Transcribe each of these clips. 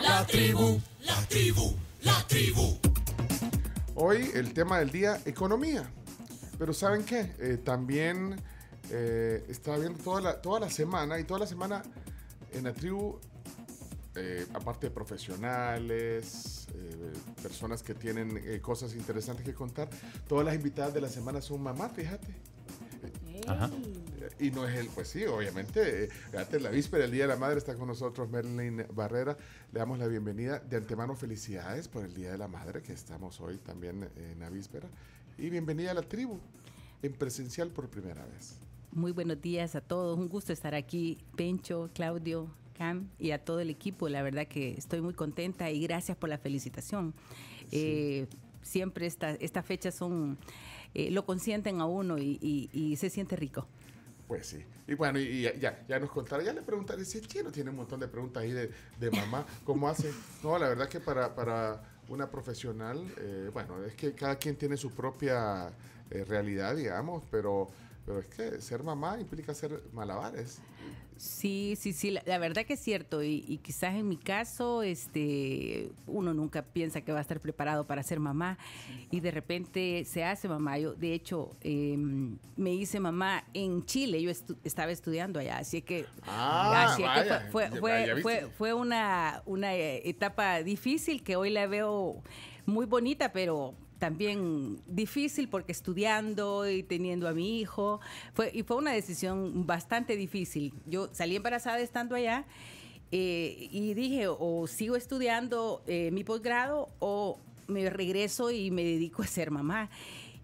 La Tribu, La Tribu, La Tribu. Hoy el tema del día, economía. Pero ¿saben qué? Eh, también está eh, estaba viendo toda la, toda la semana y toda la semana en la tribu, eh, aparte de profesionales, personas que tienen cosas interesantes que contar, todas las invitadas de la semana son mamás, fíjate. Ajá y no es él, pues sí, obviamente. Eh, la víspera del Día de la Madre está con nosotros Merlin Barrera. Le damos la bienvenida. De antemano, felicidades por el Día de la Madre, que estamos hoy también en la víspera. Y bienvenida a la tribu, en presencial por primera vez. Muy buenos días a todos. Un gusto estar aquí, Pencho, Claudio, Cam y a todo el equipo. La verdad que estoy muy contenta y gracias por la felicitación. Eh, siempre estas fechas son, eh, lo consienten a uno y, se siente rico. Pues sí. Y bueno, y ya, ya, nos contará, ya le preguntaré, si el no tiene un montón de preguntas ahí de, mamá, ¿cómo hace? No, la verdad que para, una profesional, eh, bueno, es que cada quien tiene su propia eh, realidad, digamos, pero, pero es que ser mamá implica ser malabares. Sí, sí, sí, la, verdad que es cierto y, quizás en mi caso, este, uno nunca piensa que va a estar preparado para ser mamá y de repente se hace mamá. Yo, de hecho, em, me hice mamá en Chile, yo estaba estudiando allá, así que, ah, fue, fue, fue, una, una eh, etapa difícil que hoy la veo muy bonita, pero también difícil porque estudiando y teniendo a mi hijo, fue, y fue una decisión bastante difícil. Yo salí embarazada estando allá eh, y dije, o sigo estudiando eh, mi posgrado o me regreso y me dedico a ser mamá.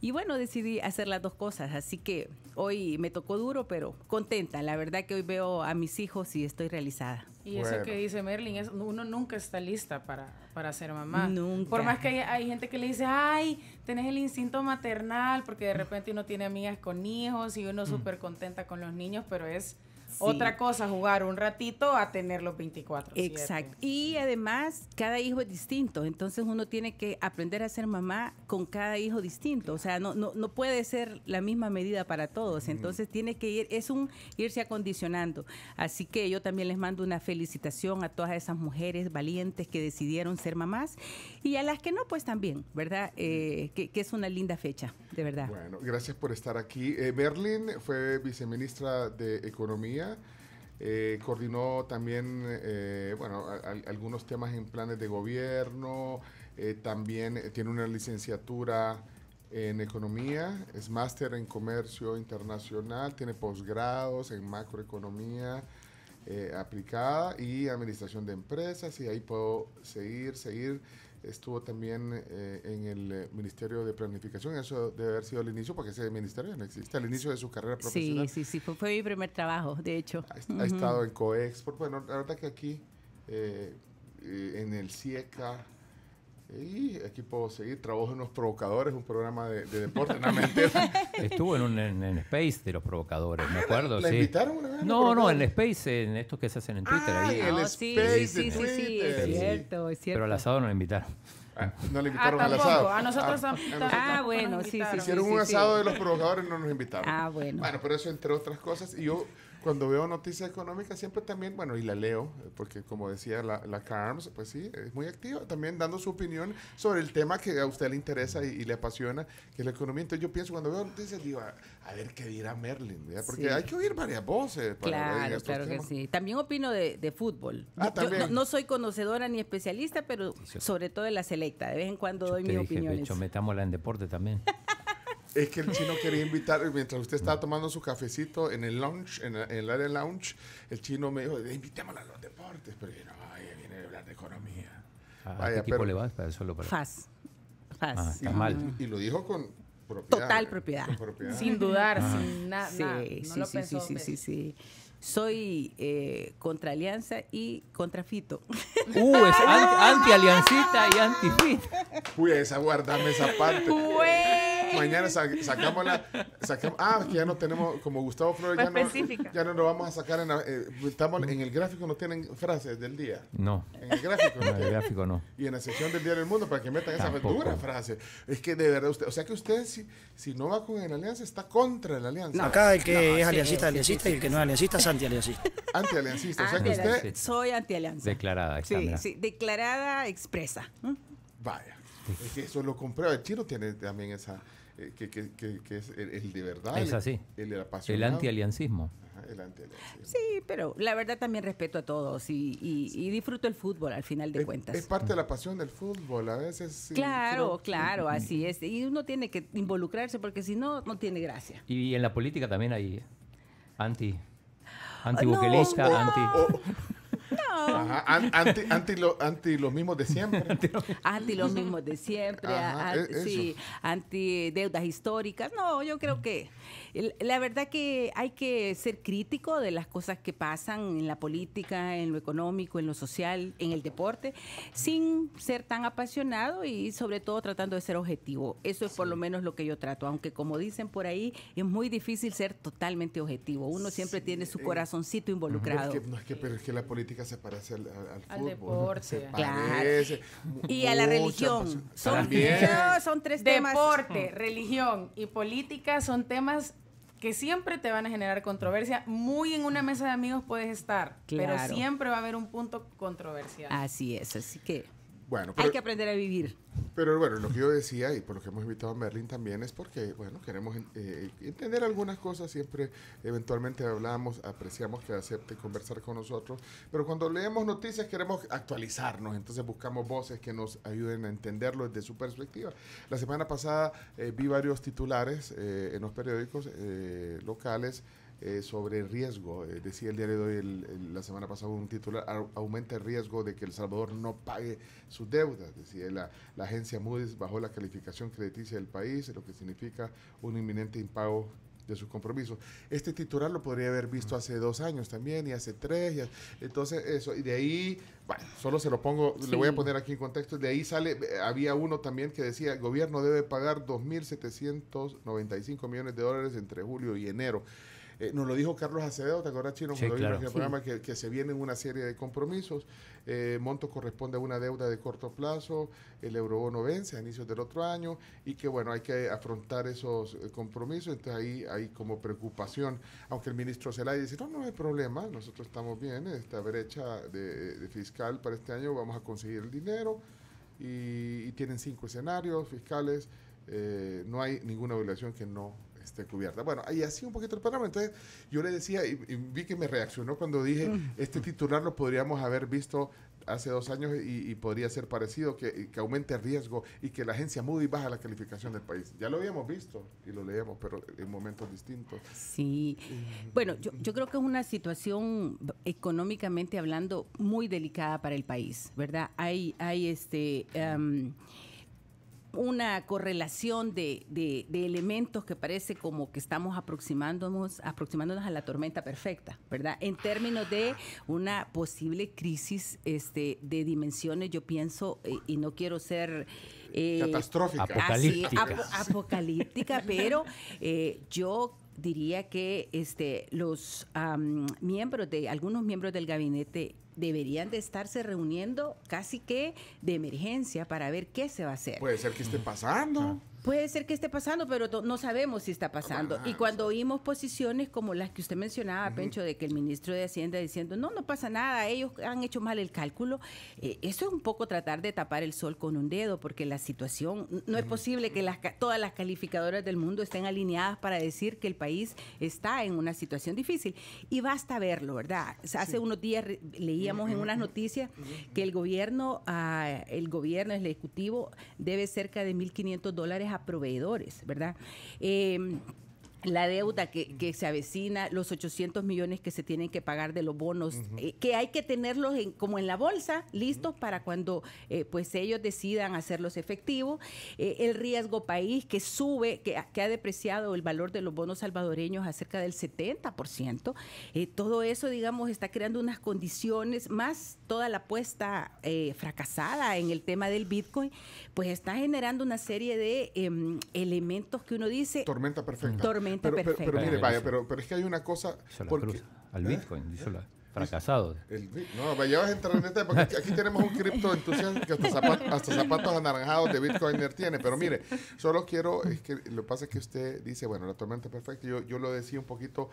Y bueno, decidí hacer las dos cosas, así que hoy me tocó duro, pero contenta. La verdad que hoy veo a mis hijos y estoy realizada. Y eso que dice Merlin, es, uno nunca está lista para, para ser mamá. Nunca. Por más que hay, gente que le dice, ay, tenés el instinto maternal, porque de repente uno tiene amigas con hijos y uno mm. súper contenta con los niños, pero es otra cosa jugar un ratito a tener los 24. Exacto. Y además, cada hijo es distinto, entonces uno tiene que aprender a ser mamá con cada hijo distinto, o sea, no, no, no puede ser la misma medida para todos, entonces tiene que ir, es un irse acondicionando. Así que yo también les mando una felicitación a todas esas mujeres valientes que decidieron ser mamás y a las que no, pues también, ¿verdad? Eh, que, es una linda fecha, de verdad. Bueno, gracias por estar aquí. Berlin eh, fue viceministra de Economía eh, coordinó también eh, bueno, algunos temas en planes de gobierno, eh, también tiene una licenciatura en economía, es máster en comercio internacional, tiene posgrados en macroeconomía aplicada y administración de empresas y ahí puedo seguir, seguir estuvo también eh, en el eh, Ministerio de Planificación, eso debe haber sido el inicio, porque ese ministerio no existe, al inicio de su carrera profesional. Sí, sí, sí, fue, mi primer trabajo, de hecho. Ha, estado en por bueno, la verdad que aquí, eh, en el CIECA, y aquí puedo seguir, trabajo en Los Provocadores, un programa de, de deporte. No, Estuvo en un en, Space de Los Provocadores, me ah, acuerdo. invitaron No, no, en Space, en estos que se hacen en ah, Twitter. ahí. el Space sí, sí, de sí, Twitter. Sí, cierto, es cierto. Pero al asado no lo invitaron. Ah, no le invitaron al asado. A nosotros, Ah, bueno, sí, sí. Hicieron un asado de los provocadores, no nos invitaron. Ah, bueno. Bueno, pero eso entre otras cosas. Y yo cuando veo noticias económicas siempre también, bueno, y la leo, eh, porque como decía la, la CARMS, pues sí, es muy activa, también dando su opinión sobre el tema que a usted le interesa y, le apasiona, que es la economía. Entonces yo pienso, cuando veo noticias, digo, ah, a, ver qué dirá Merlin, porque hay que oír varias voces. claro, claro que sí. También opino de, de fútbol. Ah, yo, no, soy conocedora ni especialista, pero sobre todo de la selecta. De vez en cuando doy mi opinión De hecho, metámosla en deporte también. Es que el chino quería invitar, mientras usted estaba tomando su cafecito en el lounge, en, el área lounge, el chino me dijo, invitémoslo a los deportes, pero yo, no, ahí viene a hablar de economía. vaya, ¿Qué pero, le vas solo para? FAS. FAS. Ah, está y, mal. Y lo dijo con propiedad. Total propiedad. Sin dudar, ah. sin nada. Sí, sí, sí, sí, sí, sí, Soy eh, contra Alianza y contra Fito. Uh, es anti-aliancita y anti-Fito. Uy, esa, guardame esa parte mañana sacamos la. Sacamos, ah, que ya no tenemos, como Gustavo Flores, ya no, lo vamos a sacar. En eh, estamos, en el gráfico no tienen frases del día. No. En el gráfico no. el gráfico no. Y en la sección del Día del Mundo para que metan esa esas frase. Es que de verdad, usted, o sea que usted, si, no va con el alianza, está contra el alianza. No, acá el que es aliancista, aliancista, y el que no es aliancista es Anti-aliancista, o sea que usted. Soy antialianza. Declarada, Sí, sí, declarada expresa. Vaya. Es que eso lo compré. El chino tiene también esa, eh, que, es el, de verdad. Es así. El, el, antialiancismo. sí, pero la verdad también respeto a todos y, disfruto el fútbol al final de cuentas. Es parte de la pasión del fútbol, a veces. Claro, claro, así es. Y uno tiene que involucrarse porque si no, no tiene gracia. Y en la política también hay anti. Anti-buquelista, anti anti, lo, mismo los mismos de siempre. anti los mismos de siempre, anti deudas históricas. No, yo creo que la verdad que hay que ser crítico de las cosas que pasan en la política, en lo económico, en lo social, en el deporte, sin ser tan apasionado y sobre todo tratando de ser objetivo. Eso es por lo menos lo que yo trato, aunque como dicen por ahí, es muy difícil ser totalmente objetivo. Uno siempre tiene su eh, corazoncito involucrado. que, no es que, pero es que la política se parece al, al, al, Deporte. Y a la religión. Son, tres temas. Deporte, religión y política son temas que siempre te van a generar controversia. Muy en una mesa de amigos puedes estar, pero siempre va a haber un punto controversial. Así es, así que hay que aprender a vivir. Pero bueno, lo que yo decía y por lo que hemos invitado a Merlin también es porque, bueno, queremos eh, entender algunas cosas, siempre eventualmente hablamos, apreciamos que acepte conversar con nosotros, pero cuando leemos noticias queremos actualizarnos, entonces buscamos voces que nos ayuden a entenderlo desde su perspectiva. La semana pasada eh, vi varios titulares eh, en los periódicos locales eh, sobre el riesgo. Eh, decía el diario de hoy, la semana pasada, un titular, aumenta el riesgo de que El Salvador no pague sus deudas. Decía la, agencia Moody's bajó la calificación crediticia del país, lo que significa un inminente impago de sus compromisos. Este titular lo podría haber visto hace dos años también y hace tres. Y entonces, eso, y de ahí, bueno, solo se lo pongo, le voy a poner aquí en contexto. De ahí sale, eh, había uno también que decía, el gobierno debe pagar 2.795 millones de dólares entre julio y enero. Eh, nos lo dijo Carlos Acevedo, ¿te acuerdas, Chino? Sí, el programa, que, se vienen una serie de compromisos. Eh, monto corresponde a una deuda de corto plazo, el eurobono vence a inicios del otro año y que, bueno, hay que afrontar esos eh, compromisos. Entonces ahí hay como preocupación, aunque el ministro Zelaya dice, no, no hay problema, nosotros estamos bien, esta brecha de, fiscal para este año vamos a conseguir el dinero. Y, tienen cinco escenarios fiscales, eh, no hay ninguna obligación que no cubierta. Bueno, ahí así un poquito el panorama. Entonces, yo le decía, y, vi que me reaccionó cuando dije, mm. este titular lo podríamos haber visto hace dos años y, podría ser parecido, que, aumente el riesgo y que la agencia Moody baja la calificación del país. Ya lo habíamos visto y lo leíamos, pero en momentos distintos. Sí. Bueno, yo, creo que es una situación económicamente hablando muy delicada para el país, ¿verdad? Hay, hay este una correlación de, de, elementos que parece como que estamos aproximándonos, aproximándonos a la tormenta perfecta, ¿verdad? En términos de una posible crisis este, de dimensiones, yo pienso, eh, y no quiero ser... Eh, Catastrófica. Apocalíptica. apocalíptica, pero eh, yo diría que este, los miembros de algunos miembros del gabinete deberían de estarse reuniendo casi que de emergencia para ver qué se va a hacer. Puede ser que esté pasando. Puede ser que esté pasando, pero no sabemos si está pasando. Ah, y cuando oímos posiciones como las que usted mencionaba, Pencho, de que el ministro de Hacienda diciendo, no, no pasa nada, ellos han hecho mal el cálculo, eh, eso es un poco tratar de tapar el sol con un dedo, porque la situación, no es posible que las, todas las calificadoras del mundo estén alineadas para decir que el país está en una situación difícil. Y basta verlo, ¿verdad? hace unos días leíamos en unas noticias que el gobierno, ah, el gobierno, el ejecutivo, debe cerca de 1.500 dólares a proveedores, ¿verdad? Em, la deuda que, se avecina, los 800 millones que se tienen que pagar de los bonos, eh, que hay que tenerlos como en la bolsa, listos para cuando eh, pues ellos decidan hacerlos efectivos. Eh, el riesgo país que sube, que, ha depreciado el valor de los bonos salvadoreños a cerca del 70%. todo eso, digamos, está creando unas condiciones, más toda la apuesta fracasada en el tema del Bitcoin, pues está generando una serie de em, elementos que uno dice... Tormenta perfecta perfecta. Pero, pero, mire, vaya, pero, pero es que hay una cosa. Porque, cruz, al ¿Eh? Bitcoin, ¿eh? Fracasado. no, ya vas a entrar en este, porque aquí tenemos un cripto entusiasta que hasta, zapatos anaranjados de Bitcoiner tiene. Pero mire, solo quiero, es que lo que pasa es que usted dice, bueno, la tormenta perfecta, yo, lo decía un poquito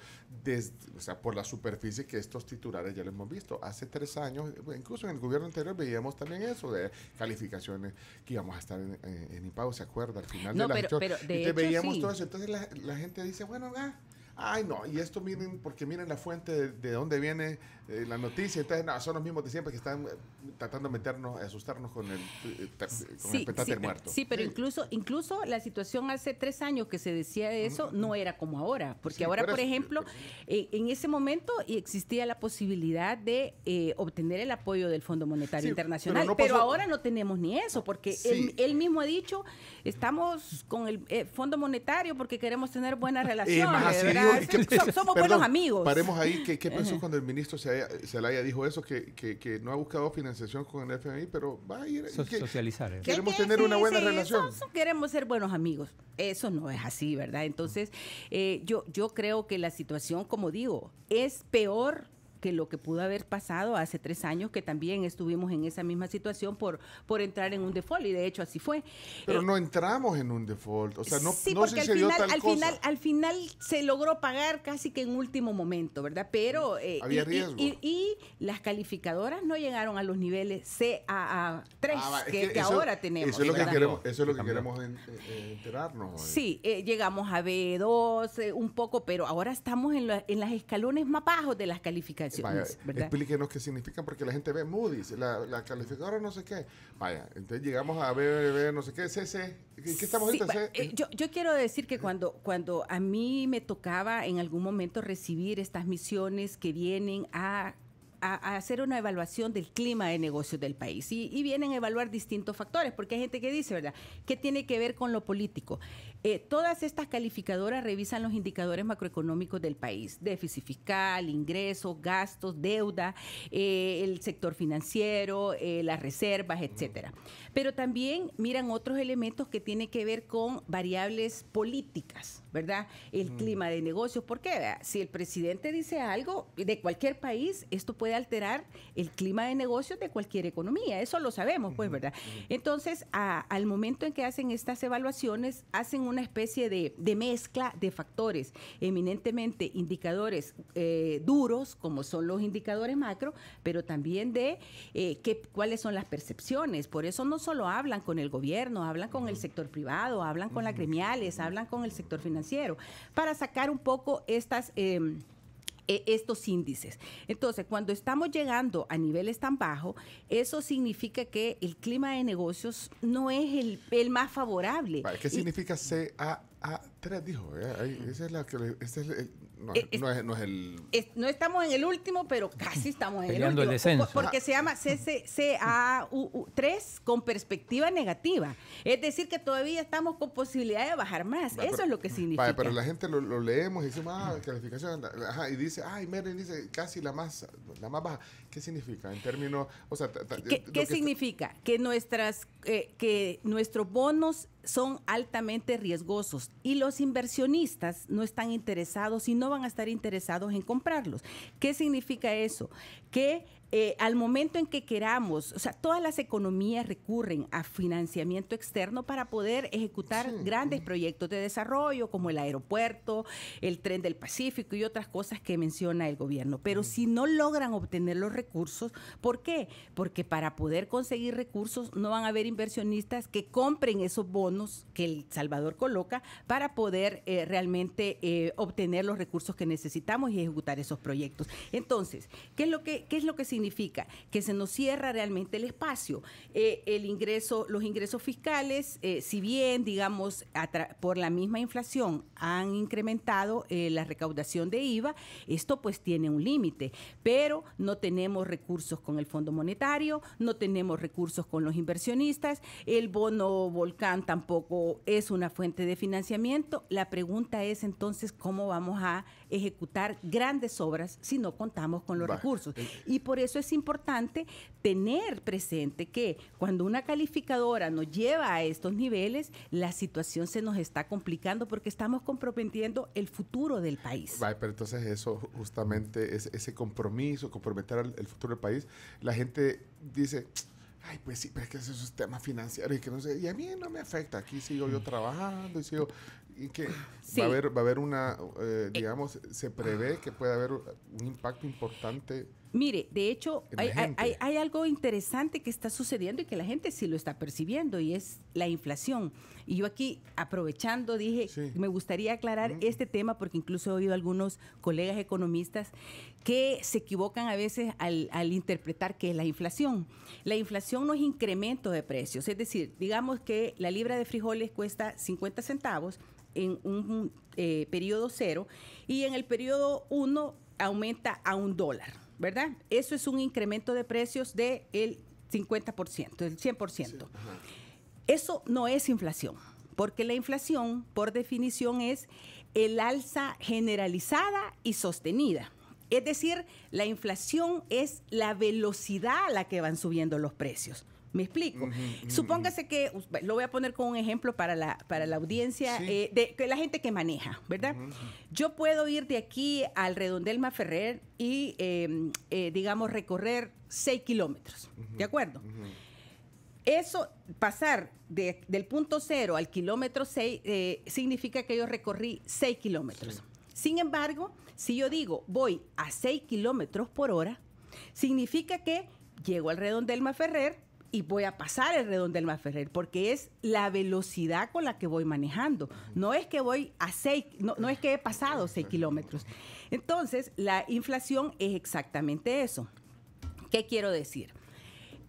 o sea, por la superficie que estos titulares ya lo hemos visto. Hace tres años, incluso en el gobierno anterior veíamos también eso de calificaciones que íbamos a estar en, en, ¿se acuerda? Al final de la pero, veíamos todo eso. Entonces la, gente dice, bueno, ah, ay no, y esto miren, porque miren la fuente de, dónde viene eh, la noticia, entonces son los mismos de siempre que están eh, tratando de meternos, asustarnos con el, eh, con petate muerto. Sí, pero incluso incluso la situación hace tres años que se decía eso no era como ahora, porque ahora, por ejemplo, en ese momento existía la posibilidad de obtener el apoyo del Fondo Monetario Internacional, pero, ahora no tenemos ni eso, porque él, mismo ha dicho, estamos con el Fondo Monetario porque queremos tener buenas relaciones, ¿verdad? somos buenos amigos. Paremos ahí. ¿Qué, pensó cuando el ministro se haya, Zelaya dijo eso? Que, no ha buscado financiación con el FMI, pero va a ir. socializar. Eh. Queremos tener una buena relación. Eso, queremos ser buenos amigos. Eso no es así, ¿verdad? Entonces, eh, yo, yo creo que la situación, como digo, es peor que lo que pudo haber pasado hace tres años, que también estuvimos en esa misma situación por, por entrar en un default, y de hecho así fue. Pero eh, no entramos en un default, o sea, no, sí, porque al final, al final, al final se logró pagar casi que en último momento, ¿verdad? Pero... Eh, había riesgo. Y, las calificadoras no llegaron a los niveles CAA3 ah, que, ahora tenemos. Eso es lo que queremos, enterarnos. Sí, llegamos a B2 eh, un poco, pero ahora estamos en, los en las escalones más bajos de las calificaciones Vaya, Explíquenos qué significan, porque la gente ve Moody's, la, la, calificadora no sé qué. Vaya, entonces llegamos a BBB, no sé qué, CC. ¿Qué estamos eh, yo, yo quiero decir que cuando, cuando a mí me tocaba en algún momento recibir estas misiones que vienen a hacer una evaluación del clima de negocios del país y, y, vienen a evaluar distintos factores, porque hay gente que dice, ¿verdad?, ¿qué tiene que ver con lo político? Eh, todas estas calificadoras revisan los indicadores macroeconómicos del país, déficit fiscal, ingresos, gastos, deuda, eh, el sector financiero, eh, las reservas, etcétera. Pero también miran otros elementos que tienen que ver con variables políticas, ¿verdad? El mm. clima de negocios, porque si el presidente dice algo de cualquier país, esto puede alterar el clima de negocios de cualquier economía, eso lo sabemos, pues, ¿verdad? Entonces, al momento en que hacen estas evaluaciones, hacen un una especie de, mezcla de factores, eminentemente indicadores eh, duros, como son los indicadores macro, pero también de eh, cuáles son las percepciones. Por eso no solo hablan con el gobierno, hablan con el sector privado, hablan con las gremiales, hablan con el sector financiero, para sacar un poco estas... Em, e, estos índices. Entonces, cuando estamos llegando a niveles tan bajos, eso significa que el clima de negocios no es el, más favorable. ¿Qué significa CAA? dijo, no, estamos en el último, pero casi estamos en el último. Porque se llama tres 3 con perspectiva negativa. Es decir, que todavía estamos con posibilidad de bajar más. Eso es lo que significa. pero la gente lo, leemos y decimos, ah, calificación, y dice, ay, dice casi la más, la más baja. ¿Qué significa? En términos, ¿Qué, significa? Que nuestras, eh, que nuestros bonos son altamente riesgosos y los inversionistas no están interesados y no van a estar interesados en comprarlos. ¿Qué significa eso? Que eh, al momento en que queramos, o sea, todas las economías recurren a financiamiento externo para poder ejecutar grandes proyectos de desarrollo como el aeropuerto, el tren del Pacífico y otras cosas que menciona el gobierno. Pero mm. si no logran obtener los recursos, ¿por qué? Porque para poder conseguir recursos no van a haber inversionistas que compren esos bonos que El Salvador coloca para poder eh, realmente eh, obtener los recursos que necesitamos y ejecutar esos proyectos. Entonces, ¿qué es lo que, qué es lo que significa? significa que se nos cierra realmente el espacio. Eh, el ingreso, los ingresos fiscales, eh, si bien, digamos, por la misma inflación han incrementado eh, la recaudación de IVA, esto pues tiene un límite, pero no tenemos recursos con el Fondo Monetario, no tenemos recursos con los inversionistas, el bono volcán tampoco es una fuente de financiamiento. La pregunta es entonces cómo vamos a ejecutar grandes obras si no contamos con los recursos. Eh, y por eso es importante tener presente que cuando una calificadora nos lleva a estos niveles, la situación se nos está complicando porque estamos comprometiendo el futuro del país. pero entonces eso justamente, es, ese compromiso, comprometer el, el futuro del país, la gente dice... Ay, pues sí, pero es que un temas financiero y que no sé. Y a mí no me afecta. Aquí sigo yo mm. trabajando y sigo y que va a haber va a haber una eh, eh. digamos se prevé que pueda haber un impacto importante mire de hecho hay, hay, algo interesante que está sucediendo y que la gente sí lo está percibiendo y es la inflación y yo aquí aprovechando dije me gustaría aclarar este tema porque incluso he oído algunos colegas economistas que se equivocan a veces al, al interpretar que es la inflación la inflación no es incremento de precios es decir digamos que la libra de frijoles cuesta 50 centavos en un eh, periodo cero y en el periodo uno aumenta a un dólar, ¿verdad? Eso es un incremento de precios del 50%, del 100%. Eso no es inflación, porque la inflación, por definición, es el alza generalizada y sostenida. Es decir, la inflación es la velocidad a la que van subiendo los precios. Me explico. Supóngase que, lo voy a poner como un ejemplo para la, para la audiencia, eh, de, la gente que maneja, ¿verdad? Yo puedo ir de aquí al Redondel Ferrer y, em, eh, digamos, recorrer 6 kilómetros, ¿de acuerdo? Eso, pasar del punto cero al kilómetro 6, eh, significa que yo recorrí 6 kilómetros. Sin embargo, si yo digo voy a 6 kilómetros por hora, significa que llego al redondel Ferrer y voy a pasar el redondel Maferrer, porque es la velocidad con la que voy manejando. No es que voy a seis, no, es que he pasado seis kilómetros. Entonces, la inflación es exactamente eso. ¿Qué quiero decir?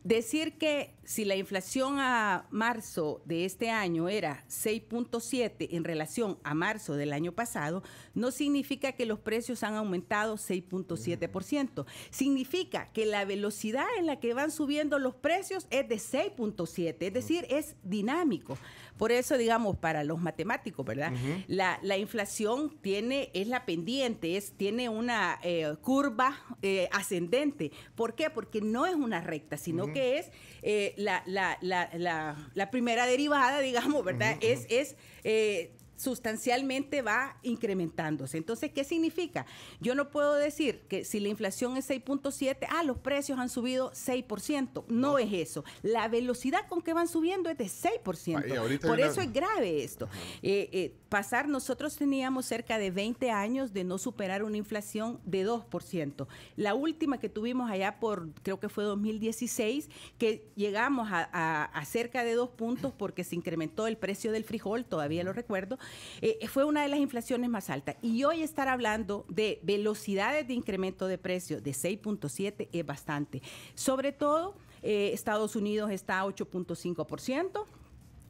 Decir que si la inflación a marzo de este año era 6.7 en relación a marzo del año pasado, no significa que los precios han aumentado 6.7%. Significa que la velocidad en la que van subiendo los precios es de 6.7, es decir, es dinámico. Por eso, digamos, para los matemáticos, ¿verdad? la, inflación tiene, es la pendiente, es, tiene una eh, curva eh, ascendente. ¿Por qué? Porque no es una recta, sino que es... Eh, la, la, la, la, primera derivada, digamos, ¿verdad? Es, es eh, sustancialmente va incrementándose. Entonces, ¿qué significa? Yo no puedo decir que si la inflación es 6.7, ah, los precios han subido 6%. No, es eso. La velocidad con que van subiendo es de 6%. Por ah, eso es grave esto. Eh, eh, pasar, nosotros teníamos cerca de 20 años de no superar una inflación de 2%. La última que tuvimos allá por, creo que fue 2016, que llegamos a, a cerca de 2 puntos porque se incrementó el precio del frijol, todavía lo recuerdo, eh, eh, fue una de las inflaciones más altas. Y hoy estar hablando de velocidades de incremento de precios de 6.7 es bastante. Sobre todo, eh, Estados Unidos está a 8.5%.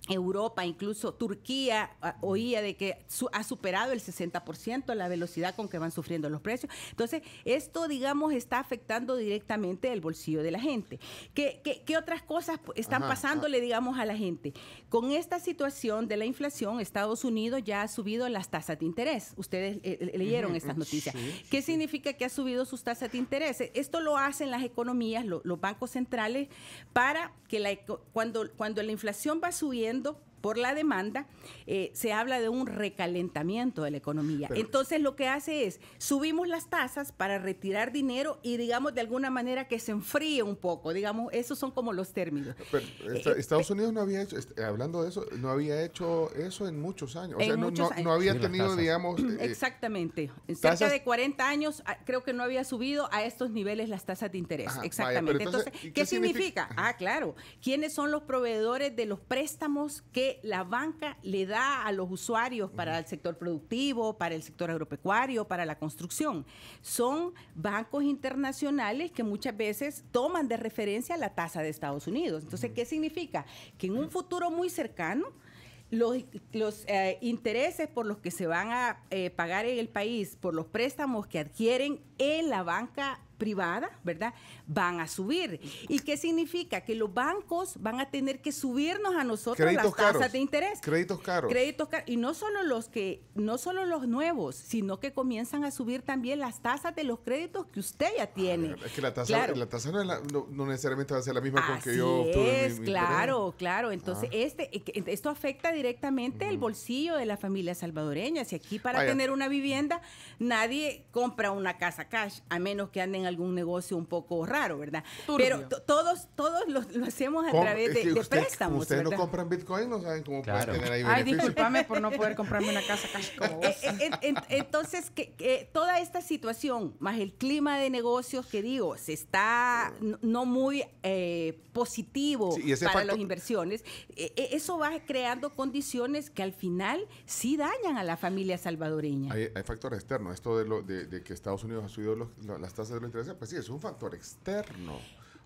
Europa, incluso Turquía, ah, oía de que ha superado el 60% la velocidad con que van sufriendo los precios. Entonces, esto, digamos, está afectando directamente el bolsillo de la gente. ¿Qué, otras cosas están pasando? pasándole, ah. digamos, a la gente? Con esta situación de la inflación, Estados Unidos ya ha subido las tasas de interés. Ustedes eh, leyeron estas noticias. ¿Qué significa que ha subido sus tasas de interés? E, esto lo hacen las economías, los bancos centrales, para que cuando, cuando la inflación va subiendo, ¡Gracias! por la demanda, eh, se habla de un recalentamiento de la economía. Entonces lo que hace es, subimos las tasas para retirar dinero y digamos de alguna manera que se enfríe un poco, digamos, esos son como los términos. Eh, eh, Estados Unidos no había hecho, este, hablando de eso, no había hecho eso en muchos años, o sea, no, había tenido, digamos... Exactamente, en cerca de 40 años ah, creo que no había subido a estos niveles las tasas de interés. Exactamente. entonces, ¿qué, significa? significa? Ah, claro. ¿Quiénes son los proveedores de los préstamos que la banca le da a los usuarios para el sector productivo, para el sector agropecuario, para la construcción. Son bancos internacionales que muchas veces toman de referencia la tasa de Estados Unidos. Entonces, ¿qué significa? Que en un futuro muy cercano, los, eh, intereses por los que se van a eh, pagar en el país, por los préstamos que adquieren en la banca privada, ¿verdad? Van a subir. ¿Y qué significa? Que los bancos van a tener que subirnos a nosotros las tasas de interés. Créditos caros. Créditos caros. Y no solo los que, no solo los nuevos, sino que comienzan a subir también las tasas de los créditos que usted ya tiene. es que la tasa, no, necesariamente va a ser la misma con que yo obtuve es, claro, claro. Entonces, este, e, esto afecta directamente el bolsillo de la familia salvadoreña. Si aquí para tener una vivienda, nadie compra una casa cash, a menos que anden algún negocio un poco raro, ¿verdad? Pero todos, todos lo, hacemos a través de, eh, préstamos. Ustedes no compran Bitcoin, no saben cómo tener ahí por no poder comprarme una casa como eh, vos. Eh, entonces, que, toda esta situación, más el clima de negocios que digo, se está no muy positivo para las inversiones, eso va creando condiciones que al final sí dañan a la familia salvadoreña. Hay, factores externos, esto de, lo, de, que Estados Unidos ha subido las tasas de los pues sí, es un factor externo.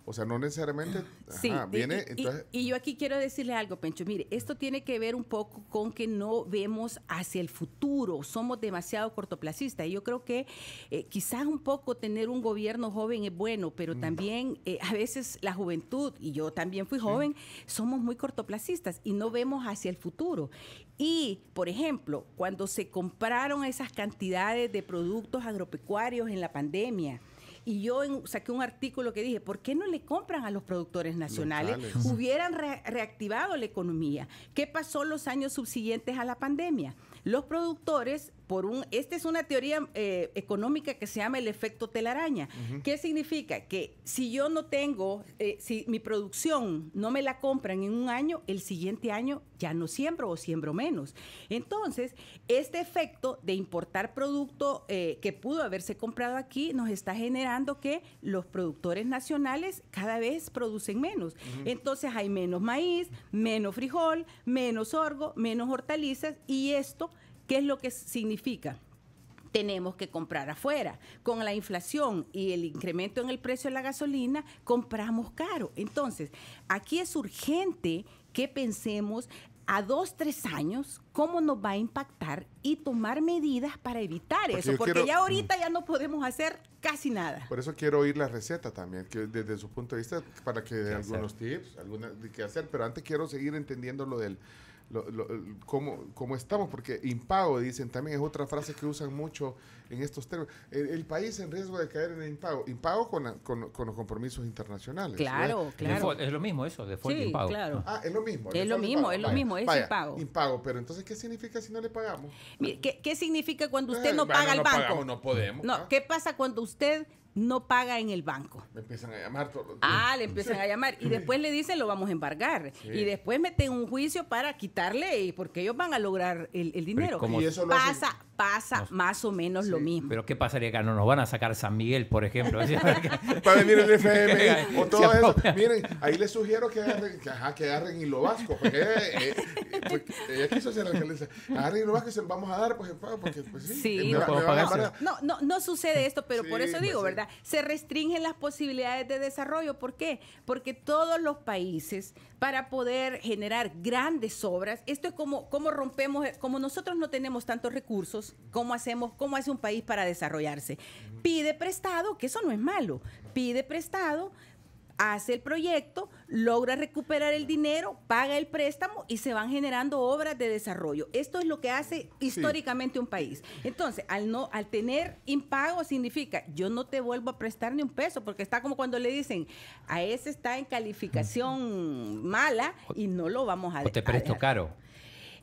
O sea, no necesariamente viene. Y, yo aquí quiero decirle algo, Pencho. Mire, esto tiene que ver un poco con que no vemos hacia el futuro, somos demasiado cortoplacistas. Y yo creo que eh, quizás un poco tener un gobierno joven es bueno, pero mm. también eh, a veces la juventud, y yo también fui joven, somos muy cortoplacistas y no vemos hacia el futuro. Y, por ejemplo, cuando se compraron esas cantidades de productos agropecuarios en la pandemia, y yo saqué un artículo que dije, ¿por qué no le compran a los productores nacionales? Hubieran reactivado la economía. ¿Qué pasó los años subsiguientes a la pandemia? Los productores por un, esta es una teoría eh, económica que se llama el efecto telaraña. ¿Qué significa? Que si yo no tengo, eh, si mi producción no me la compran en un año, el siguiente año ya no siembro o siembro menos. Entonces, este efecto de importar producto eh, que pudo haberse comprado aquí nos está generando que los productores nacionales cada vez producen menos. Entonces hay menos maíz, menos frijol, menos sorgo, menos hortalizas y esto ¿Qué es lo que significa? tenemos que comprar afuera. Con la inflación y el incremento en el precio de la gasolina, compramos caro. Entonces, aquí es urgente que pensemos a dos, tres años, cómo nos va a impactar y tomar medidas para evitar eso, porque ya mm. ahorita ya no podemos hacer casi nada. Por eso quiero oír la receta también, que desde su punto de vista, para que dé algunos tips, algunas de qué hacer, pero antes quiero seguir entendiendo lo del lo, cómo, estamos, porque impago, dicen, también es otra frase que usan mucho en estos términos. El, país en riesgo de caer en el impago, impago con, los compromisos internacionales. Claro, claro. es lo mismo eso, default sí, impago. Ah, es lo mismo. Es lo mismo, es lo mismo, es impago. Impago, pero entonces, ¿qué significa si no le pagamos? ¿qué, significa cuando usted eh, no, paga el al banco? no podemos. No, ¿qué pasa cuando usted no paga en el banco. Le empiezan a llamar Ah, le empiezan a llamar. Y después le dicen, lo vamos a embargar. Y después meten un juicio para quitarle, porque ellos van a lograr el, el dinero. Pasa, pasa más o menos lo mismo. Pero ¿qué pasaría que No nos van a sacar San Miguel, por ejemplo. Para venir el FM o todo eso. Miren, ahí les sugiero que agarren, que, ajá, que agarren Hilo Vasco. Porque eh, eh, pues, eh, Agarren Hilo Vasco y se lo vamos a dar, pues, porque pues, sí. Pues, no, no, no, sucede esto, pero por eso digo, pues, ¿verdad? Se restringen las posibilidades de desarrollo. ¿Por qué? Porque todos los países para poder generar grandes obras. Esto es como, como rompemos, como nosotros no tenemos tantos recursos, ¿cómo hacemos, cómo hace un país para desarrollarse? Pide prestado, que eso no es malo, pide prestado, hace el proyecto, logra recuperar el dinero, paga el préstamo y se van generando obras de desarrollo. Esto es lo que hace históricamente un país. Entonces, al no al tener impago significa yo no te vuelvo a prestar ni un peso porque está como cuando le dicen, a ese está en calificación mala y no lo vamos a O te presto caro.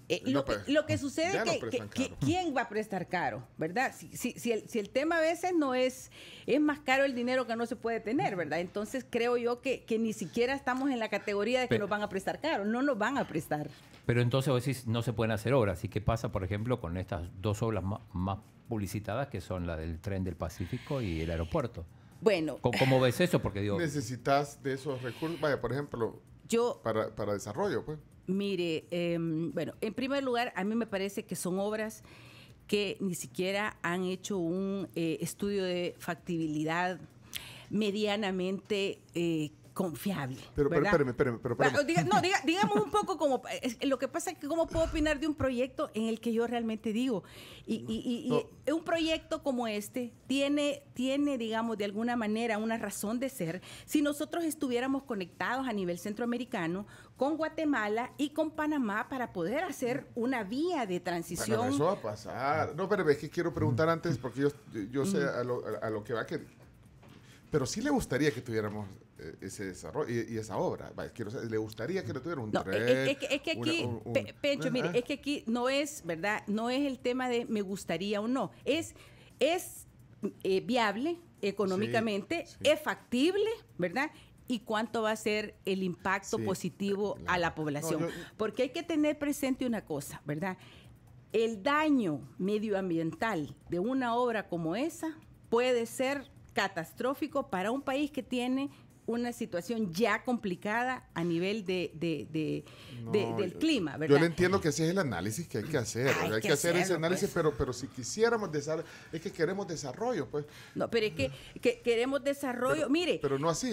Eh, pues, lo, que, sucede es que, quién va a prestar caro, ¿verdad? Si, si, si, el, si, el, tema a veces no es, es más caro el dinero que no se puede tener, ¿verdad? Entonces creo yo que, ni siquiera estamos en la categoría de que nos van a prestar caro, no nos van a prestar. Pero entonces no se pueden hacer obras. ¿Y qué pasa, por ejemplo, con estas dos obras más, más publicitadas que son la del tren del Pacífico y el aeropuerto? Bueno. ¿Cómo, ves eso? Porque digo. Necesitas de esos recursos. Vaya, por ejemplo. Yo. Para, para desarrollo, pues. Mire, em, bueno, en primer lugar, a mí me parece que son obras que ni siquiera han hecho un eh, estudio de factibilidad medianamente eh, confiable. Pero, pero espérame, espérame, no, digamos un poco como lo que pasa es que cómo puedo opinar de un proyecto en el que yo realmente digo. Y, y, un proyecto como este tiene, tiene, digamos, de alguna manera una razón de ser si nosotros estuviéramos conectados a nivel centroamericano con Guatemala y con Panamá para poder hacer una vía de transición. eso va a pasar. No, pero es que quiero preguntar antes, porque yo, sé a lo, que va a querer. Pero sí le gustaría que tuviéramos eh, ese desarrollo y, esa obra. le gustaría que lo tuviera un e, e, tren, es, es, que aquí, Pecho, mire, es que aquí no es, ¿verdad? No es el tema de me gustaría o no. Es, es eh, viable económicamente, es factible, ¿verdad? y cuánto va a ser el impacto positivo a la población. Porque hay que tener presente una cosa, ¿verdad? El daño medioambiental de una obra como esa puede ser catastrófico para un país que tiene una situación ya complicada a nivel de, del clima, ¿verdad? Yo le entiendo que ese es el análisis que hay que hacer. Hay, que, hacer ese análisis, pues. pero, pero si quisiéramos desarrollar... es que queremos desarrollo, pues. No, pero es que, queremos desarrollo, mire. Pero no así,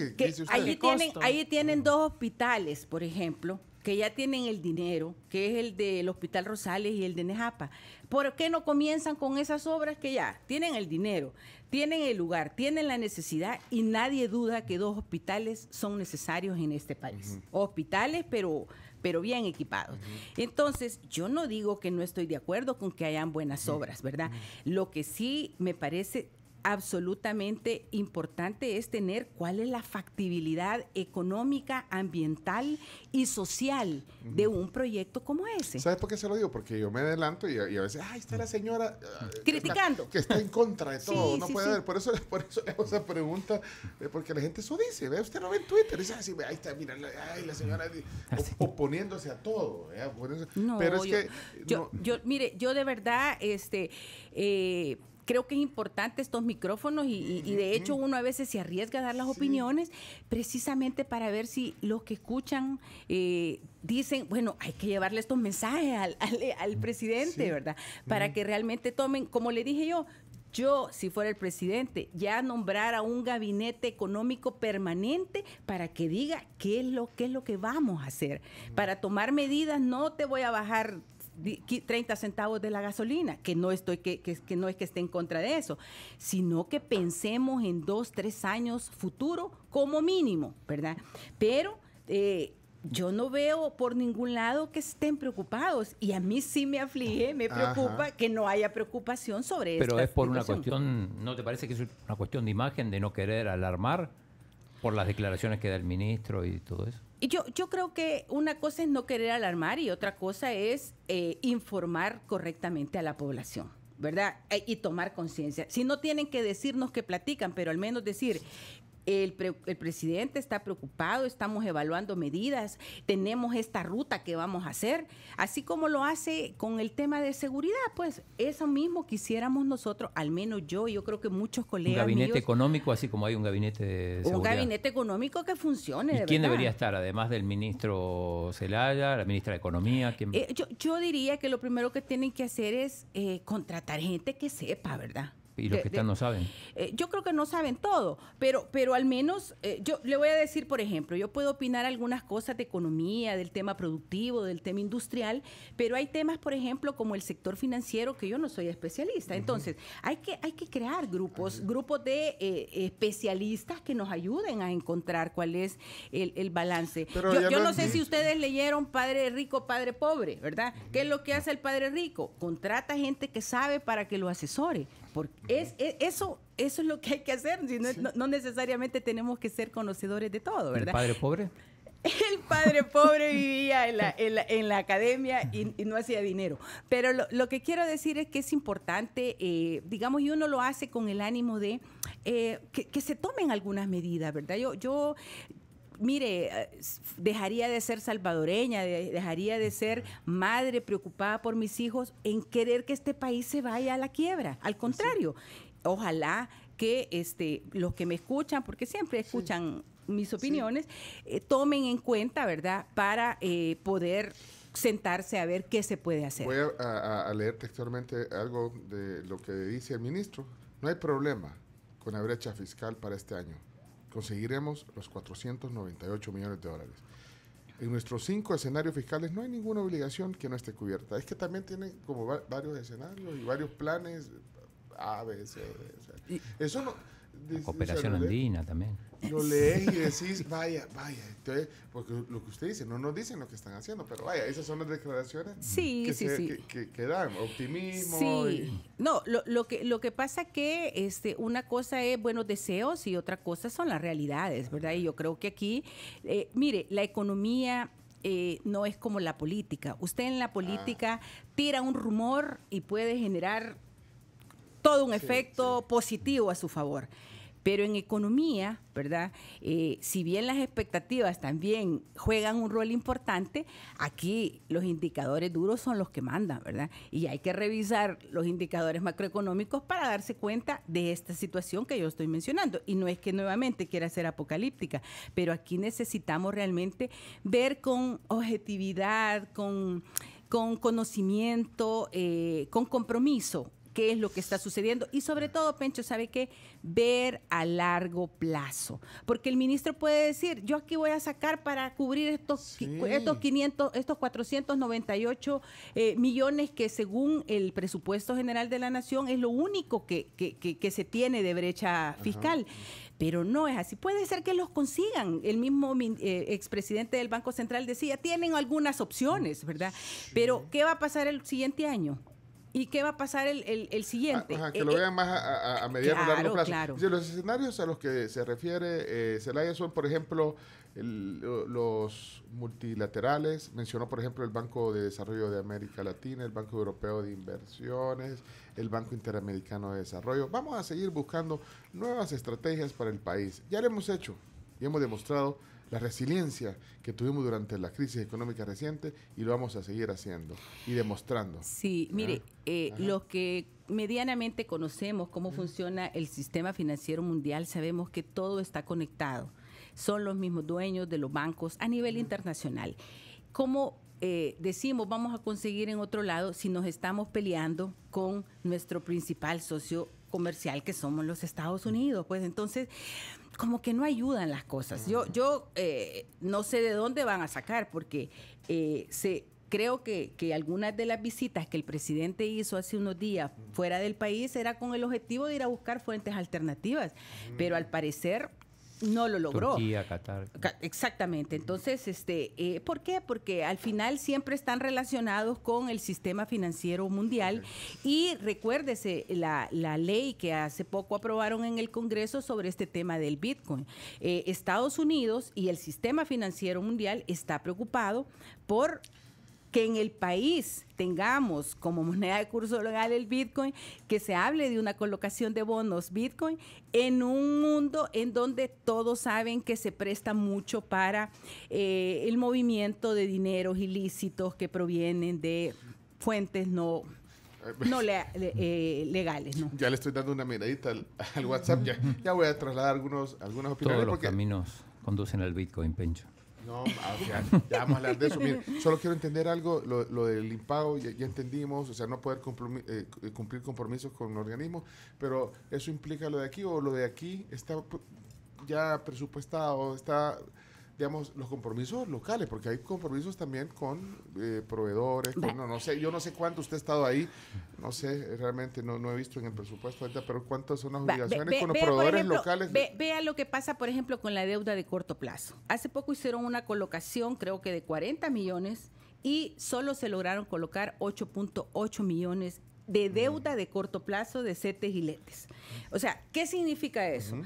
Ahí tienen, mm. dos hospitales, por ejemplo, que ya tienen el dinero, que es el del Hospital Rosales y el de Nejapa. ¿Por qué no comienzan con esas obras que ya tienen el dinero? tienen el lugar, tienen la necesidad y nadie duda que dos hospitales son necesarios en este país. Hospitales, pero, pero bien equipados. Entonces, yo no digo que no estoy de acuerdo con que hayan buenas obras, ¿verdad? Lo que sí me parece absolutamente importante es tener cuál es la factibilidad económica, ambiental y social de un proyecto como ese. ¿Sabes por qué se lo digo? Porque yo me adelanto y, a veces, ahí está la señora ah, criticando. que está en contra de todo, no puede haber. Por eso, por eso esa pregunta, eh, porque la gente eso dice, ¿ve? usted no ve en Twitter, dice, así, ah, ahí está, mira, la, ay, la señora ah, oponiéndose a todo. No, Pero es que... Yo, mire, yo de verdad, este... Eh, creo que es importante estos micrófonos y, de hecho uno a veces se arriesga a dar las opiniones precisamente para ver si los que escuchan eh, dicen, bueno, hay que llevarle estos mensajes al, al, eh, presidente, ¿verdad? Para que realmente tomen, como le dije yo, yo, si fuera el presidente, ya nombrara un gabinete económico permanente para que diga qué es lo, qué es lo que vamos a hacer. Mm. Para tomar medidas, no te voy a bajar 30 centavos de la gasolina, que no, estoy, que, que, no es que esté en contra de eso, sino que pensemos en dos, tres años futuro como mínimo, ¿verdad? Pero... Eh, yo no veo por ningún lado que estén preocupados y a mí sí me aflige, me preocupa que no haya preocupación sobre eso. Pero es por una cuestión, ¿no te parece que es una cuestión de imagen, de no querer alarmar por las declaraciones que da el ministro y todo eso? Yo, yo creo que una cosa es no querer alarmar y otra cosa es eh, informar correctamente a la población. ¿Verdad? Eh, y tomar conciencia. Si no tienen que decirnos que platican, pero al menos decir el, presidente está preocupado, estamos evaluando medidas, tenemos esta ruta que vamos a hacer, así como lo hace con el tema de seguridad, pues eso mismo quisiéramos nosotros, al menos yo, yo creo que muchos colegas. Un gabinete económico, así como hay un gabinete de seguridad. Un gabinete económico que funcione. ¿Y quién debería estar, además del ministro Zelaya, la ministra de Economía? Eh, yo, yo, diría que lo primero que tienen que hacer es eh, contratar gente que sepa, ¿verdad? Y los que están no saben. Eh, yo creo que no saben todo, pero, pero al menos eh, yo le voy a decir, por ejemplo, yo puedo opinar algunas cosas de economía, del tema productivo, del tema industrial, pero hay temas, por ejemplo, como el sector financiero, que yo no soy especialista. Entonces, hay que, hay que crear grupos, grupos de eh, especialistas que nos ayuden a encontrar cuál es el, balance. yo, no sé si ustedes leyeron Padre Rico, Padre Pobre, ¿verdad? ¿Qué es lo que hace el Padre Rico? Contrata gente que sabe para que lo asesore es, eso, eso es lo que hay que hacer. No, necesariamente tenemos que ser conocedores de todo, ¿verdad? ¿El padre pobre? El padre pobre vivía en la, academia y, no hacía dinero. Pero lo, que quiero decir es que es importante, eh, digamos, y uno lo hace con el ánimo de eh, que, se tomen algunas medidas, ¿verdad? Yo, yo mire, eh, dejaría de ser salvadoreña, dejaría de ser madre preocupada por mis hijos en querer que este país se vaya a la quiebra. Al contrario, ojalá que este, los que me escuchan, porque siempre escuchan mis opiniones, eh, tomen en cuenta, ¿verdad?, para eh, poder sentarse a ver qué se puede hacer. Voy a, a leer textualmente algo de lo que dice el ministro. No hay problema con la brecha fiscal para este año conseguiremos los 498 millones de dólares. En nuestros cinco escenarios fiscales no hay ninguna obligación que no esté cubierta. Es que también tienen como varios escenarios y varios planes A, B, C, e, y, eso no, Operación cooperación andina también. Lo lees y decís, vaya, vaya. Entonces, porque lo que usted dice, no nos dicen lo que están haciendo, pero vaya, esas son las declaraciones que, dan, optimismo. no, lo, que, lo que pasa que este, una cosa es buenos deseos y otra cosa son las realidades, ¿verdad? Y yo creo que aquí, eh, mire, la economía eh, no es como la política. Usted en la ah. política tira un rumor y puede generar todo un efecto positivo a su favor. Pero en economía, ¿verdad? Eh, si bien las expectativas también juegan un rol importante, aquí los indicadores duros son los que mandan, ¿verdad? Y hay que revisar los indicadores macroeconómicos para darse cuenta de esta situación que yo estoy mencionando. Y no es que nuevamente quiera ser apocalíptica, pero aquí necesitamos realmente ver con objetividad, con, con conocimiento, eh, con compromiso qué es lo que está sucediendo y sobre todo, Pencho, ¿sabe qué? Ver a largo plazo, porque el ministro puede decir, yo aquí voy a sacar para cubrir estos, 500, estos 498 eh, millones que según el presupuesto general de la nación es lo único que, que, se tiene de brecha fiscal. Pero no es así. Puede ser que los consigan. El mismo eh, expresidente del Banco Central decía, tienen algunas opciones, ¿verdad? Pero, ¿qué va a pasar el siguiente año? ¿Y qué va a pasar el, siguiente? que eh, lo eh, vean más a, a, eh, mediano largo plazo. los escenarios a los que se refiere Celaya son, por ejemplo, los multilaterales. Mencionó, por ejemplo, el Banco de Desarrollo de América Latina, el Banco Europeo de Inversiones, el Banco Interamericano de Desarrollo. Vamos a seguir buscando nuevas estrategias para el país. Ya lo hemos hecho y hemos demostrado la resiliencia que tuvimos durante la crisis económica reciente y lo vamos a seguir haciendo y demostrando. Sí, mire, ¿Ah? eh, los que medianamente conocemos cómo funciona el sistema financiero mundial sabemos que todo está conectado. Son los mismos dueños de los bancos a nivel internacional. ¿Cómo eh, decimos vamos a conseguir en otro lado si nos estamos peleando con nuestro principal socio comercial que somos los Estados Unidos. Pues entonces, como que no ayudan las cosas. Yo, yo eh, no sé de dónde van a sacar, porque eh, se, creo que, que, algunas de las visitas que el presidente hizo hace unos días fuera del país era con el objetivo de ir a buscar fuentes alternativas, pero al parecer no lo logró. Turquía, Qatar. Exactamente. Entonces, este, eh, ¿por qué? Porque al final siempre están relacionados con el sistema financiero mundial y recuérdese la, ley que hace poco aprobaron en el Congreso sobre este tema del Bitcoin. Eh, Estados Unidos y el sistema financiero mundial está preocupado por que en el país tengamos como moneda de curso legal el Bitcoin, que se hable de una colocación de bonos Bitcoin en un mundo en donde todos saben que se presta mucho para eh, el movimiento de dineros ilícitos que provienen de fuentes no no eh, legales, Ya le estoy dando una miradita al, WhatsApp. Ya, voy a trasladar algunos, algunas opiniones. Todos los caminos conducen al Bitcoin, Pencho. No, o ya vamos a hablar de eso. solo quiero entender algo, lo, lo del impago, ya, entendimos, o sea, no poder eh, cumplir, cumplir compromisos con organismos, pero ¿eso implica lo de aquí o lo de aquí está ya presupuestado, está digamos, los compromisos locales, porque hay compromisos también con eh, proveedores, con, no, no, sé, yo no sé cuánto usted ha estado ahí, no sé, realmente no, he visto en el presupuesto pero cuántas son las obligaciones con los proveedores locales. vea lo que pasa, por ejemplo, con la deuda de corto plazo. Hace poco hicieron una colocación, creo que de 40 millones, y solo se lograron colocar 8.8 millones de mm. deuda de corto plazo de CETES y LETES. O sea, ¿qué significa eso?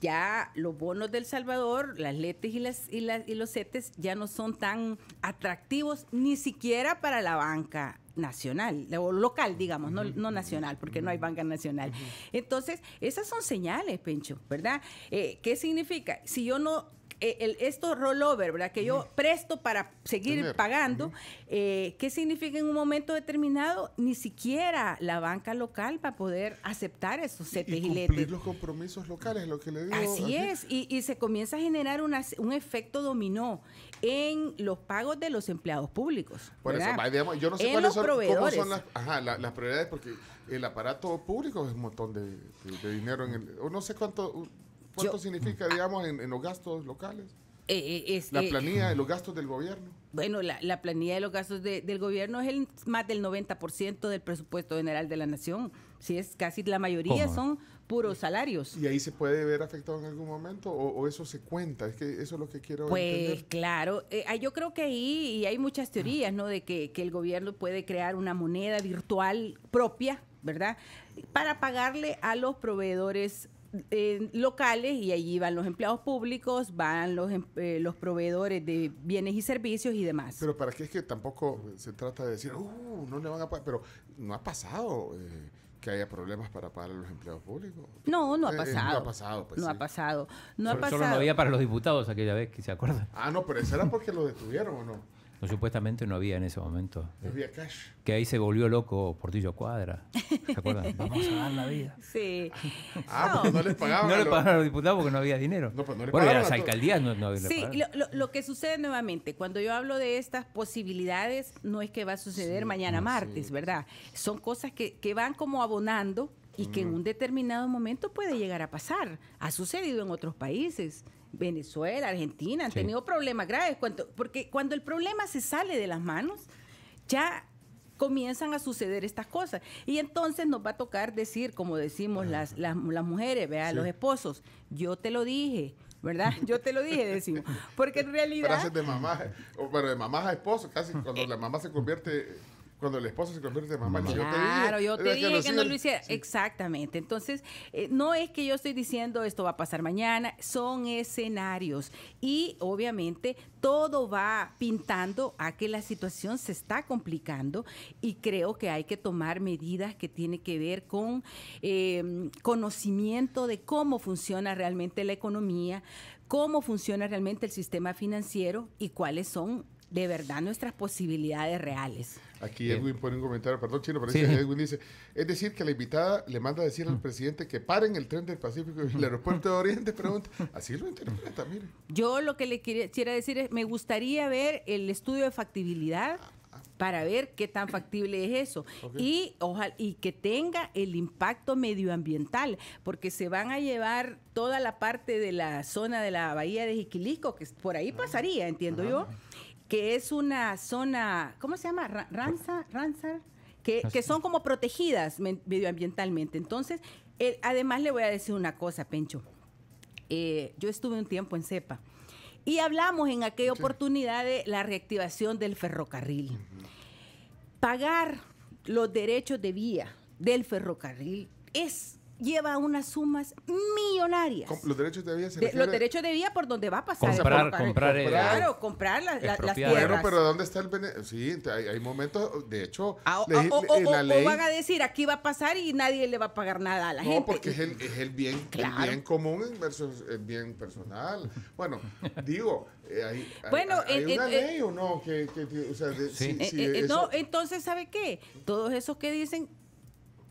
ya los bonos del Salvador, las letes y, las, y, y los setes ya no son tan atractivos ni siquiera para la banca nacional o local, digamos, no, nacional, porque no hay banca nacional. Entonces, esas son señales, Pencho, ¿verdad? Eh, ¿Qué significa? Si yo no eh, esto rollover, ¿verdad? Que yo presto para seguir pagando, eh, ¿qué significa en un momento determinado? Ni siquiera la banca local va a poder aceptar esos sete y, y cumplir los compromisos locales, lo que le digo. Así, es, y, se comienza a generar un efecto dominó en los pagos de los empleados públicos. Por eso, yo no sé cuáles son, Cómo son las, prioridades, porque el aparato público es un montón de, dinero. En el, no sé cuánto ¿Cuánto significa, digamos, en, los gastos locales? Eh, eh, la planilla, de los gastos del gobierno. Bueno, la, planilla de los gastos del gobierno es más del 90% del presupuesto general de la nación. Si es casi la mayoría son puros salarios. ¿Y ahí se puede ver afectado en algún momento o, eso se cuenta? Es que eso es lo que quiero Pues claro, eh, ah, yo creo que ahí y hay muchas teorías, ¿no? De que el gobierno puede crear una moneda virtual propia, ¿verdad? Para pagarle a los proveedores locales y allí van los empleados públicos, van los, em, eh, los proveedores de bienes y servicios y demás. Pero para qué es que tampoco se trata de decir, uh, no le van a pagar, pero no ha pasado. Eh, que haya problemas para pagar a los empleados públicos. No, no ha pasado. no ha pasado, No ha pasado. Solo no había para los diputados aquella vez, que se acuerdan. Ah, no, pero eso era porque lo detuvieron o no. No, supuestamente no había en ese momento. No había cash. Que ahí se volvió loco Portillo Cuadra. ¿Se acuerdan? Vamos a dar la vida. Sí. Ah, no. no les pagaban. No le pagaban a los diputados porque no había dinero. No, pues no las alcaldías no, no Sí, lo, lo, que sucede nuevamente, cuando yo hablo de estas posibilidades, no es que va a suceder mañana martes, ¿verdad? Son cosas que, que van como abonando y que en un determinado momento puede llegar a pasar. Ha sucedido en otros países. Venezuela, Argentina, han tenido problemas graves, cuando, porque cuando el problema se sale de las manos, ya comienzan a suceder estas cosas. Y entonces nos va a tocar decir, como decimos ah. las, las, mujeres, vea, los esposos, yo te lo dije, ¿verdad? Yo te lo dije, decimos. Porque en realidad. Frases de mamá, de mamá a esposo, casi cuando la mamá se convierte cuando el esposo se convierte en mamá. yo te dije, yo te dije que, no lo hiciera. Exactamente. Entonces, eh, no es que yo estoy diciendo esto va a pasar mañana, son escenarios. Y obviamente todo va pintando a que la situación se está complicando y creo que hay que tomar medidas que tienen que ver con em, conocimiento de cómo funciona realmente la economía, cómo funciona realmente el sistema financiero y cuáles son de verdad nuestras posibilidades reales. Aquí Edwin pone un comentario, perdón, Chino, pero que Edwin dice, es decir, que la invitada le manda a decir al mm. presidente que paren el tren del Pacífico y el aeropuerto de Oriente, pregunta, así lo interpreta, mire. Yo lo que le quisiera decir es, me gustaría ver el estudio de factibilidad para ver qué tan factible es eso y ojalá y que tenga el impacto medioambiental porque se van a llevar toda la parte de la zona de la bahía de Jiquilico que por ahí ah, pasaría entiendo yo que es una zona, ¿cómo se llama? Ranza, Ranzar, que, son como protegidas medioambientalmente. Entonces, eh, además le voy a decir una cosa, Pencho. Eh, yo estuve un tiempo en CEPA y hablamos en aquella oportunidad de la reactivación del ferrocarril. Pagar los derechos de vía del ferrocarril es lleva unas sumas millonarias. Los derechos de vía se Los derechos de vía por donde va a pasar. Comprar, comprar, eh, Claro, comprar las tierras. Bueno, pero ¿dónde está el beneficio? Sí, hay, hay, momentos, de hecho, ah, o, la ley... van a decir, aquí va a pasar y nadie le va a pagar nada a la gente. No, porque es el, bien, común versus el bien personal. Bueno, digo... Eh, hay, bueno, eh, una ley o no? no, entonces, ¿sabe qué? Todos esos que dicen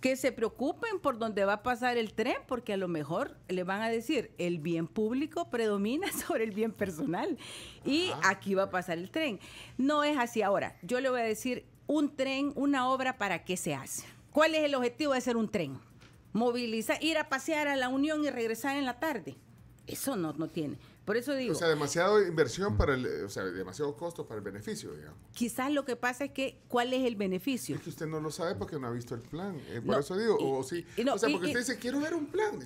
que se preocupen por dónde va a pasar el tren, porque a lo mejor le van a decir, el bien público predomina sobre el bien personal y aquí va a pasar el tren. No es así ahora. Yo le voy a decir, un tren, una obra, ¿para qué se hace? ¿Cuál es el objetivo de hacer un tren? Movilizar, ir a pasear a la Unión y regresar en la tarde. Eso no, no tiene. Por eso digo. O sea, demasiado inversión para el, o sea, demasiado costo para el beneficio, digamos. Quizás lo que pasa es que, ¿cuál es el beneficio? Es usted no lo sabe porque no ha visto el plan. Eh, por eso digo, o sí. o sea, porque usted dice, quiero ver un plan.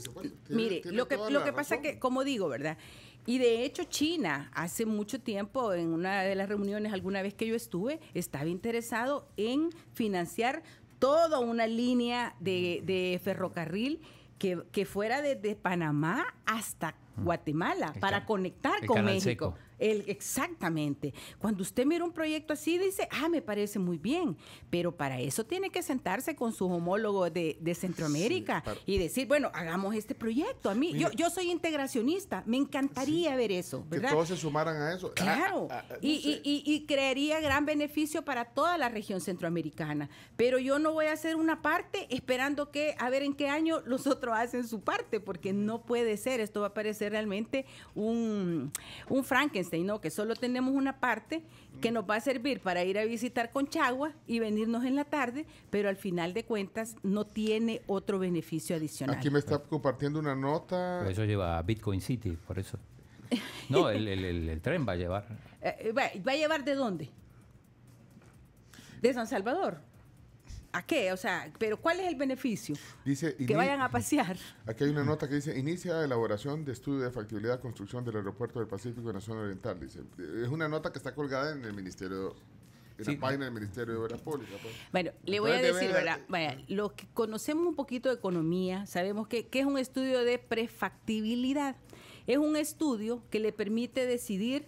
mire, lo que, lo que pasa es que, como digo, ¿verdad? Y de hecho China, hace mucho tiempo, en una de las reuniones alguna vez que yo estuve, estaba interesado en financiar toda una línea de, ferrocarril que, que fuera desde Panamá hasta Guatemala, para conectar con México exactamente. Cuando usted mira un proyecto así, dice, ah, me parece muy bien, pero para eso tiene que sentarse con su homólogo de, Centroamérica y decir, bueno, hagamos este proyecto. A mí, yo, yo soy integracionista, me encantaría ver eso. Que todos se sumaran a eso. Claro, y, y, crearía gran beneficio para toda la región centroamericana, pero yo no voy a hacer una parte esperando que, a ver en qué año los otros hacen su parte, porque no puede ser, esto va a parecer realmente un Frankenstein y ¿no? Que solo tenemos una parte que mm. nos va a servir para ir a visitar Conchagua y venirnos en la tarde, pero al final de cuentas no tiene otro beneficio adicional. Aquí me está compartiendo una nota. eso lleva a Bitcoin City, por eso. No, el, tren va a llevar. Eh, eh, ¿Va a llevar de dónde? ¿De San Salvador? ¿A qué? O sea, pero ¿cuál es el beneficio? Dice, que vayan a pasear. Aquí hay una nota que dice, inicia elaboración de estudio de factibilidad construcción del aeropuerto del Pacífico en la zona oriental. Dice, es una nota que está colgada en el Ministerio en la página del Ministerio de Obras Públicas. Pues. Bueno, le voy a decir, eh, los que conocemos un poquito de economía, sabemos que, que es un estudio de prefactibilidad. Es un estudio que le permite decidir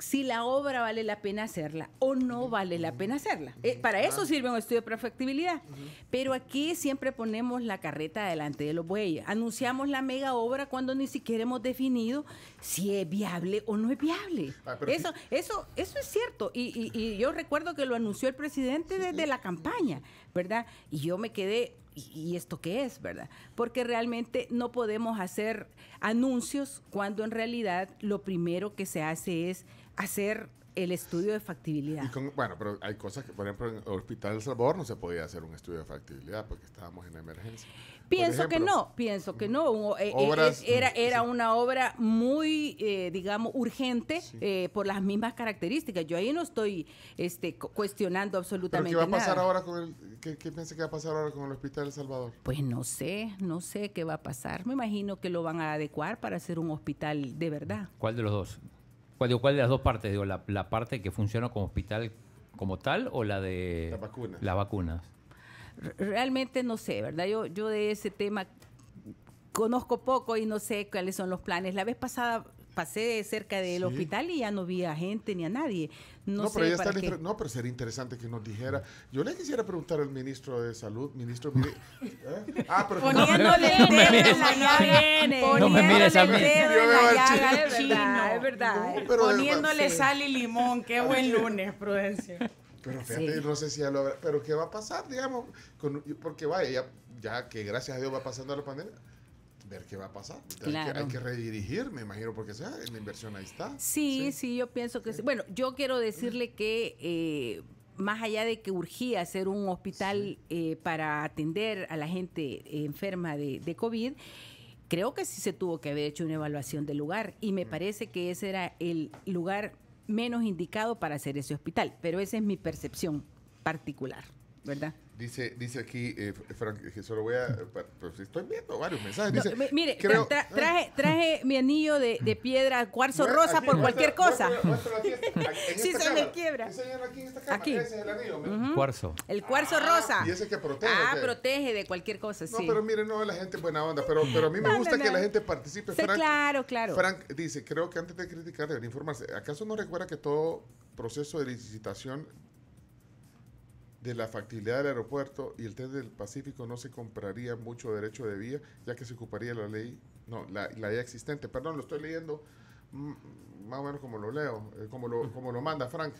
si la obra vale la pena hacerla o no vale la pena hacerla. Eh, para ah. eso sirve un estudio de perfectibilidad. Pero aquí siempre ponemos la carreta delante de los bueyes. Anunciamos la mega obra cuando ni siquiera hemos definido si es viable o no es viable. Ah, eso, eso, eso es cierto. Y, y yo recuerdo que lo anunció el presidente desde la campaña, ¿verdad? Y yo me quedé, ¿y esto qué es, verdad? Porque realmente no podemos hacer anuncios cuando en realidad lo primero que se hace es hacer el estudio de factibilidad. bueno, pero hay cosas que, por ejemplo, en el Hospital El Salvador no se podía hacer un estudio de factibilidad porque estábamos en emergencia. Pienso que no, pienso que no. Eh, eh, eh, era era una obra muy, digamos, urgente por las mismas características. Yo ahí no estoy este, cuestionando absolutamente qué, piensa que va a pasar ahora con el Hospital El Salvador? Pues no sé, no sé qué va a pasar. Me imagino que lo van a adecuar para hacer un hospital de verdad. ¿Cuál de los dos? ¿Cuál, de las dos partes? Digo, la, parte que funciona como hospital como tal o la de las vacunas? Las vacunas. Realmente no sé, ¿verdad? Yo, yo de ese tema conozco poco y no sé cuáles son los planes. La vez pasada pasé cerca del hospital y ya no vi a gente ni a nadie. No, pero, ya no pero sería interesante que nos dijera. Yo le quisiera preguntar al ministro de Salud, ministro... ¿eh? Ah, pero... Poniéndole la No me a Es es verdad. Poniéndole sal y limón. Qué buen lunes, Prudencia. Pero fíjate, no sé si ya lo Pero ¿qué va a pasar, digamos? porque vaya, ya, ya que gracias a Dios va pasando la pandemia ver qué va a pasar. Hay, que, redirigir, me imagino, porque sea, la inversión ahí está. Sí, sí, yo pienso que sí. Bueno, yo quiero decirle que eh, más allá de que urgía hacer un hospital eh, para atender a la gente enferma de COVID, creo que sí se tuvo que haber hecho una evaluación del lugar y me parece que ese era el lugar menos indicado para hacer ese hospital, pero esa es mi percepción particular, ¿verdad? Dice, dice aquí, eh, eh Frank, eh, que solo voy a. Eh, pues, estoy viendo varios mensajes. mire, traje, traje mi anillo de, de piedra cuarzo rosa por cualquier cosa. Sí, se me quiebra. Aquí, Ese es el anillo. Cuarzo. El cuarzo ah, rosa. Y ese que protege. Ah, protege de cualquier cosa, sí. No, pero mire, no, la gente es buena onda. Pero, pero a mí me gusta que la gente participe. Sí, claro, claro. Frank dice, creo que antes de criticar deben informarse. ¿Acaso no recuerda que todo proceso de licitación de la factibilidad del aeropuerto y el test del Pacífico no se compraría mucho derecho de vía, ya que se ocuparía la ley, no, la, la existente. Perdón, lo estoy leyendo más o menos como lo leo, eh, como, lo, como lo manda Frank,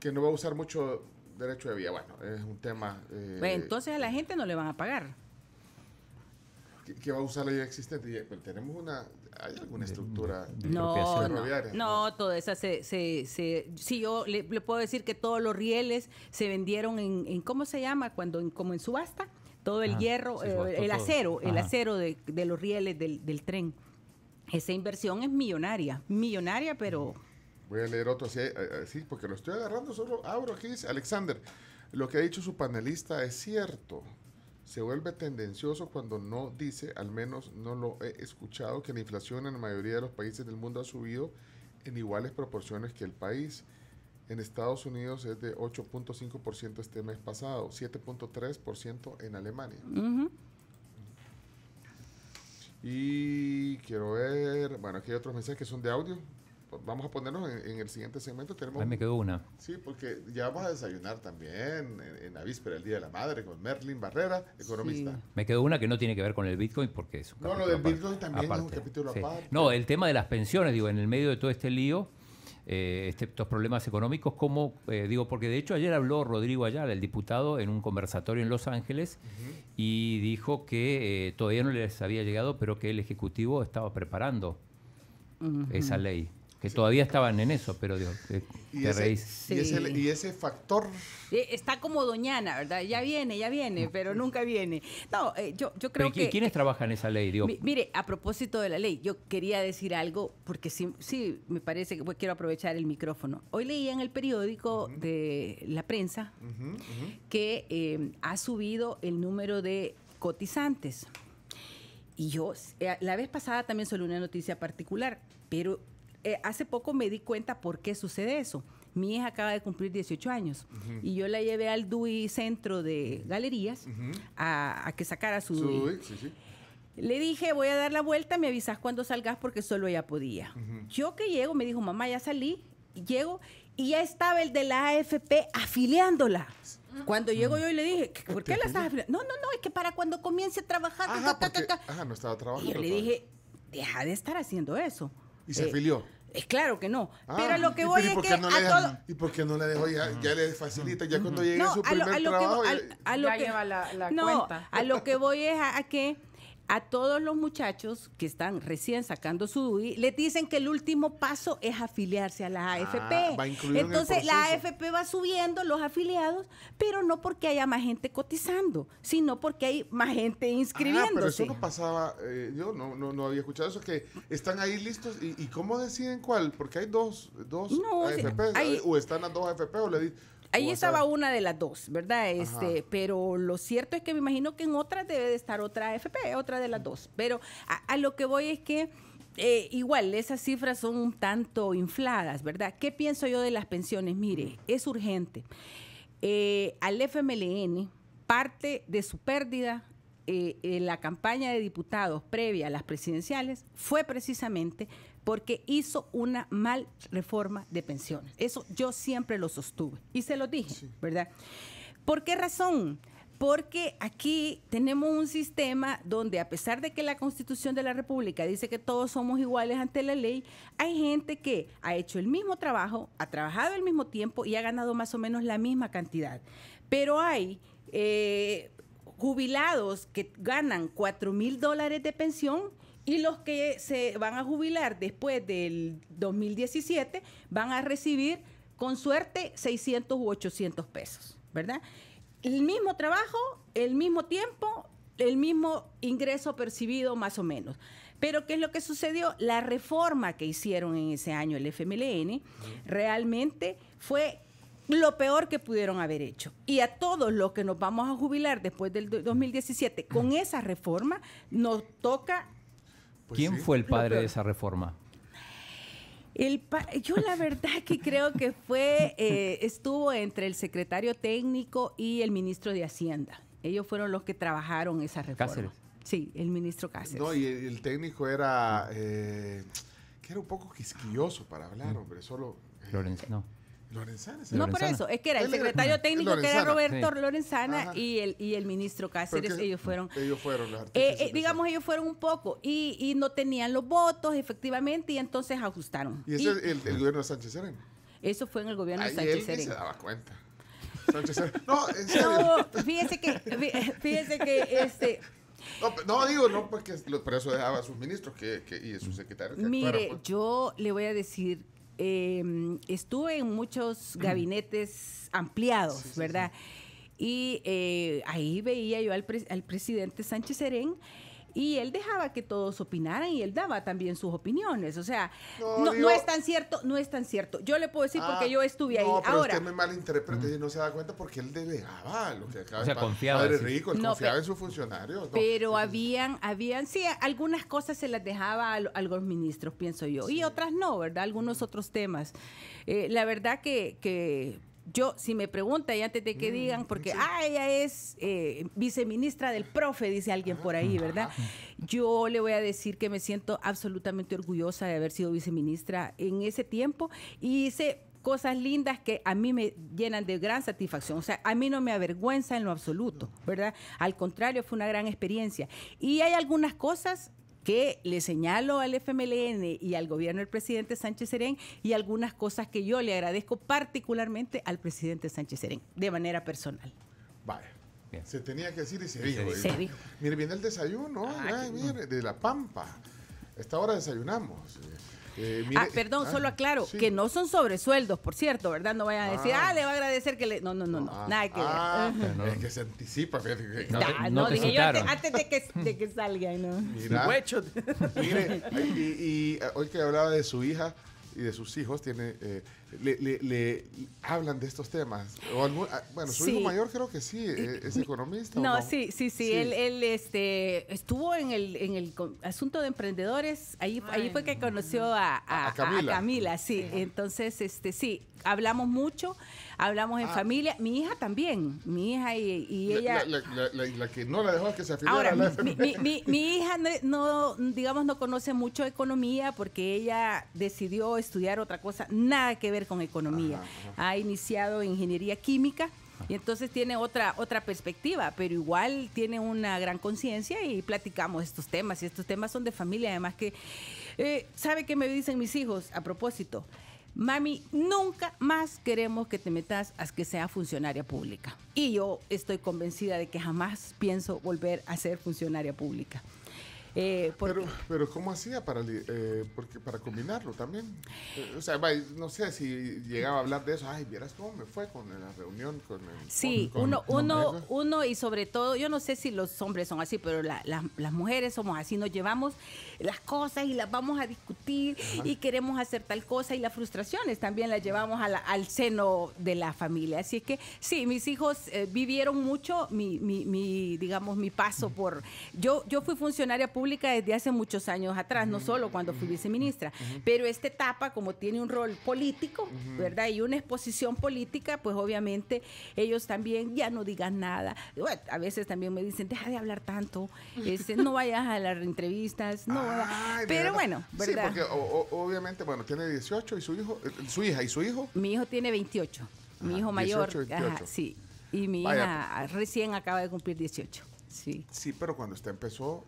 que no va a usar mucho derecho de vía. Bueno, es un tema... Eh, pues entonces a la gente no le van a pagar. Que, va a usar la ley existente. Eh, tenemos una ¿Hay alguna estructura de, no, No, no, toda esa se... se, sí, yo le, puedo decir que todos los rieles se vendieron en, ¿cómo se llama? cuando en, Como en subasta. Todo el hierro, eh, el acero, el acero de, los rieles del, tren. Esa inversión es millonaria, millonaria, pero... Voy a leer otro así, eh, eh, porque lo estoy agarrando, solo abro aquí, Alexander. Lo que ha dicho su panelista es cierto se vuelve tendencioso cuando no dice, al menos no lo he escuchado, que la inflación en la mayoría de los países del mundo ha subido en iguales proporciones que el país. En Estados Unidos es de 8.5% este mes pasado, 7.3% en Alemania. Y quiero ver, bueno, aquí hay otros mensajes que son de audio vamos a ponernos en, el siguiente segmento. Tenemos, Ahí me quedó una. Sí, porque ya vamos a desayunar también en, la víspera del Día de la Madre con Merlin Barrera, economista. Me quedó una que no tiene que ver con el Bitcoin porque es No, lo del Bitcoin también es un capítulo No, el tema de las pensiones, digo, en el medio de todo este lío. Eh, este, estos problemas económicos, como eh, digo, porque de hecho ayer habló Rodrigo Ayala, el diputado, en un conversatorio en Los Ángeles y dijo que eh, todavía no les había llegado, pero que el Ejecutivo estaba preparando esa ley que todavía estaban en eso, pero Dios eh, ¿Y, ese, ese, factor. Eh, está como Doñana, ¿verdad? Ya viene, ya viene, pero nunca viene. No, eh, yo, yo creo que. ¿Quiénes trabajan esa ley, Dios? Mire, a propósito de la ley, yo quería decir algo, porque sí, me parece que quiero aprovechar el micrófono. Hoy leía en el periódico de la prensa que ha subido el número de cotizantes. Y yo, la vez pasada también solo una noticia particular, pero eh, hace poco me di cuenta por qué sucede eso. Mi hija acaba de cumplir 18 años y yo la llevé al DUI Centro de Galerías a, que sacara su, DUI. Le dije, voy a dar la vuelta, me avisas cuando salgas porque solo ella podía. Yo que llego, me dijo, mamá, ya salí, llego y ya estaba el de la AFP afiliándola. Cuando llego yo y le dije, ¿por qué la estás afiliando? No, no, no, es que para cuando comience a trabajar. Ajá, no estaba trabajando. Y le dije, deja de estar haciendo eso. Y se eh, afilió. Es eh, claro que no. Ah, pero a lo que voy es que a ¿Y por qué no le dejo? Ya, ya le facilita, ya cuando llegue no, a su primer a lo, a lo trabajo... Que, a, a lo ya que, lleva la, la no, cuenta. a lo que voy es a, a que a todos los muchachos que están recién sacando su DUI, les dicen que el último paso es afiliarse a la AFP. Ah, Entonces la AFP va subiendo los afiliados, pero no porque haya más gente cotizando, sino porque hay más gente inscribiéndose. Ah, pero eso no pasaba, eh, yo no, no, había escuchado eso, que están ahí listos y, y ¿cómo deciden cuál? Porque hay dos, dos no, AFP, o están las dos AFP o le dicen Ahí estaba una de las dos, ¿verdad? Este, pero lo cierto es que me imagino que en otras debe de estar otra FP, otra de las dos. Pero a, lo que voy es que eh, igual esas cifras son un tanto infladas, ¿verdad? ¿Qué pienso yo de las pensiones? Mire, es urgente. Eh, al FMLN parte de su pérdida eh, en la campaña de diputados previa a las presidenciales fue precisamente porque hizo una mal reforma de pensiones. Eso yo siempre lo sostuve y se lo dije, ¿verdad? ¿Por qué razón? Porque aquí tenemos un sistema donde a pesar de que la Constitución de la República dice que todos somos iguales ante la ley, hay gente que ha hecho el mismo trabajo, ha trabajado el mismo tiempo y ha ganado más o menos la misma cantidad. Pero hay... Eh, jubilados que ganan 4 mil dólares de pensión y los que se van a jubilar después del 2017 van a recibir con suerte 600 u 800 pesos, ¿verdad? El mismo trabajo, el mismo tiempo, el mismo ingreso percibido más o menos. Pero ¿qué es lo que sucedió? La reforma que hicieron en ese año el FMLN realmente fue lo peor que pudieron haber hecho. Y a todos los que nos vamos a jubilar después del 2017 con esa reforma, nos toca pues ¿Quién fue el padre de esa reforma? El yo la verdad que creo que fue, eh, estuvo entre el secretario técnico y el ministro de Hacienda. Ellos fueron los que trabajaron esa reforma. Cáceres. Sí, el ministro Cáceres. No, y el, técnico era, eh, que era un poco quisquilloso para hablar, mm. hombre, solo... Eh, no. Lorenzana. No, por eso. Es que era el secretario técnico, que era Roberto Lorenzana, y el, y el ministro Cáceres. Ellos fueron. Ellos fueron los eh, eh, Digamos, ellos fueron un poco. Y, y, no tenían los votos, efectivamente, y entonces ajustaron. ¿Y eso es el, el, gobierno de Sánchez Serena? Eso fue en el gobierno de Sánchez él se daba cuenta. Sánchez No, en serio. no, fíjese que, fíjese que este. No, digo, no, porque pues por eso dejaba a sus ministros que, y a sus secretarios. Mire, pues. yo le voy a decir Em, estuve en muchos mm. gabinetes ampliados, ¿verdad? Y eh, ahí veía yo al, al presidente Sánchez Serén y él dejaba que todos opinaran y él daba también sus opiniones. O sea, no, es tan cierto, no es tan cierto. Yo le puedo decir porque ah, yo estuve ahí. No, pero Ahora, me malinterprete y no se da cuenta porque él delegaba lo que acaba o sea, confiaba, padre rico, él confiaba en sus funcionarios. Pero habían, habían, sí, algunas cosas se las dejaba a, los ministros, pienso yo, y otras no, ¿verdad? Algunos otros temas. Eh, la verdad que yo, si me pregunta, y antes de que mm, digan, porque, ah, ella es eh, viceministra del profe, dice alguien por ahí, ah, ¿verdad? Yo le voy a decir que me siento absolutamente orgullosa de haber sido viceministra en ese tiempo y hice cosas lindas que a mí me llenan de gran satisfacción. O sea, a mí no me avergüenza en lo absoluto, ¿verdad? Al contrario, fue una gran experiencia. Y hay algunas cosas que le señalo al FMLN y al gobierno del presidente Sánchez Serén y algunas cosas que yo le agradezco particularmente al presidente Sánchez Serén, de manera personal. Vale. Se tenía que decir y se dijo. ¿eh? Se Mire, viene el desayuno, ah, de la pampa. esta hora desayunamos. Eh. Eh, ah, perdón, ah, solo aclaro, que no son sobresueldos, por cierto, ¿verdad? No vayan a decir, ah. ah, le va a agradecer que le. No, no, no, no ah, nada que ver. Es que se anticipa. Que... No, no, no antes de que, salga. ¿no? Mira, mire, y, y, y eh, hoy que hablaba de su hija y de sus hijos tiene eh, le, le, le, hablan de estos temas. Ah, bueno, su hijo mayor creo que sí, eh, es economista. No, sí, sí, sí, Él, este, estuvo en el, en el asunto de emprendedores, ahí, ahí fue que conoció a, Camila. a Camila. sí. Entonces, este, sí, hablamos mucho hablamos en ah. familia. Mi hija también, mi hija y, ella... La, que no la dejó que se afiliara la mi, mi, mi, hija no, digamos, no conoce mucho economía porque ella decidió estudiar otra cosa, nada que ver con economía. Ha iniciado ingeniería química. Y entonces tiene otra, otra perspectiva, pero igual tiene una gran conciencia y platicamos estos temas. Y estos temas son de familia, además que, eh, ¿sabe qué me dicen mis hijos? A propósito, mami, nunca más queremos que te metas a que sea funcionaria pública. Y yo estoy convencida de que jamás pienso volver a ser funcionaria pública. Eh, pero, pero, ¿cómo hacía para, eh, porque para combinarlo también? Eh, o sea, no sé si llegaba a hablar de eso. Ay, vieras cómo me fue con la reunión. Con sí, uno, uno, uno y sobre todo, yo no sé si los hombres son así, pero las mujeres somos así. Nos llevamos las cosas y las vamos a discutir y queremos hacer tal cosa y las frustraciones también las llevamos al seno de la familia. Así es que sí, mis hijos vivieron mucho mi, mi, digamos, mi paso por... Yo, yo fui funcionaria pública desde hace muchos años atrás, no solo cuando fui viceministra, pero esta etapa, como tiene un rol político, ¿verdad? Y una exposición política, pues obviamente ellos también ya no digan nada. a veces también me dicen, deja de hablar tanto, este, no vayas a las entrevistas, no Pero bueno, ¿verdad? porque obviamente, bueno, tiene 18 y su hijo, eh, su hija y su hijo. Mi hijo tiene 28, mi hijo mayor, sí. Y mi hija recién acaba de cumplir 18. Sí. Sí, pero cuando usted empezó,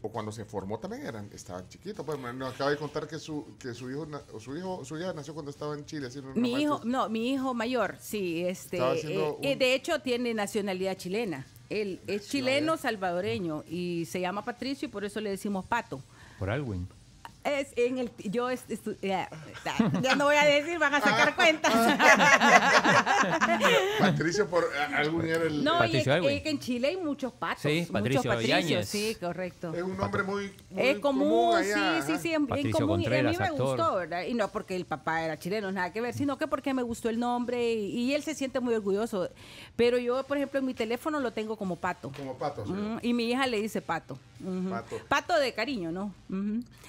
o cuando se formó también eran, estaban chiquitos. Pues nos acaba de contar que su, hijo, su hijo, su hija nació cuando estaba en Chile. mi hijo, no, mi hijo mayor, sí, este, eh, eh, de hecho tiene nacionalidad chilena. Él es chileno salvadoreño y se llama Patricio y por eso le decimos Pato. Por Alwin es en Yo eh, ah, ya, no voy a decir, van a sacar ah. cuenta. Ah. Patricio, por eh, algún era el. No, y que en Chile hay muchos patos. Sí, Patricio, muchos Patricios, sí, correcto. Es un nombre muy, es común. sí, sí, sí, y a mí me gustó, ¿verdad? Y no porque el papá era chileno, nada que ver, sino que porque me gustó el nombre y, él se siente muy orgulloso. Pero yo, por ejemplo, en mi teléfono lo tengo como pato. Como pato, sí. y mi hija le dice pato. Pato. de cariño, ¿no?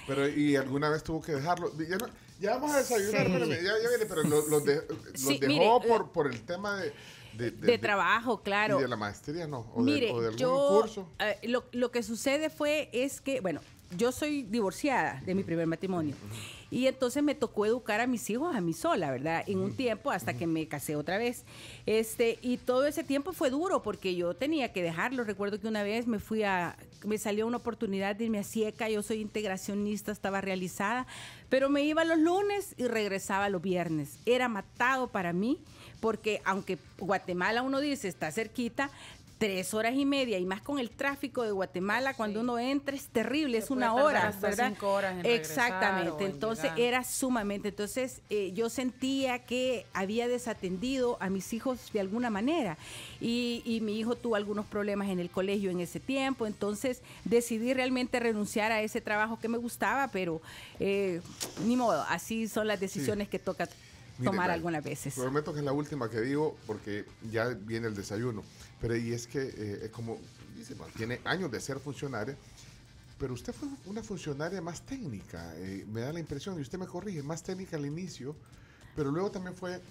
Pero, ¿y alguna vez tuvo que dejarlo? Ya, no, ya vamos a desayunar, sí. pero lo de, dejó eh, por, el tema de... De, trabajo, claro. Y de la maestría, no. O mire, de, yo, eh, lo, lo, que sucede fue es que, bueno, yo soy divorciada de mi primer matrimonio. Y entonces me tocó educar a mis hijos a mí sola, ¿verdad? En un tiempo hasta que me casé otra vez. Este, y todo ese tiempo fue duro porque yo tenía que dejarlo. Recuerdo que una vez me fui a me salió una oportunidad de irme a Sieca, yo soy integracionista, estaba realizada, pero me iba los lunes y regresaba los viernes. Era matado para mí porque aunque Guatemala uno dice está cerquita, tres horas y media y más con el tráfico de Guatemala, cuando uno entra es terrible, es una hora, ¿verdad? Cinco horas Exactamente, entonces era sumamente, entonces eh, yo sentía que había desatendido a mis hijos de alguna manera y, mi hijo tuvo algunos problemas en el colegio en ese tiempo, entonces decidí realmente renunciar a ese trabajo que me gustaba, pero eh, ni modo, así son las decisiones que toca tomar algunas veces. Prometo que es la última que digo porque ya viene el desayuno. Pero y es que eh, es como, dice, tiene años de ser funcionaria, pero usted fue una funcionaria más técnica, eh, me da la impresión, y usted me corrige, más técnica al inicio, pero luego también fue un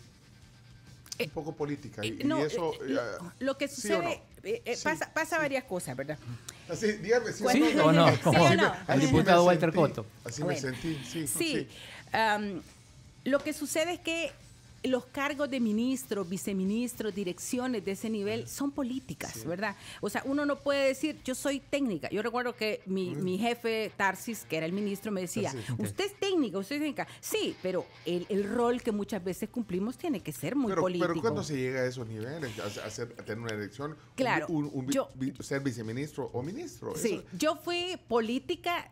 eh, poco política. Y, no, eso, ah, lo que sucede, pasa, pasa varias cosas, ¿verdad? Así, dígame si no, no, Al diputado Walter Cotto. Así me sentí, sí. Sí, um, lo que sucede es que los cargos de ministro, viceministro, direcciones de ese nivel son políticas, ¿verdad? O sea, uno no puede decir, yo soy técnica. Yo recuerdo que mi, mm. mi jefe Tarsis, que era el ministro, me decía, usted es técnica, usted es técnica. Sí, pero el, rol que muchas veces cumplimos tiene que ser muy político. Pero ¿cuándo se llega a esos niveles? A, tener una elección, claro, ser viceministro o ministro. Sí, yo fui política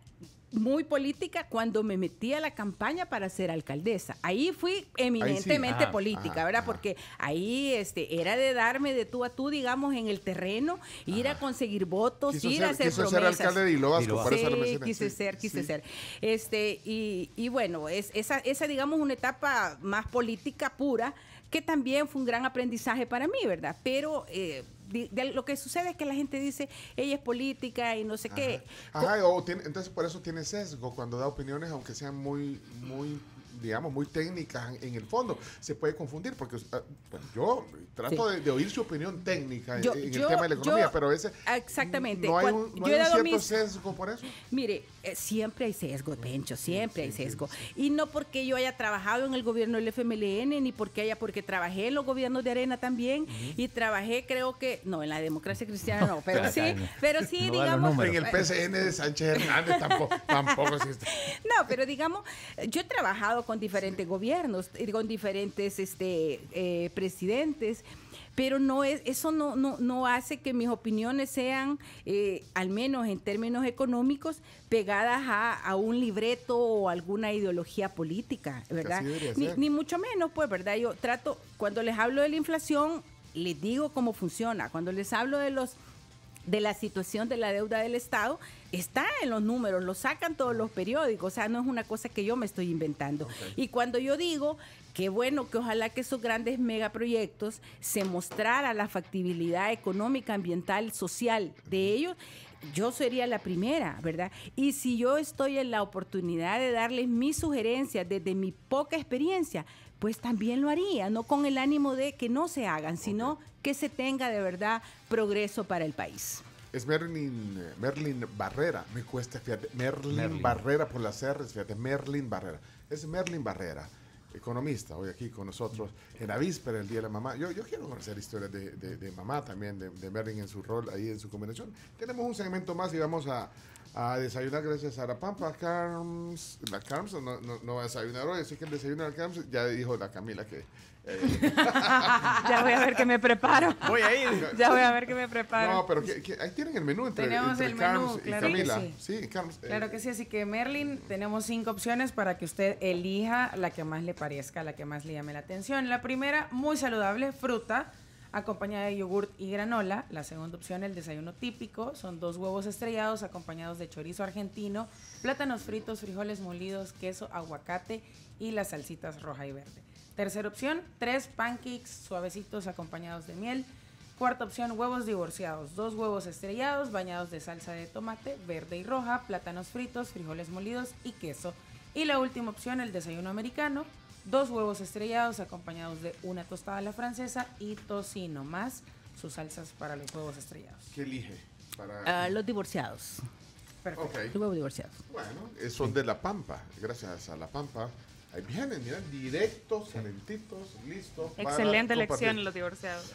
muy política cuando me metí a la campaña para ser alcaldesa. Ahí fui eminentemente política, ¿verdad? Porque ahí este, era de darme de tú a tú, digamos, en el terreno, ir a conseguir votos, ir a hacer quiso ser alcalde de Ilovasco para sí, quise ser, quise ser. Este, y, y bueno, es, esa, esa, digamos, una etapa más política pura, que también fue un gran aprendizaje para mí, ¿verdad? Pero... Eh, lo que sucede es que la gente dice, ella es política y no sé qué. Ajá, entonces por eso tiene sesgo cuando da opiniones, aunque sean muy, muy digamos, muy técnicas en el fondo, se puede confundir, porque ah, yo trato de, oír su opinión técnica en el tema de la economía, pero a veces exactamente. no hay un, cierto sesgo por eso. Mire, eh, siempre hay sesgo, Pencho, siempre hay sesgo. y no porque yo haya trabajado en el gobierno del FMLN, ni porque haya, porque trabajé en los gobiernos de Arena también, y trabajé creo que, no, en la democracia cristiana no, pero sí, pero sí, digamos... En el PCN de Sánchez Hernández tampoco, tampoco existe. No, pero digamos, yo he trabajado con diferentes gobiernos, eh, con diferentes este, eh, presidentes, pero no es, eso no, no, no hace que mis opiniones sean, eh, al menos en términos económicos, pegadas a, un libreto o alguna ideología política, ¿verdad? Ni, ni mucho menos, pues, ¿verdad? Yo trato, cuando les hablo de la inflación, les digo cómo funciona. Cuando les hablo de los de la situación de la deuda del Estado, está en los números, lo sacan todos los periódicos, o sea, no es una cosa que yo me estoy inventando. Y cuando yo digo que bueno, que ojalá que esos grandes megaproyectos se mostrara la factibilidad económica, ambiental, social de ellos, yo sería la primera, ¿verdad? Y si yo estoy en la oportunidad de darles mis sugerencias desde mi poca experiencia, pues también lo haría, no con el ánimo de que no se hagan, sino que se tenga de verdad progreso para el país. Es Merlin, eh, Merlin Barrera. Me cuesta, fíjate. Merlin, Barrera por las R, fíjate. Merlin Barrera. Es Merlin Barrera economista, hoy aquí con nosotros en la víspera del Día de la Mamá. Yo, yo quiero conocer historias de, mamá también, de, Merlin en su rol, ahí en su combinación. Tenemos un segmento más y vamos a, a desayunar gracias a la Pampa, Carms, la Carms, no, no, no va a desayunar hoy, así que el desayuno de la Carms, ya dijo la Camila que... Eh, ya voy a ver que me preparo. Voy a ir. ya voy a ver que me preparo. No, pero que, ahí tienen el menú entre, tenemos el menú, y Camila. sí, Carms, eh. Claro que sí, así que Merlin, tenemos cinco opciones para que usted elija la que más le parezca, la que más le llame la atención. La primera, muy saludable, fruta acompañada de yogurt y granola. La segunda opción, el desayuno típico, son dos huevos estrellados acompañados de chorizo argentino, plátanos fritos, frijoles molidos, queso, aguacate y las salsitas roja y verde. Tercera opción, tres pancakes suavecitos acompañados de miel. Cuarta opción, huevos divorciados. Dos huevos estrellados bañados de salsa de tomate verde y roja, plátanos fritos, frijoles molidos y queso. Y la última opción, el desayuno americano dos huevos estrellados acompañados de una tostada a la francesa y tocino, más sus salsas para los huevos estrellados. ¿Qué elige? Para... Ah, los divorciados. Perfecto. Los huevos Bueno, eh, son de La Pampa. Gracias a La Pampa Ahí vienen, miren, directos, calentitos, listos. Excelente elección los divorciados.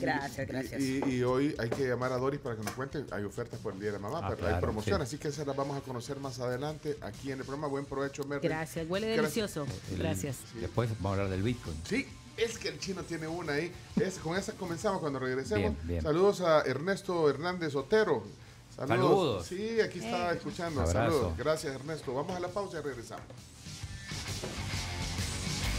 gracias, gracias. Y, hoy hay que llamar a Doris para que nos cuente. Hay ofertas por el Día de la Mamá, ah, pero hay promoción, así que esas las vamos a conocer más adelante aquí en el programa. Buen provecho, Merlin. Gracias, huele delicioso. Eh, gracias. Después vamos a hablar del Bitcoin. Sí, es que el chino tiene una ahí. Es, con esa comenzamos cuando regresemos. Saludos a Ernesto Hernández Otero. Saludos. Sí, aquí estaba eh. escuchando. Saludos. Gracias, Ernesto. Vamos a la pausa y regresamos.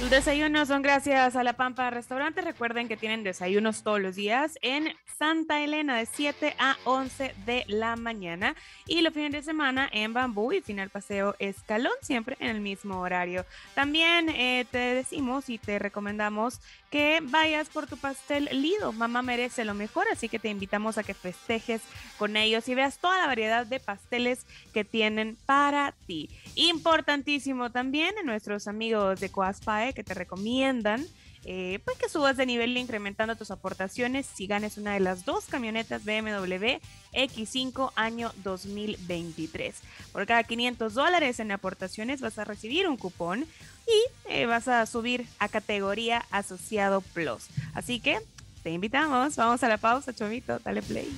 Los desayunos son gracias a La Pampa Restaurante. Recuerden que tienen desayunos todos los días en Santa Elena de 7 a 11 de la mañana y los fines de semana en Bambú y Final Paseo Escalón, siempre en el mismo horario. También eh, te decimos y te recomendamos que vayas por tu pastel Lido. Mamá merece lo mejor, así que te invitamos a que festejes con ellos y veas toda la variedad de pasteles que tienen para ti. Importantísimo también nuestros amigos de Coaspae que te recomiendan eh, pues que subas de nivel incrementando tus aportaciones si ganes una de las dos camionetas BMW X5 año 2023. Por cada 500 dólares en aportaciones vas a recibir un cupón y eh, vas a subir a categoría asociado plus. Así que te invitamos, vamos a la pausa, Chomito, dale play.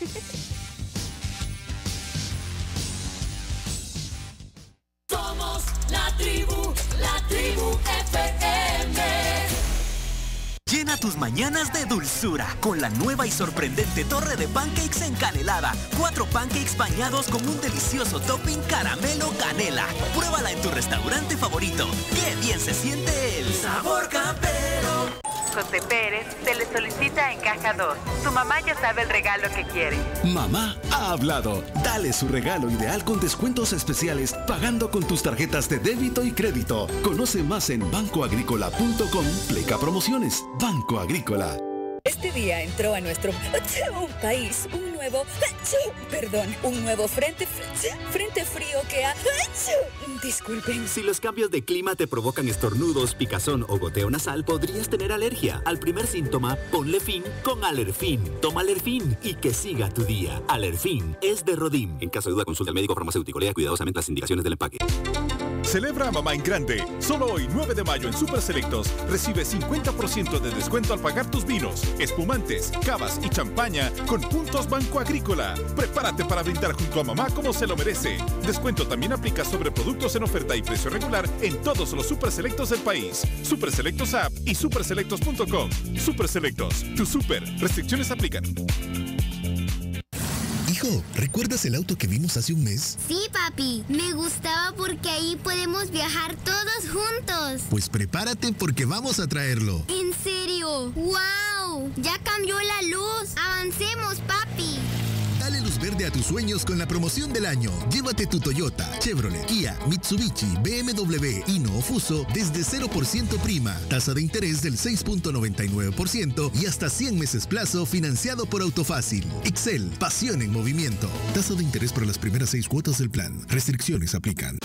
Somos la tribu, la tribu FM. Llena tus mañanas de dulzura con la nueva y sorprendente torre de pancakes encanelada. Cuatro pancakes bañados con un delicioso topping caramelo canela. Pruébala en tu restaurante favorito. ¡Qué bien se siente el sabor campero! José Pérez se le solicita en caja 2. Su mamá ya sabe el regalo que quiere. Mamá ha hablado. Dale su regalo ideal con descuentos especiales pagando con tus tarjetas de débito y crédito. Conoce más en bancoagrícola.com. Pleca promociones. Banco Agrícola. Este día entró a nuestro un país un nuevo, perdón, un nuevo frente, frente frío que ha... Disculpen. Si los cambios de clima te provocan estornudos, picazón o goteo nasal, podrías tener alergia. Al primer síntoma, ponle fin con Alerfin. Toma Alerfin y que siga tu día. Alerfin es de Rodín. En caso de duda, consulta al médico farmacéutico. Lea cuidadosamente las indicaciones del empaque. Celebra a mamá en grande. Solo hoy, 9 de mayo en Superselectos recibe 50% de descuento al pagar tus vinos, espumantes, cavas y champaña con puntos Banco Agrícola. Prepárate para brindar junto a mamá como se lo merece. Descuento también aplica sobre productos en oferta y precio regular en todos los Superselectos del país. Superselectos Selectos App y superselectos.com. Superselectos. Selectos, tu super. Restricciones aplican. ¿recuerdas el auto que vimos hace un mes? Sí, papi. Me gustaba porque ahí podemos viajar todos juntos. Pues prepárate porque vamos a traerlo. ¿En serio? ¡Wow! Ya cambió la luz. Avancemos, papi de a tus sueños con la promoción del año. Llévate tu Toyota, Chevrolet, Kia, Mitsubishi, BMW, y no Fuso desde 0% prima, tasa de interés del 6.99% y hasta 100 meses plazo financiado por Autofácil. Excel, pasión en movimiento. Tasa de interés para las primeras seis cuotas del plan. Restricciones aplican.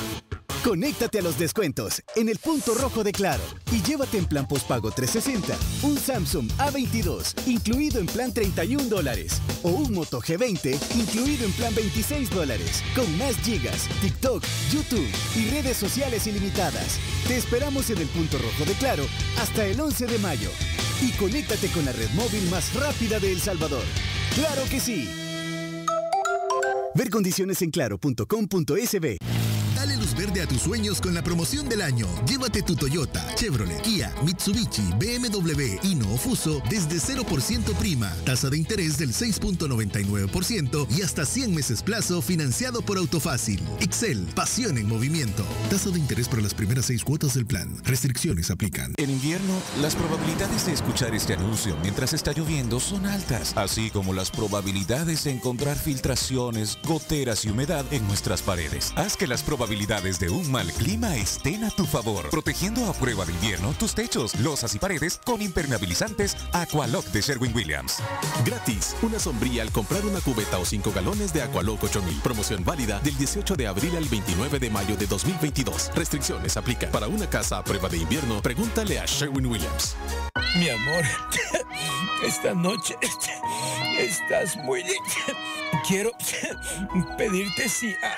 Conéctate a los descuentos en el punto rojo de Claro y llévate en plan postpago 360 un Samsung A22 incluido en plan 31 dólares o un Moto G20 incluido en plan 26 dólares con más gigas, TikTok, YouTube y redes sociales ilimitadas. Te esperamos en el punto rojo de Claro hasta el 11 de mayo y conéctate con la red móvil más rápida de El Salvador. ¡Claro que sí! Ver condiciones en claro.com.sb verde a tus sueños con la promoción del año. Llévate tu Toyota, Chevrolet, Kia, Mitsubishi, BMW, y no Ofuso desde 0% prima, tasa de interés del 6.99% y hasta 100 meses plazo financiado por Autofácil. Excel, pasión en movimiento. Tasa de interés para las primeras seis cuotas del plan. Restricciones aplican. En invierno, las probabilidades de escuchar este anuncio mientras está lloviendo son altas, así como las probabilidades de encontrar filtraciones, goteras y humedad en nuestras paredes. Haz que las probabilidades desde un mal clima estén a tu favor, protegiendo a prueba de invierno tus techos, losas y paredes con impermeabilizantes Aqualock de Sherwin Williams. Gratis, una sombría al comprar una cubeta o cinco galones de Aqualock 8000. Promoción válida del 18 de abril al 29 de mayo de 2022. Restricciones aplican. Para una casa a prueba de invierno, pregúntale a Sherwin Williams. Mi amor, esta noche este, estás muy... Quiero pedirte si... Ah,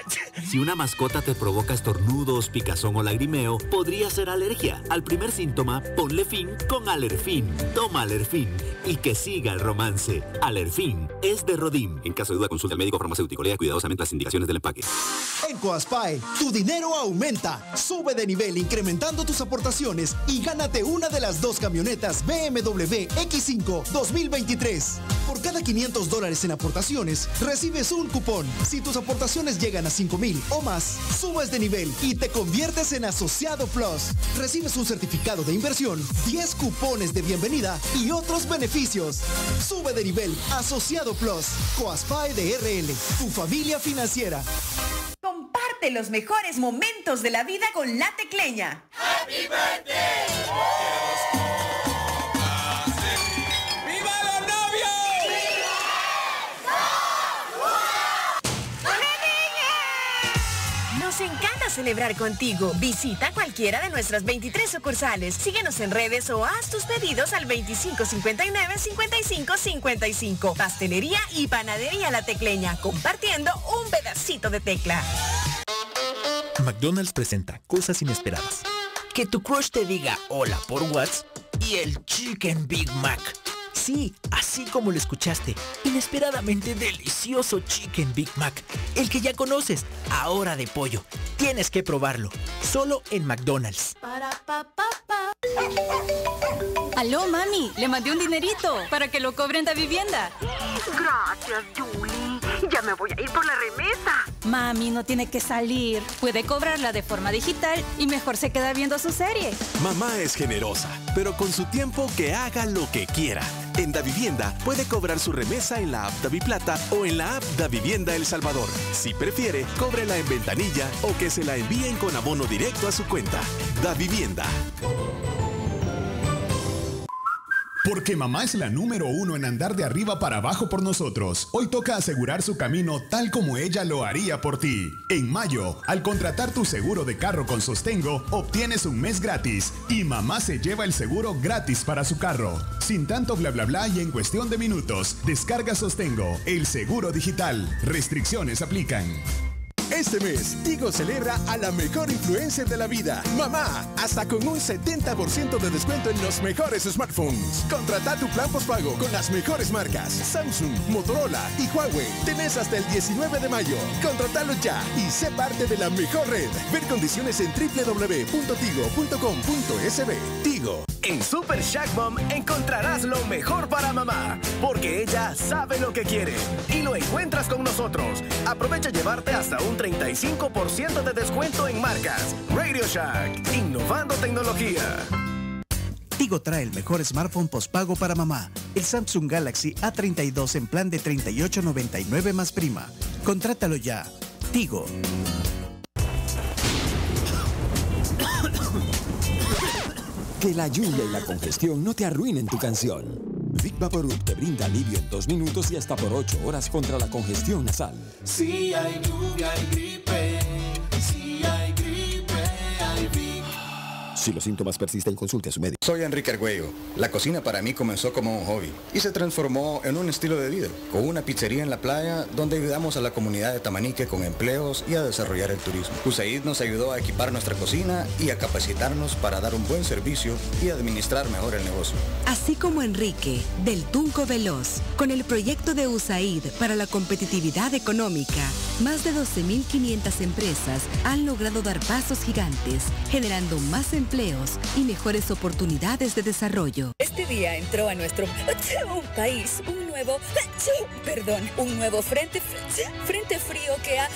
si una mascota te provoca castornudos, picazón o lagrimeo, podría ser alergia. Al primer síntoma, ponle fin con Alerfin. Toma Alerfin y que siga el romance. Alerfin es de Rodín. En caso de duda, consulta al médico farmacéutico. Lea cuidadosamente las indicaciones del empaque. En Coaspae, tu dinero aumenta. Sube de nivel incrementando tus aportaciones y gánate una de las dos camionetas BMW X5 2023. Por cada 500 dólares en aportaciones, recibes un cupón. Si tus aportaciones llegan a 5000 o más, subes de este nivel y te conviertes en asociado Plus. Recibes un certificado de inversión, 10 cupones de bienvenida y otros beneficios. Sube de nivel, asociado Plus. Coaspae de RL, tu familia financiera. Comparte los mejores momentos de la vida con la tecleña. celebrar contigo. Visita cualquiera de nuestras 23 sucursales. Síguenos en redes o haz tus pedidos al 2559 55 Pastelería y Panadería La Tecleña, compartiendo un pedacito de tecla. McDonald's presenta cosas inesperadas. Que tu crush te diga hola por WhatsApp y el Chicken Big Mac Sí, así como lo escuchaste, inesperadamente delicioso Chicken Big Mac, el que ya conoces, ahora de pollo. Tienes que probarlo, solo en McDonald's. Aló, mami, le mandé un dinerito para que lo cobren de vivienda. Gracias, Julie. Ya me voy a ir por la remesa. Mami no tiene que salir. Puede cobrarla de forma digital y mejor se queda viendo su serie. Mamá es generosa, pero con su tiempo que haga lo que quiera en Vivienda puede cobrar su remesa en la app Plata o en la app Davivienda El Salvador. Si prefiere, cóbrela en ventanilla o que se la envíen con abono directo a su cuenta. Davivienda. Porque mamá es la número uno en andar de arriba para abajo por nosotros. Hoy toca asegurar su camino tal como ella lo haría por ti. En mayo, al contratar tu seguro de carro con sostengo, obtienes un mes gratis y mamá se lleva el seguro gratis para su carro. Sin tanto bla bla bla y en cuestión de minutos, descarga sostengo, el seguro digital. Restricciones aplican. Este mes, Tigo celebra a la mejor influencer de la vida, mamá, hasta con un 70% de descuento en los mejores smartphones. Contrata tu plan postpago con las mejores marcas, Samsung, Motorola y Huawei. Tenés hasta el 19 de mayo. Contratalo ya y sé parte de la mejor red. Ver condiciones en www.tigo.com.sb. Tigo. En Super Shack Mom encontrarás lo mejor para mamá, porque ella sabe lo que quiere y lo encuentras con nosotros. Aprovecha llevarte hasta un 35% de descuento en marcas. Radio Shack, innovando tecnología. Tigo trae el mejor smartphone postpago para mamá, el Samsung Galaxy A32 en plan de 38.99 más prima. Contrátalo ya. Tigo. Que la lluvia y la congestión no te arruinen tu canción. Vic Vaporub te brinda alivio en dos minutos y hasta por ocho horas contra la congestión nasal. hay Si los síntomas persisten, consulte a su médico. Soy Enrique Argüello. La cocina para mí comenzó como un hobby y se transformó en un estilo de vida, con una pizzería en la playa donde ayudamos a la comunidad de Tamanique con empleos y a desarrollar el turismo. USAID nos ayudó a equipar nuestra cocina y a capacitarnos para dar un buen servicio y administrar mejor el negocio. Así como Enrique, del Tunco Veloz, con el proyecto de USAID para la competitividad económica, más de 12.500 empresas han logrado dar pasos gigantes, generando más empleo, y mejores oportunidades de desarrollo. Este día entró a nuestro país un nuevo, perdón, un nuevo frente, frente frío que ha...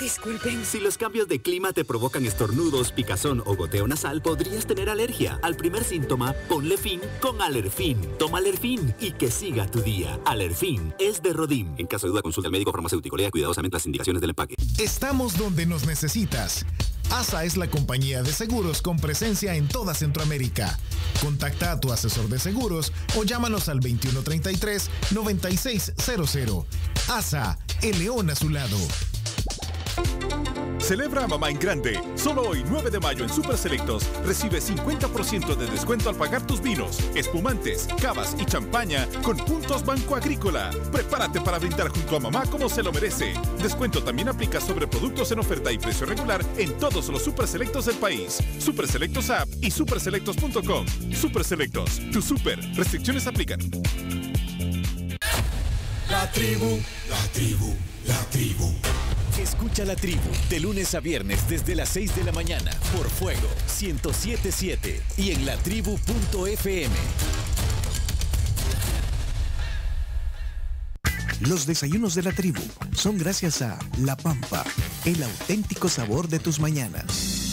Disculpen. Si los cambios de clima te provocan estornudos, picazón o goteo nasal, podrías tener alergia. Al primer síntoma, ponle fin con Alerfin. Toma Alerfin y que siga tu día. Alerfin es de Rodim. En caso de duda, consulta al médico farmacéutico. Lea cuidadosamente las indicaciones del empaque. Estamos donde nos necesitas. ASA es la compañía de seguros con presencia en toda Centroamérica. Contacta a tu asesor de seguros o llámanos al 2133-9600. ASA, el león a su lado. Celebra a mamá en grande. Solo hoy, 9 de mayo en Super Selectos, recibe 50% de descuento al pagar tus vinos, espumantes, cavas y champaña con puntos Banco Agrícola. Prepárate para brindar junto a mamá como se lo merece. Descuento también aplica sobre productos en oferta y precio regular en todos los Super Selectos del país. Super Selectos App y superselectos.com. Super Selectos, tu super. Restricciones aplican. La tribu, la tribu, la tribu. Escucha la tribu de lunes a viernes desde las 6 de la mañana por Fuego 1077 y en latribu.fm. Los desayunos de la tribu son gracias a La Pampa, el auténtico sabor de tus mañanas.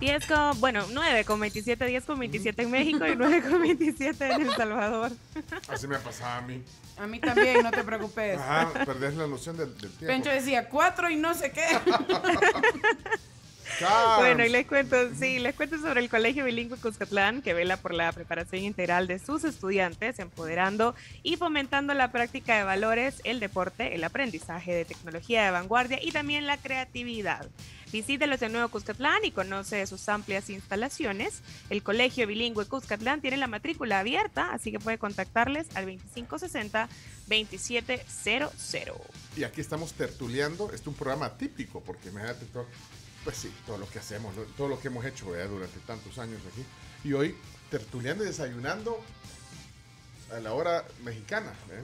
10 con, bueno, 9 con 27, 10 con 27 en México y 9 con 27 en El Salvador. Así me pasado a mí. A mí también, no te preocupes. Ajá, perdés la noción del, del tiempo. Pencho decía 4 y no sé qué. Bueno, y les cuento, sí, les cuento sobre el Colegio Bilingüe Cuscatlán, que vela por la preparación integral de sus estudiantes, empoderando y fomentando la práctica de valores, el deporte, el aprendizaje de tecnología de vanguardia y también la creatividad. Visítelos en Nuevo Cuscatlán y conoce sus amplias instalaciones. El Colegio Bilingüe Cuscatlán tiene la matrícula abierta, así que puede contactarles al 2560-2700. Y aquí estamos tertuleando. Este es un programa típico, porque imagínate pues sí, todo lo que hacemos, todo lo que hemos hecho durante tantos años aquí. Y hoy tertuleando y desayunando a la hora mexicana. ¿eh?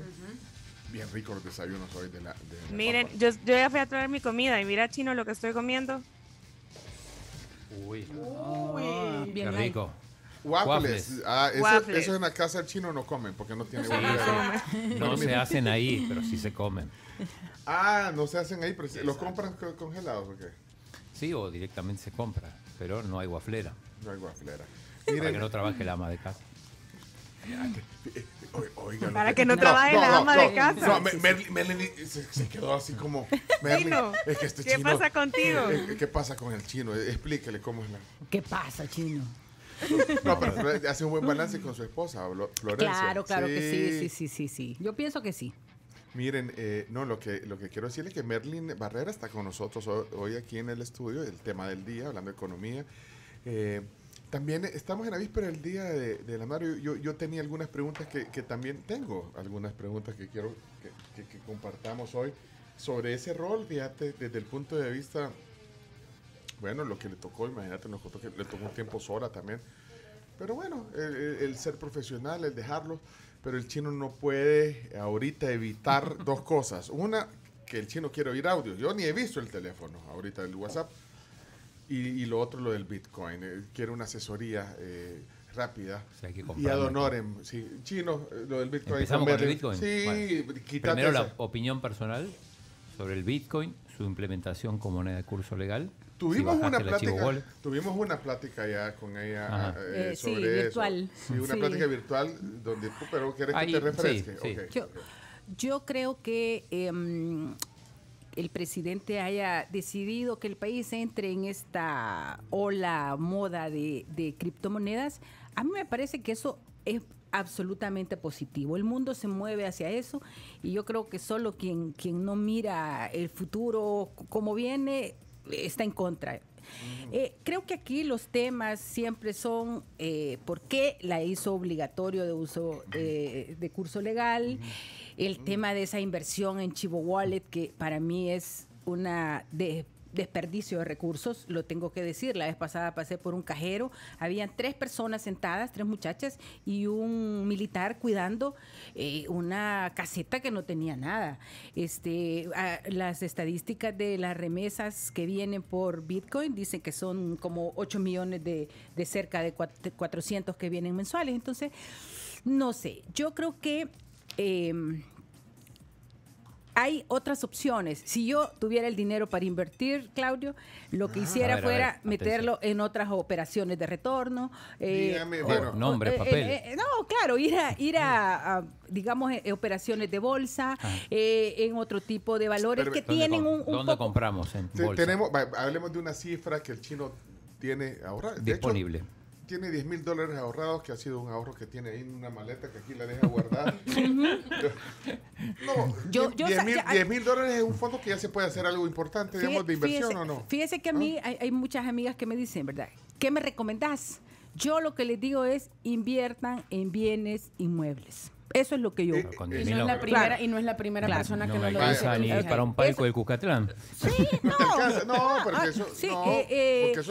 Bien rico los desayunos hoy de la. De Miren, yo, yo, ya fui a traer mi comida y mira, chino, lo que estoy comiendo. Uy. Uy. Ah, bien Qué rico. Waffles. Ah, Eso en la casa del chino no comen porque no tiene sí, No, se hacen ahí, pero sí se comen. Ah, no se hacen ahí, pero sí, los compran congelados o qué? Sí, o directamente se compra, pero no hay waflera. No hay waflera. Miren, Para que no trabaje la ama de casa. Para que, no trabaje la ama de casa. No, Merlin, se, quedó así como. Merlin, que este ¿Qué pasa contigo? Eh, eh, ¿Qué pasa con el chino? Eh, explícale cómo es la. ¿Qué pasa, chino? No, pero hace un buen balance con su esposa, Florencia. Claro, claro que sí, sí, sí, sí, sí. Yo pienso que sí. Miren, no, lo que, lo que quiero decirle es que Merlin Barrera está con nosotros hoy, hoy aquí en el estudio, el tema del día, hablando de economía. Eh, también estamos en la víspera del Día de, la Madre. Yo, yo, tenía algunas preguntas que, que, también tengo, algunas preguntas que quiero que, compartamos hoy sobre ese rol, fíjate, desde el punto de vista, bueno, lo que le tocó, imagínate, nos contó que le tocó un tiempo sola también. Pero bueno, el, el ser profesional, el dejarlo, pero el chino no puede ahorita evitar dos cosas. Una, que el chino quiere oír audio. Yo ni he visto el teléfono ahorita del WhatsApp. Y, y, lo otro, lo del Bitcoin. Eh, quiero una asesoría eh, rápida. y ad Sí, chino, eh, lo del Bitcoin. Empezamos con el Bitcoin. Sí, Primero la opinión personal sobre el Bitcoin, su implementación como moneda de curso legal. Tuvimos, una plática, tuvimos una plática ya con ella sí, virtual. Sí, una plática virtual donde, pero quieres que te refresque. yo, creo que em, el presidente haya decidido que el país entre en esta ola moda de, criptomonedas, a mí me parece que eso es absolutamente positivo. El mundo se mueve hacia eso y yo creo que solo quien, quien no mira el futuro como viene está en contra. Mm. Eh, creo que aquí los temas siempre son eh, por qué la hizo obligatorio de uso de curso legal, mm. el mm. tema de esa inversión en Chivo Wallet, que para mí es una de desperdicio de recursos, lo tengo que decir. La vez pasada pasé por un cajero, habían tres personas sentadas, tres muchachas y un militar cuidando eh, una caseta que no tenía nada. Este, las estadísticas de las remesas que vienen por Bitcoin dicen que son como 8 millones de, cerca de 400 que vienen mensuales. Entonces, no sé, yo creo que... Em, hay otras opciones. Si yo tuviera el dinero para invertir, Claudio, lo que ah. hiciera fuera meterlo en otras operaciones de retorno. Eh, Dígame, nombre, eh, eh, papel. Eh, no, claro, ir a, ir a, digamos, operaciones de bolsa, ah. en otro tipo de valores que tienen un, un, ¿Dónde compramos en bolsa? Tenemos, hablemos de una cifra que el chino tiene ahora. disponible tiene 10 mil dólares ahorrados, que ha sido un ahorro que tiene ahí en una maleta que aquí la deja guardada. no, yo, 10 mil dólares es un fondo que ya se puede hacer algo importante, digamos, de inversión o no. Fíjese que a mí ¿Ah? hay, muchas amigas que me dicen, ¿verdad? ¿Qué me recomendás? Yo lo que les digo es inviertan en bienes inmuebles. Eso es lo que yo. Eh, y, no es la primera, y no es la primera persona que no lo dice. para un palco del ah, Sí, no. no, eh, eh, no,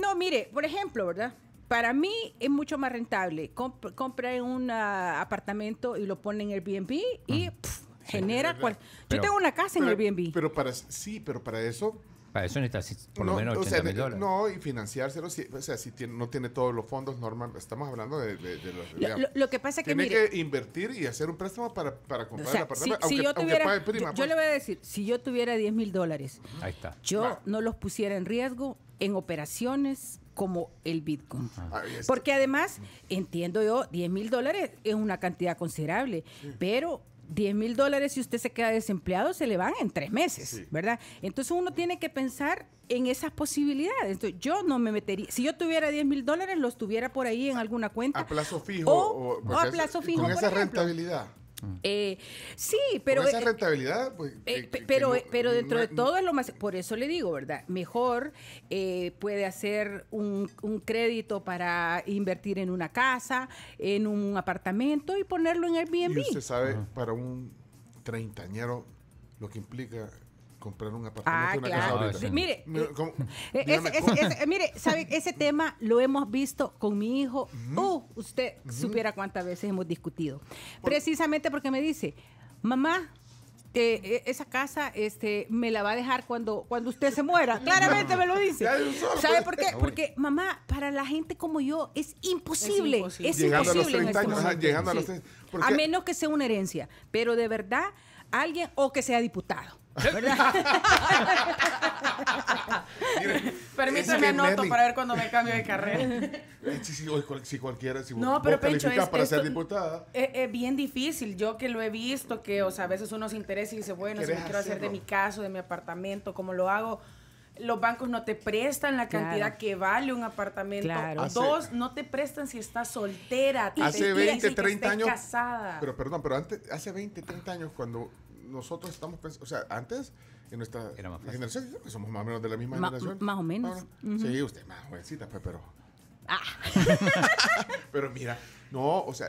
no, mire, por ejemplo, ¿verdad? para mí es mucho más rentable. Comp compra un ah, apartamento y lo pone en Airbnb y ah. genera. Yo tengo una casa en Airbnb. Pero para, sí, pero para eso. Para eso necesitas por lo menos 80 mil dólares. No, y financiárselo, o sea, si no tiene todos los fondos normal, estamos hablando de, los... Lo, que pasa es que... Tiene que invertir y hacer un préstamo para, para comprar el apartamento, aunque, yo tuviera, prima. Yo, pues. le voy a decir, si yo tuviera 10 mil dólares, Ahí está. yo no los pusiera en riesgo en operaciones, como el Bitcoin. Ah. Porque además, entiendo yo, 10 mil dólares es una cantidad considerable, pero 10 mil dólares si usted se queda desempleado se le van en tres meses, ¿verdad? Entonces uno tiene que pensar en esas posibilidades. Entonces, yo no me metería, si yo tuviera 10 mil dólares, los tuviera por ahí en alguna cuenta. A plazo fijo. O, a plazo fijo. Con esa rentabilidad. Mm. Eh, sí, pero... Con esa rentabilidad, pues, eh, pero, pero dentro de todo es lo más... Por eso le digo, ¿verdad? Mejor eh, puede hacer un, un, crédito para invertir en una casa, en un apartamento y ponerlo en Airbnb. Y usted sabe, para un treintañero, lo que implica comprar un apartamento ah, Mire, eh, eh, ese, ¿sabe? Ese tema lo hemos visto con mi hijo. Uh usted supiera cuántas veces hemos discutido. Precisamente porque me dice, mamá, eh, esa casa este, me la va a dejar cuando, cuando usted se muera. Claramente me lo dice. ¿Sabe por qué? Porque, mamá, para la gente como yo es imposible. Es imposible. A menos que sea una herencia. Pero de verdad, alguien o que sea diputado Permítame anoto para ver cuando me cambio de carrera. Eh, si, cualquiera, si no, pero es, para ser diputada. Es, eh, eh, bien difícil. Yo que lo he visto, que o sea, a veces uno se interesa y dice, bueno, si me quiero hacer de mi caso, de mi apartamento, ¿cómo lo hago? los bancos no te prestan la cantidad que vale un apartamento. Dos, no te prestan si estás soltera. Hace 20, 30 años. Pero perdón, pero antes, hace 20, 30 años cuando nosotros estamos pensando, o sea, antes, en nuestra generación, que somos más o menos de la misma generación. Más o menos. Sí, usted más jovencita, pues, pero... Ah. pero mira, no, o sea,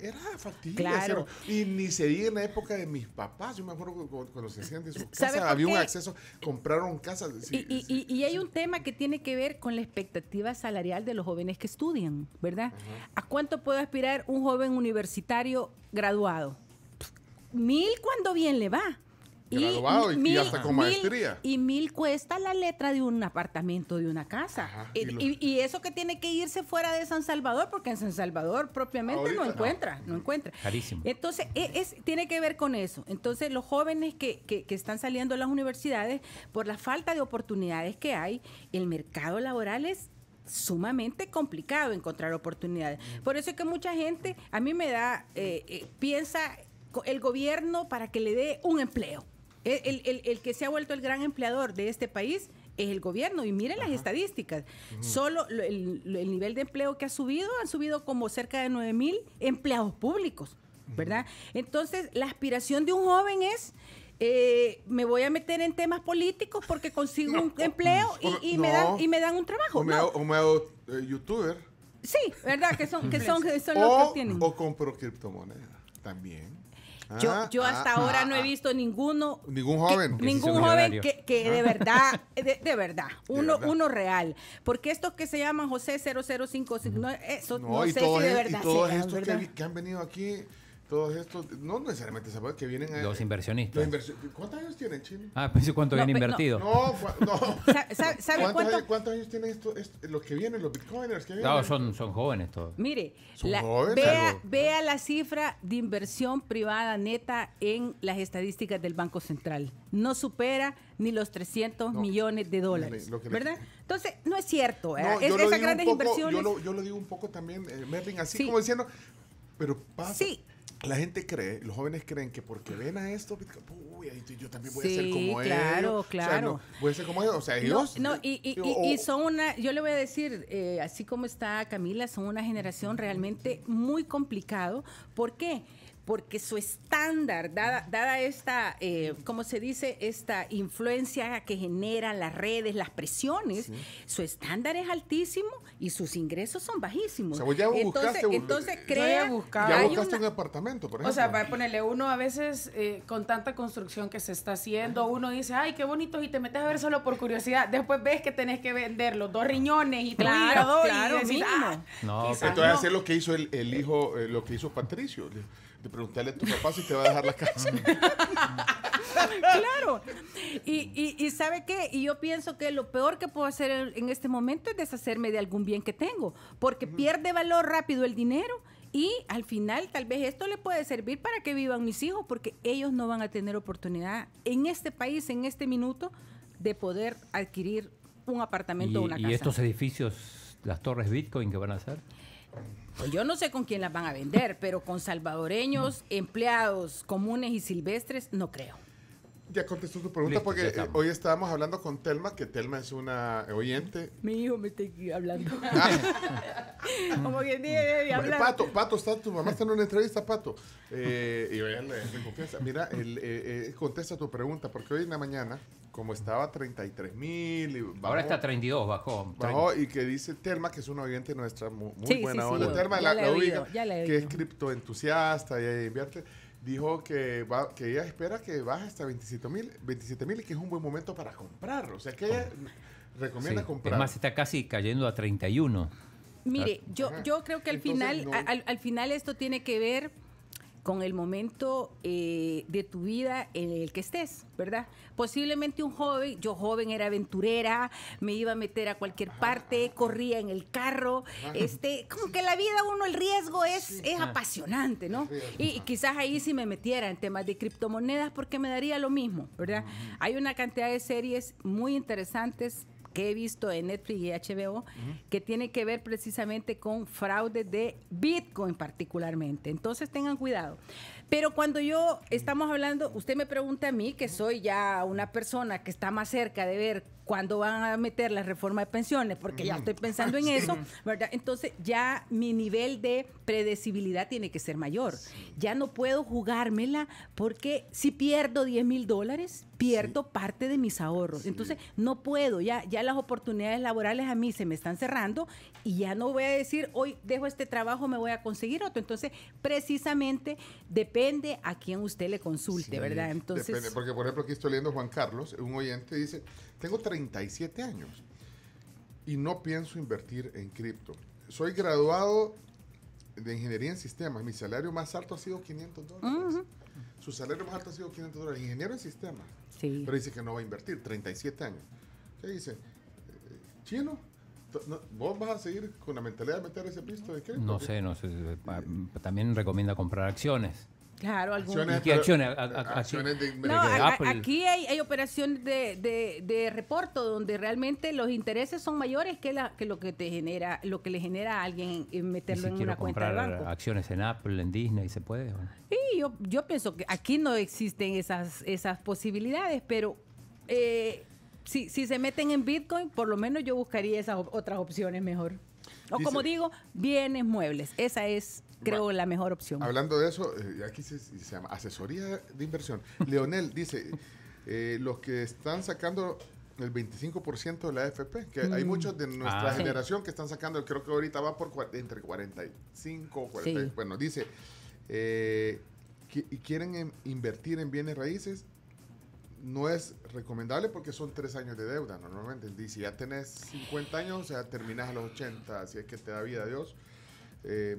era factible. Claro. Y ni se diga en la época de mis papás. Yo me acuerdo cuando se hacían de su casa, había un acceso, compraron casas. y, y, y, hay un tema que tiene que ver con la expectativa salarial de los jóvenes que estudian, ¿verdad? ¿A cuánto puede aspirar un joven universitario graduado? mil cuando bien le va. y, mil, hasta con maestría. Y mil cuesta la letra de un apartamento, de una casa. y, eso que tiene que irse fuera de San Salvador, porque en San Salvador propiamente no encuentra, no. encuentra. Carísimo. Entonces, e, es, tiene que ver con eso. Entonces, los jóvenes que, están saliendo de las universidades, por la falta de oportunidades que hay, el mercado laboral es sumamente complicado encontrar oportunidades. Por eso es que mucha gente, a mí me da, eh, eh, piensa el gobierno para que le dé un empleo. E, el, que se ha vuelto el gran empleador de este país es el gobierno. Y miren las estadísticas. Solo el, nivel de empleo que ha subido, han subido como cerca de 9 mil empleados públicos, ¿verdad? Entonces, la aspiración de un joven es... Eh, me voy a meter en temas políticos porque consigo un empleo y, me dan, y me dan un trabajo. O me, hago, eh, youtuber. Sí, ¿verdad? Que son, que son, los que tienen. O compro criptomonedas también yo, ah, yo hasta ah, ahora ah, no he visto ninguno. Ningún joven. Que, ningún joven que, de verdad, de, verdad, uno, real. Porque estos que se llaman José 005 no, eh, sé si de e- verdad. Y todos estos que han venido aquí todos estos, no necesariamente sabes que vienen a, los inversionistas. ¿Cuántos años tienen Chile? Ah, pensé cuánto pues, no, invertido. No, no. sabe cuántos años, tienen esto, los que vienen, los bitcoiners que vienen? No, son, son jóvenes todos. Mire, Vea, vea la cifra de inversión privada neta en las estadísticas del Banco Central. No supera ni los 300 millones de dólares. ¿Verdad? Entonces, no es cierto. ¿eh? esas grandes inversiones. Yo lo, digo un poco también, eh, Merlin, así como diciendo, pero pasa. Sí, la gente cree, los jóvenes creen que porque ven a esto, pues, uy, yo también voy a ser como claro, ellos. Claro, claro. voy a ser como ellos, o sea, ellos. No, y, y, y, oh. son una, yo le voy a decir, eh, así como está Camila, son una generación realmente muy complicado. ¿Por qué? porque su estándar, dada, esta, eh, ¿cómo se dice? Esta influencia que generan las redes, las presiones, su estándar es altísimo y sus ingresos son bajísimos. entonces, entonces crea, un apartamento, por ejemplo. O sea, para ponerle uno a veces eh, con tanta construcción que se está haciendo, uno dice, ay, qué bonito, y te metes a ver solo por curiosidad. Después ves que tenés que vender los dos riñones y claro, claro, no, ah, entonces hacer lo que hizo el, hijo, eh, lo que hizo Patricio te preguntarle a tu papá si te va a dejar la casa. claro. Y, sabe qué, y yo pienso que lo peor que puedo hacer en, este momento es deshacerme de algún bien que tengo, porque pierde valor rápido el dinero. Y al final tal vez esto le puede servir para que vivan mis hijos, porque ellos no van a tener oportunidad en este país, en este minuto, de poder adquirir un apartamento o una casa. ¿Y estos edificios, las torres Bitcoin que van a hacer? Pues yo no sé con quién las van a vender, pero con salvadoreños, empleados comunes y silvestres, no creo ya contestó tu pregunta porque eh, hoy estábamos hablando con Telma, que Telma es una oyente. Mi hijo me está hablando. Ah. Como que tiene de hablar. Pato, Pato, está, tu mamá está en una entrevista, Pato. Eh, y a me confianza. Mira, él, eh, eh, contesta tu pregunta porque hoy en la mañana, como estaba 33 mil. Ahora está 32, bajó. Bajó y que dice Telma, que es una oyente nuestra muy, buena sí, onda. Telma, ya la, que es criptoentusiasta y invierte dijo que, va, que ella espera que baje hasta 27 mil 27 y que es un buen momento para comprarlo. O sea, que ella oh. recomienda comprar. Además está casi cayendo a 31. Mire, ah, yo, yo creo que al final, al final esto tiene que ver con el momento eh, de tu vida en el que estés, ¿verdad? Posiblemente un joven, yo joven era aventurera, me iba a meter a cualquier parte, corría en el carro, este, como que la vida uno, el riesgo es, es ah. apasionante, ¿no? Y, quizás ahí si me metiera en temas de criptomonedas porque me daría lo mismo, ¿verdad? Hay una cantidad de series muy interesantes que he visto en Netflix y HBO, que tiene que ver precisamente con fraude de Bitcoin particularmente. Entonces tengan cuidado. Pero cuando yo estamos hablando, usted me pregunta a mí, que soy ya una persona que está más cerca de ver cuándo van a meter la reforma de pensiones, porque ya estoy pensando en eso, ¿verdad? Entonces ya mi nivel de predecibilidad tiene que ser mayor. Ya no puedo jugármela porque si pierdo 10 mil dólares, pierdo parte de mis ahorros. Entonces no puedo, ya, ya las oportunidades laborales a mí se me están cerrando y ya no voy a decir, hoy dejo este trabajo, me voy a conseguir otro. Entonces precisamente depende depende a quién usted le consulte, ¿verdad? Entonces. Depende, porque por ejemplo aquí estoy leyendo Juan Carlos, un oyente dice, tengo 37 años y no pienso invertir en cripto. Soy graduado de ingeniería en sistemas, mi salario más alto ha sido 500 dólares. Su salario más alto ha sido 500 dólares, ingeniero en sistemas. Sí. Pero dice que no va a invertir, 37 años. ¿Qué dice? Eh, ¿Chino? ¿Vos vas a seguir con la mentalidad de meter ese pisto de cripto? No sé, no sé. Eh, también recomienda comprar acciones. Claro, algunas. acciones? aquí hay, operaciones de, reporto donde realmente los intereses son mayores que, la, que lo que te genera, lo que le genera a alguien meterlo en una cuenta de banco. acciones en Apple, en Disney, ¿se puede? Sí, yo, yo pienso que aquí no existen esas, esas posibilidades, pero eh, si, se meten en Bitcoin, por lo menos yo buscaría esas otras opciones mejor. O como digo, bienes muebles. Esa es creo, la mejor opción. Hablando de eso, eh, aquí se, llama asesoría de inversión. Leonel dice, eh, los que están sacando el 25% de la AFP, que hay mm. muchos de nuestra ah. generación que están sacando, creo que ahorita va por entre 45, 40, bueno, dice, eh, y quieren em, invertir en bienes raíces, no es recomendable porque son tres años de deuda normalmente. Dice, si ya tenés 50 años, o sea, terminás a los 80, así es que te da vida a Dios,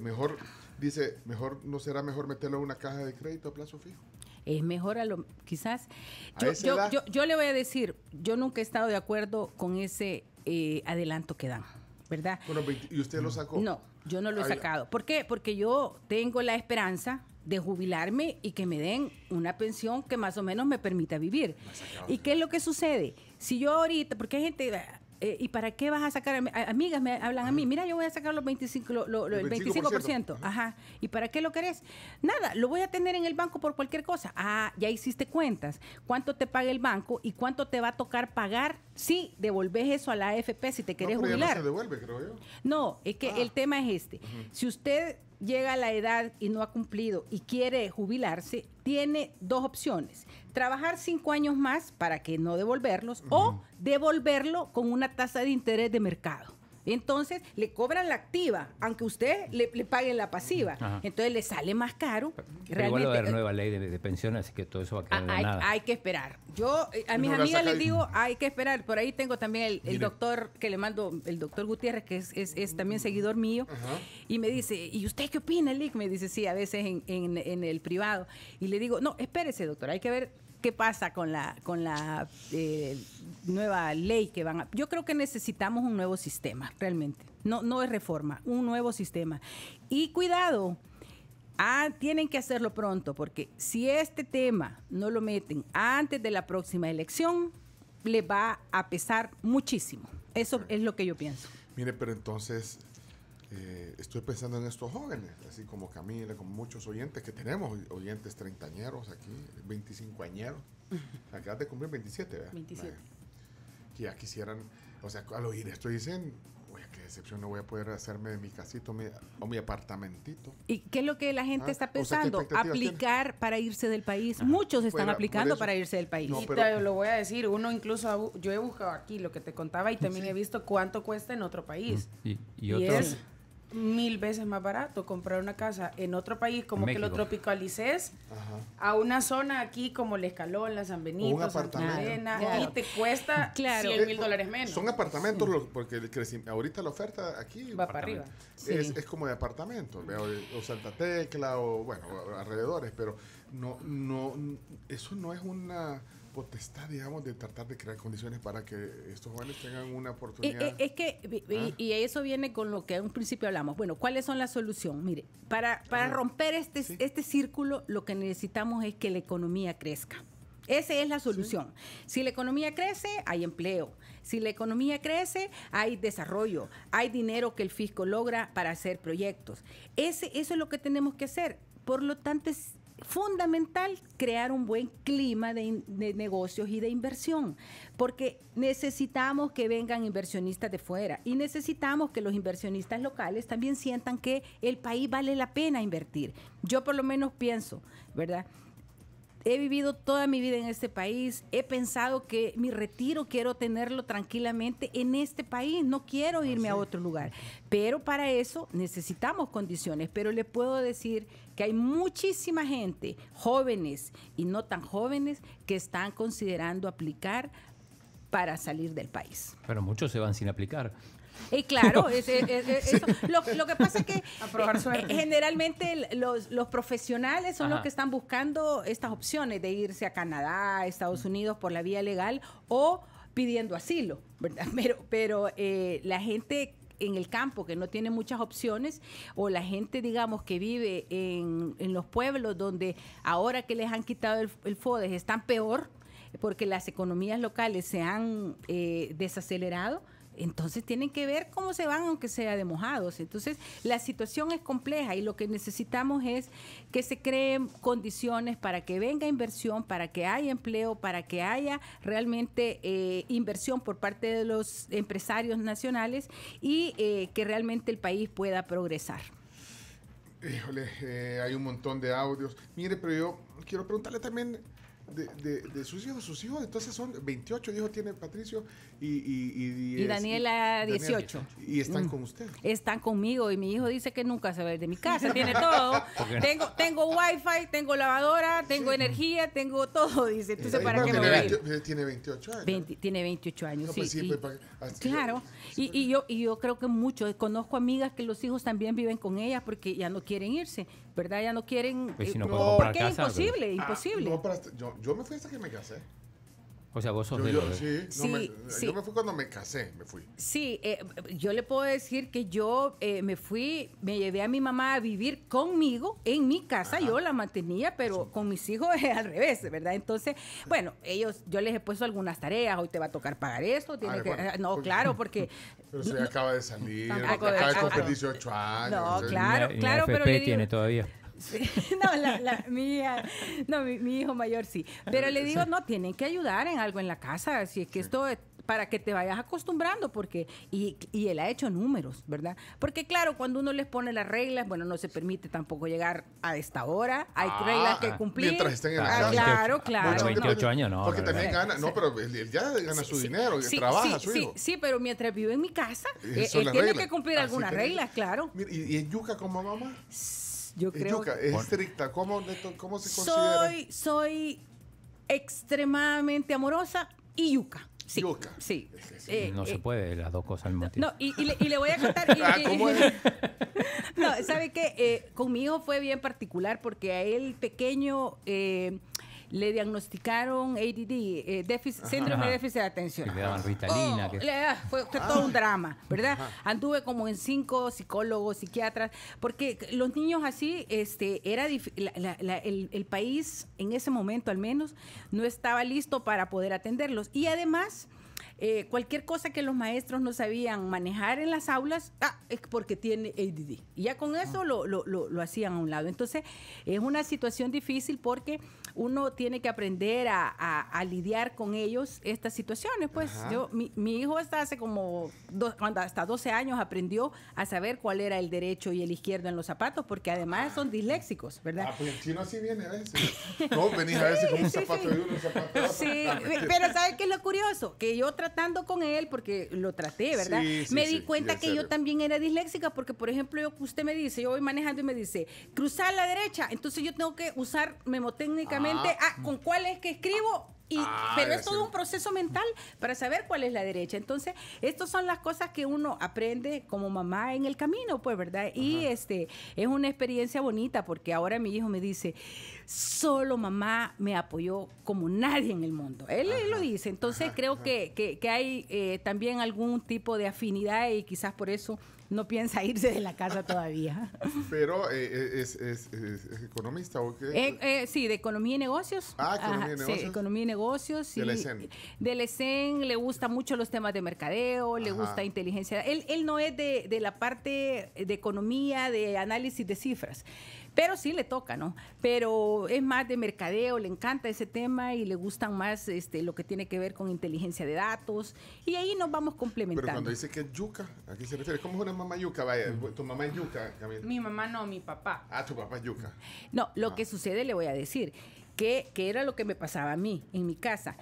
mejor dice, mejor no será mejor meterlo en una caja de crédito a plazo fijo. Es mejor a lo quizás yo, le voy a decir, yo nunca he estado de acuerdo con ese eh, adelanto que dan, ¿verdad? ¿Y usted lo sacó? No, yo no lo he sacado. ¿Por qué? Porque yo tengo la esperanza de jubilarme y que me den una pensión que más o menos me permita vivir. ¿Y qué es lo que sucede? Si yo ahorita, porque hay gente, eh, ¿y para qué vas a sacar? amigas me hablan a mí, mira, yo voy a sacar los 25, el 25%. Ajá. ¿Y para qué lo querés? Nada, lo voy a tener en el banco por cualquier cosa. Ah, ya hiciste cuentas. ¿Cuánto te paga el banco y cuánto te va a tocar pagar si devolves eso a la AFP si te querés jubilar? no, se devuelve, creo yo. no, es que el ah. tema es este. Si usted llega a la edad y no ha cumplido y quiere jubilarse, tiene dos opciones trabajar cinco años más para que no devolverlos o devolverlo con una tasa de interés de mercado. Entonces le cobran la activa, aunque usted le, le pague la pasiva. Entonces le sale más caro. Pero igual va haber eh, nueva ley de, pensiones, así que todo eso va a quedar ah, hay, nada. Hay que esperar. Yo eh, a mis amigas les digo, hay que esperar. Por ahí tengo también el, doctor que le mando, el doctor Gutiérrez, que es, también seguidor mío, y me dice, ¿y usted qué opina, Lick? Me dice, sí, a veces en, en, en el privado. Y le digo, no, espérese, doctor, hay que ver qué pasa con la, con la eh, nueva ley que van a... Yo creo que necesitamos un nuevo sistema, realmente. No, no es reforma, un nuevo sistema. Y cuidado, ah, tienen que hacerlo pronto, porque si este tema no lo meten antes de la próxima elección, le va a pesar muchísimo. Eso es lo que yo pienso. Mire, pero entonces eh, estoy pensando en estos jóvenes, así como Camila, como muchos oyentes que tenemos, oyentes treintañeros aquí, 25 añeros, acabas de cumplir 27, ¿verdad? 27. Que ya quisieran, o sea, al oír esto dicen, oye, qué decepción, no voy a poder hacerme mi casito o mi apartamentito. ¿Y qué es lo que la ah, gente está pensando? aplicar para irse del país. Muchos están aplicando para irse del país. No, lo voy a decir, uno incluso, yo he buscado aquí lo que te contaba y también he visto cuánto cuesta en otro país. Mm, y, otros, mil veces más barato comprar una casa en otro país como que lo tropicalices a una zona aquí como el Escalón, la San Benito, Santa y te cuesta claro. mil dólares menos. Son apartamentos porque ahorita la oferta aquí va para arriba. Es, como de apartamentos, o, Santa Tecla o bueno, alrededores, pero no no eso no es una potestad, digamos, de tratar de crear condiciones para que estos jóvenes tengan una eh, oportunidad. Eh, es, que, ah. y, eso viene con lo que en un principio hablamos. Bueno, ¿cuáles son las soluciones? Mire, para, ah, romper este, este círculo, lo que necesitamos es que la economía crezca. Esa es la solución. Si la economía crece, hay empleo. Si la economía crece, hay desarrollo. Hay dinero que el fisco logra para hacer proyectos. Ese, eso es lo que tenemos que hacer. Por lo tanto, fundamental crear un buen clima de, negocios y de inversión, porque necesitamos que vengan inversionistas de fuera y necesitamos que los inversionistas locales también sientan que el país vale la pena invertir. Yo por lo menos pienso, ¿verdad? he vivido toda mi vida en este país, he pensado que mi retiro quiero tenerlo tranquilamente en este país, no quiero irme a otro lugar. Pero para eso necesitamos condiciones, pero le puedo decir que hay muchísima gente, jóvenes y no tan jóvenes, que están considerando aplicar para salir del país. Pero muchos se van sin aplicar y eh, claro, Lo, que pasa es que eh, eh, generalmente los, profesionales son los que están buscando estas opciones de irse a Canadá, Estados Unidos por la vía legal o pidiendo asilo, ¿verdad? Pero, pero la gente en el campo que no tiene muchas opciones o la gente digamos que vive en, los pueblos donde ahora que les han quitado el, FODES están peor porque las economías locales se han desacelerado, entonces tienen que ver cómo se van, aunque sea de mojados. Entonces la situación es compleja y lo que necesitamos es que se creen condiciones para que venga inversión, para que haya empleo, para que haya realmente eh, inversión por parte de los empresarios nacionales y eh, que realmente el país pueda progresar. Híjole, eh, hay un montón de audios. Mire, pero yo quiero preguntarle también de, sus hijos, sus hijos, entonces son 28 hijos tiene Patricio y, Daniela 18. y están mm. con usted. Están conmigo y mi hijo dice que nunca se va a de mi casa, tiene todo. tengo, tengo wifi, tengo lavadora, tengo energía, tengo todo, dice. Entonces, ¿para no, Tiene 28 años. tiene 28 años, claro, y, yo, y yo creo que mucho, conozco amigas que los hijos también viven con ellas porque ya no quieren irse. ¿verdad? Ya no quieren. porque pues eh, es pues. imposible, imposible. Ah, yo, yo me fui hasta que me casé. O sea, vos sos yo, de sí, me, eh, sí. fui cuando me casé, me fui. Sí, eh, yo le puedo decir que yo eh, me fui, me llevé a mi mamá a vivir conmigo en mi casa, yo la mantenía, pero con mis hijos es al revés, ¿verdad? Entonces, bueno, ellos, yo les he puesto algunas tareas, hoy te va a tocar pagar esto, ah, tiene que... Ah, no, pues, claro, porque... Pero se acaba de salir, acaba de, cumplir 18 años. No, claro, claro, pero... FP tiene todavía. No, la, la, mi, ah, no mi, hijo mayor sí. Pero le digo, no, tienen que ayudar en algo en la casa. Así es que esto es para que te vayas acostumbrando, porque, y, y, él ha hecho números, ¿verdad? Porque claro, cuando uno les pone las reglas, bueno, no se permite tampoco llegar a esta hora, hay ah, reglas que cumplir. Mientras estén en la ah, Claro, claro. 28 años no. Porque también gana, no, pero él, ya gana su dinero, sí, trabaja su hijo. Sí, pero mientras vive en mi casa, eh, él, tiene que cumplir algunas reglas, claro. ¿Y, en yuca como mamá? Sí yo creo... Yuka, es estricta, ¿cómo, se considera? Soy, soy extremadamente amorosa y yuca. Sí, yuca. sí. Eh, no se eh, puede las dos cosas al mismo tiempo. No, y, le, voy a contar. Ah, ¿cómo es? no, ¿sabe qué? Eh, Conmigo fue bien particular porque a él pequeño le diagnosticaron ADD, eh, déficit, síndrome de déficit de atención. le daban ritalina. Oh, ah, fue, todo un ah. drama, ¿verdad? Anduve como en cinco psicólogos, psiquiatras, porque los niños así, este, era el país en ese momento al menos no estaba listo para poder atenderlos. Y además eh, cualquier cosa que los maestros no sabían manejar en las aulas, ah, es porque tiene ADD. Y ya con eso ah. lo, hacían a un lado. Entonces, es una situación difícil porque uno tiene que aprender a, lidiar con ellos estas situaciones. Pues yo, mi, hijo hasta hace como, hasta 12 años aprendió a saber cuál era el derecho y el izquierdo en los zapatos, porque además son ah. disléxicos, ¿verdad? Ah, pues el chino así viene a no, venís a veces con un zapato uno, zapato Sí, pero ¿sabes qué es lo curioso? Que yo tratando con él, porque lo traté, ¿verdad? me di cuenta que yo también era disléxica, porque por ejemplo, yo, usted me dice, yo voy manejando y me dice, cruzar a la derecha, entonces yo tengo que usar memotécnicamente, ah. ah ¿con cuál es que escribo? Ah, pero es todo un proceso mental para saber cuál es la derecha. Entonces, estas son las cosas que uno aprende como mamá en el camino, pues, ¿verdad? Y este es una experiencia bonita porque ahora mi hijo me dice, solo mamá me apoyó como nadie en el mundo. Él, lo dice. Entonces, creo Que, hay eh, también algún tipo de afinidad y quizás por eso no piensa irse de la casa todavía. Pero eh, eh, es, economista o qué? Eh, sí, de economía y negocios. Ah, economía y negocios. Sí, economía y negocios. Del ESEN. Del ESEN, le gusta mucho los temas de mercadeo, le gusta inteligencia. Él, no es de, la parte de economía, de análisis de cifras. Pero sí le toca, ¿no? Pero es más de mercadeo, le encanta ese tema y le gustan más este, lo que tiene que ver con inteligencia de datos. Y ahí nos vamos complementando. Pero cuando dice que es yuca, ¿a qué se refiere? ¿Cómo es una tu mamá es yuca, Mi mamá no, mi papá. Ah, tu papá es yuca. No, lo ah. que sucede, le voy a decir, que, era lo que me pasaba a mí, en mi casa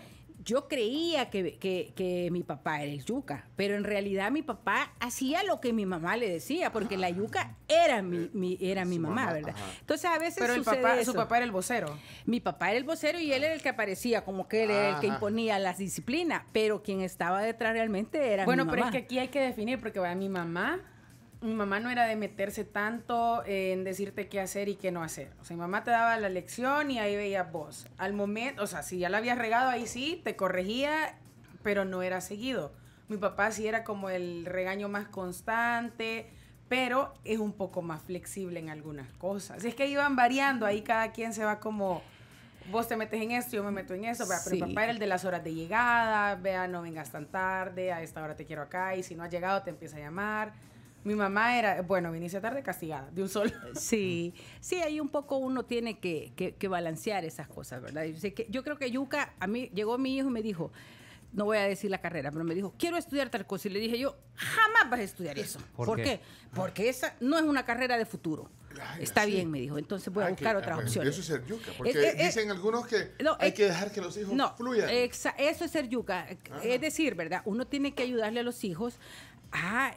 yo creía que, mi papá era el yuca, pero en realidad mi papá hacía lo que mi mamá le decía, porque la yuca era mi, eh, era mi mamá, ¿verdad? Entonces a veces pero el papá, su papá era el vocero. Mi papá era el vocero y él era el que aparecía, como que él era el que imponía las disciplinas, pero quien estaba detrás realmente era bueno, mi mamá. Bueno, pero es que aquí hay que definir, porque va mi mamá mi mamá no era de meterse tanto en decirte qué hacer y qué no hacer. O sea, mi mamá te daba la lección y ahí veías vos. Al momento, o sea, si ya la habías regado, ahí sí, te corregía, pero no era seguido. Mi papá sí era como el regaño más constante, pero es un poco más flexible en algunas cosas. Es que iban variando, ahí cada quien se va como vos te metes en esto, yo me meto en eso, pero sí. papá era el de las horas de llegada, vea, no vengas tan tarde, a esta hora te quiero acá, y si no has llegado te empieza a llamar. Mi mamá era, bueno, inicié tarde castigada, de un solo. Sí, sí, ahí un poco uno tiene que, que, balancear esas cosas, ¿verdad? Yo, que, yo creo que Yuca, a mí llegó mi hijo y me dijo, no voy a decir la carrera, pero me dijo, quiero estudiar tal cosa. Y le dije yo, jamás vas a estudiar eso. ¿Por, qué? Porque esa no es una carrera de futuro. Está bien, me dijo. Entonces voy a buscar otras opciones. Eso es ser yuca, porque eh, dicen algunos que hay que dejar que los hijos no, fluyan. eso es ser yuca. Ah. Es decir, ¿verdad? Uno tiene que ayudarle a los hijos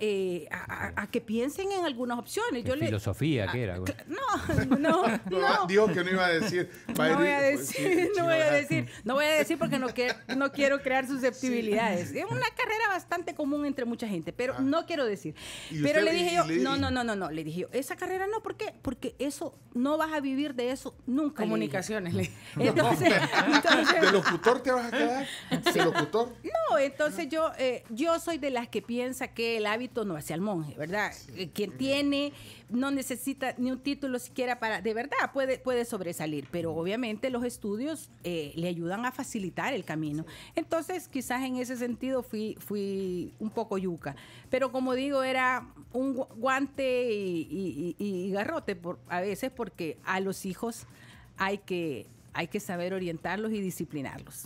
eh, a, que piensen en algunas opciones. Yo le, filosofía que era? No, no, Dios que no iba a decir. no voy a pues, decir, no voy a decir, no voy a decir porque no, que, no quiero crear susceptibilidades. Es una carrera bastante común entre mucha gente, pero ah. no quiero decir. Pero le dije yo, no, no, no, no, no, le dije yo, esa carrera no, ¿por qué? Porque eso, no vas a vivir de eso nunca. Comunicaciones, entonces, entonces, ¿De locutor te vas a quedar? ¿De locutor? No, entonces yo, eh, yo soy de las que piensa que el hábito no hace al monje, ¿verdad? Eh, quien tiene, no necesita ni un título siquiera para, de verdad, puede, puede sobresalir, pero obviamente los estudios eh, le ayudan a facilitar el camino. Entonces, quizás en ese sentido fui, fui un poco yuca, pero como digo, era un guante y, garrote a veces porque a los hijos hay que, hay que saber orientarlos y disciplinarlos.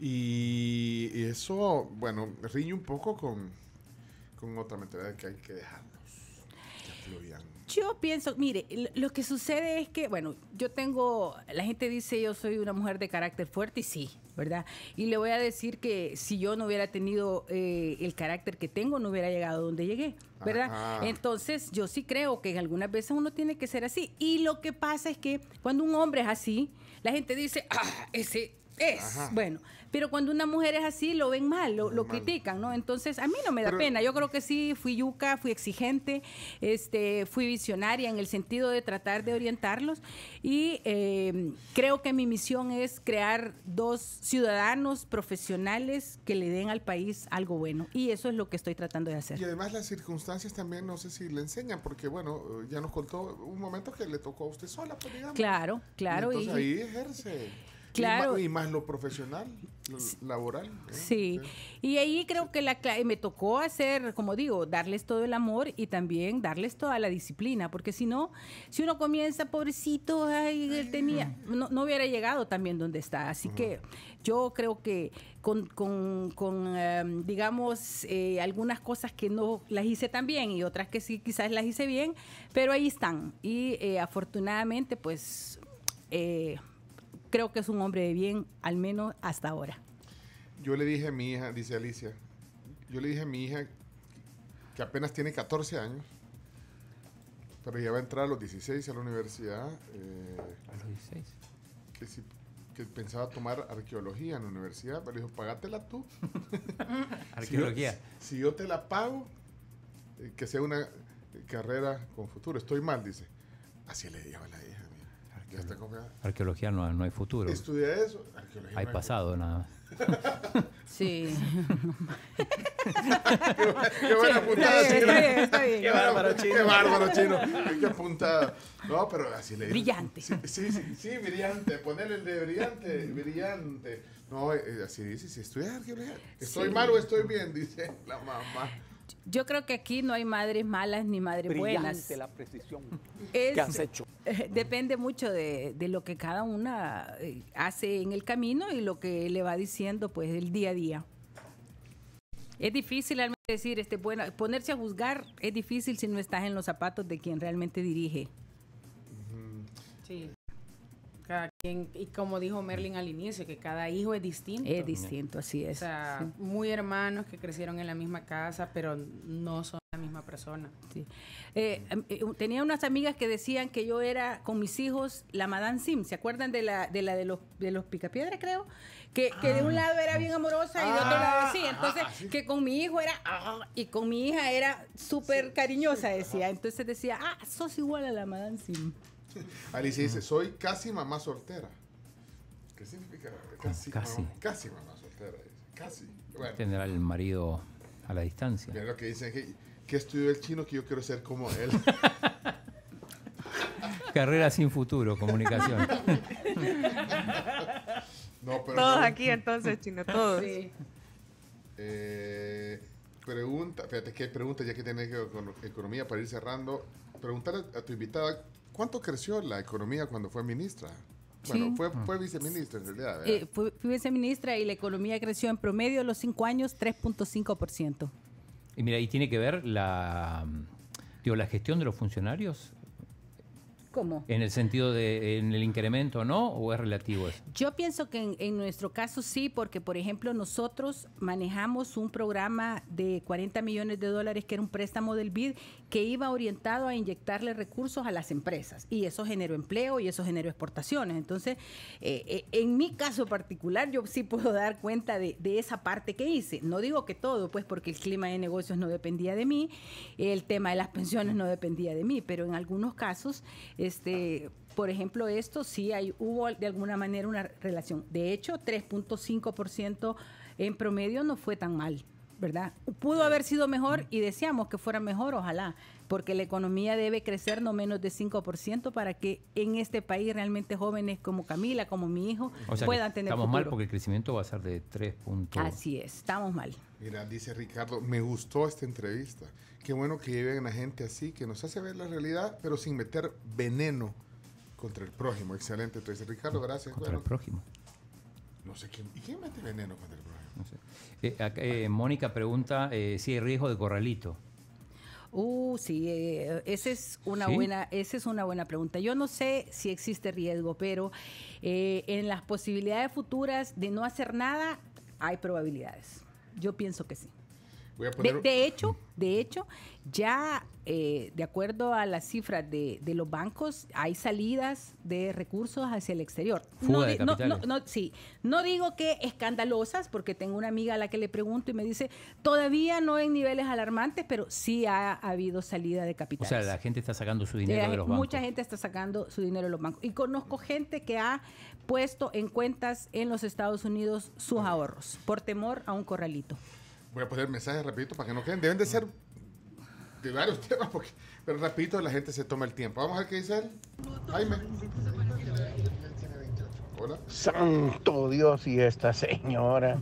Y eso, bueno, riñe un poco con, con otra mentalidad que hay que dejarnos Yo pienso, mire, lo que sucede es que, bueno, yo tengo, la gente dice yo soy una mujer de carácter fuerte y sí, ¿verdad? Y le voy a decir que si yo no hubiera tenido eh, el carácter que tengo, no hubiera llegado donde llegué, ¿verdad? Entonces yo sí creo que algunas veces uno tiene que ser así. Y lo que pasa es que cuando un hombre es así, la gente dice, ah, ese es. Bueno, pero cuando una mujer es así, lo ven mal, lo, critican, ¿no? Entonces, a mí no me da pena. Yo creo que sí, fui yuca, fui exigente, este, fui visionaria en el sentido de tratar de orientarlos. Y em, creo que mi misión es crear dos ciudadanos profesionales que le den al país algo bueno. Y eso es lo que estoy tratando de hacer. Y además las circunstancias también, no sé si le enseñan, porque bueno, ya nos contó un momento que le tocó a usted sola, pues, digamos. Claro, claro. entonces ahí ejerce. Claro. Y más, lo profesional, lo laboral. Sí. Y ahí creo que la me tocó hacer, como digo, darles todo el amor y también darles toda la disciplina, porque si no, si uno comienza pobrecito, ay, tenía, no, hubiera llegado también donde está. Así que yo creo que con, em, digamos, eh, algunas cosas que no las hice tan bien y otras que sí quizás las hice bien, pero ahí están. Y eh, afortunadamente, pues... Eh, creo que es un hombre de bien, al menos hasta ahora. Yo le dije a mi hija, dice Alicia, yo le dije a mi hija que apenas tiene 14 años, pero ya va a entrar a los 16 a la universidad. Eh, a los 16. Que si pensaba tomar arqueología en la universidad, pero le dijo, pagátela tú. arqueología. Si yo, te la pago, eh, que sea una carrera con futuro. Estoy mal, dice. Así le dijo a la hija. Arqueología no, no hay futuro. Estudia eso. hay pasado, nada más. sí. qué, buena puntada, Qué bárbaro, chino. Qué bárbaro, chino. Qué puntada. No, pero así le dice. Brillante. Sí, sí, sí, brillante. Ponerle el de brillante, brillante. No, eh, así dice, si estudia arqueología. ¿Estoy mal o estoy bien? Dice la mamá. Yo creo que aquí no hay madres malas ni madres buenas. la precisión eh, Depende mucho de, lo que cada una eh, hace en el camino y lo que le va diciendo pues el día a día. Es difícil realmente decir, este, bueno, ponerse a juzgar es difícil si no estás en los zapatos de quien realmente dirige. Sí quien, y como dijo Merlin al inicio, que cada hijo es distinto. Es distinto, así es. O sea, muy hermanos que crecieron en la misma casa, pero no son la misma persona. Eh, em, eh, tenía unas amigas que decían que yo era con mis hijos la Madame Sim, ¿se acuerdan de la de la de los de los creo? Que, de un ah. lado era bien amorosa y de otro lado ah. sí. Entonces, ah, que con mi hijo era y con mi hija era súper cariñosa, decía. Entonces decía, ah, sos igual a la Madame Sim. Alicia dice, mm. soy casi mamá soltera. ¿Qué significa? Casi. Casi, mamá, soltera. Casi. tener Tendrá el marido a la distancia. lo que dicen, que, estudió el chino que yo quiero ser como él. Carrera sin futuro, comunicación. todos aquí entonces, chino, todos. Eh, pregunta, fíjate que hay preguntas ya que tiene que con economía para ir cerrando. Preguntar a tu invitada ¿Cuánto creció la economía cuando fue ministra? Bueno, mm. fue, viceministra en realidad. Eh, fue, viceministra y la economía creció en promedio los cinco años 3.5%. Y mira, ahí tiene que ver la, digo, la gestión de los funcionarios ¿Cómo? En el sentido de en el incremento, ¿no? ¿O es relativo eso? Yo pienso que en, nuestro caso sí, porque por ejemplo nosotros manejamos un programa de 40 millones de dólares que era un préstamo del BID que iba orientado a inyectarle recursos a las empresas y eso generó empleo y eso generó exportaciones. Entonces, eh, eh, en mi caso particular yo sí puedo dar cuenta de esa parte que hice. No digo que todo, pues porque el clima de negocios no dependía de mí, el tema de las pensiones no dependía de mí, pero en algunos casos este, por ejemplo, esto sí hay, hubo de alguna manera una relación. De hecho, 3.5% en promedio no fue tan mal. ¿verdad? Pudo haber sido mejor y deseamos que fuera mejor, ojalá, porque la economía debe crecer no menos de 5% para que en este país realmente jóvenes como Camila, como mi hijo, puedan tener Estamos mal porque el crecimiento va a ser de 3 Así es, estamos mal. Mira, dice Ricardo, me gustó esta entrevista. Qué bueno que lleven a gente así, que nos hace ver la realidad, pero sin meter veneno contra el prójimo. Excelente. Entonces, Ricardo, gracias. Contra el prójimo. No sé quién. ¿Y quién mete veneno contra el prójimo? Eh, eh, Mónica pregunta eh, si hay riesgo de corralito. Uh, sí, esa es una buena, esa es una buena pregunta. Yo no sé si existe riesgo, pero en las posibilidades futuras de no hacer nada hay probabilidades. Yo pienso que sí de, hecho, de hecho, ya eh, de acuerdo a las cifras de, los bancos, hay salidas de recursos hacia el exterior. no, sí. no digo que escandalosas, porque tengo una amiga a la que le pregunto y me dice, todavía no en niveles alarmantes, pero sí ha, habido salida de capital. O sea, la gente está sacando su eh, dinero de los bancos. Mucha gente está sacando su dinero de los bancos. Y conozco gente que ha puesto en cuentas en los Estados Unidos sus ahorros por temor a un corralito voy a poner mensajes rapidito para que no queden. Deben de ser de varios temas, porque, pero repito, la gente se toma el tiempo. Vamos a ver qué dice él. Jaime. Hola. Santo Dios y esta señora.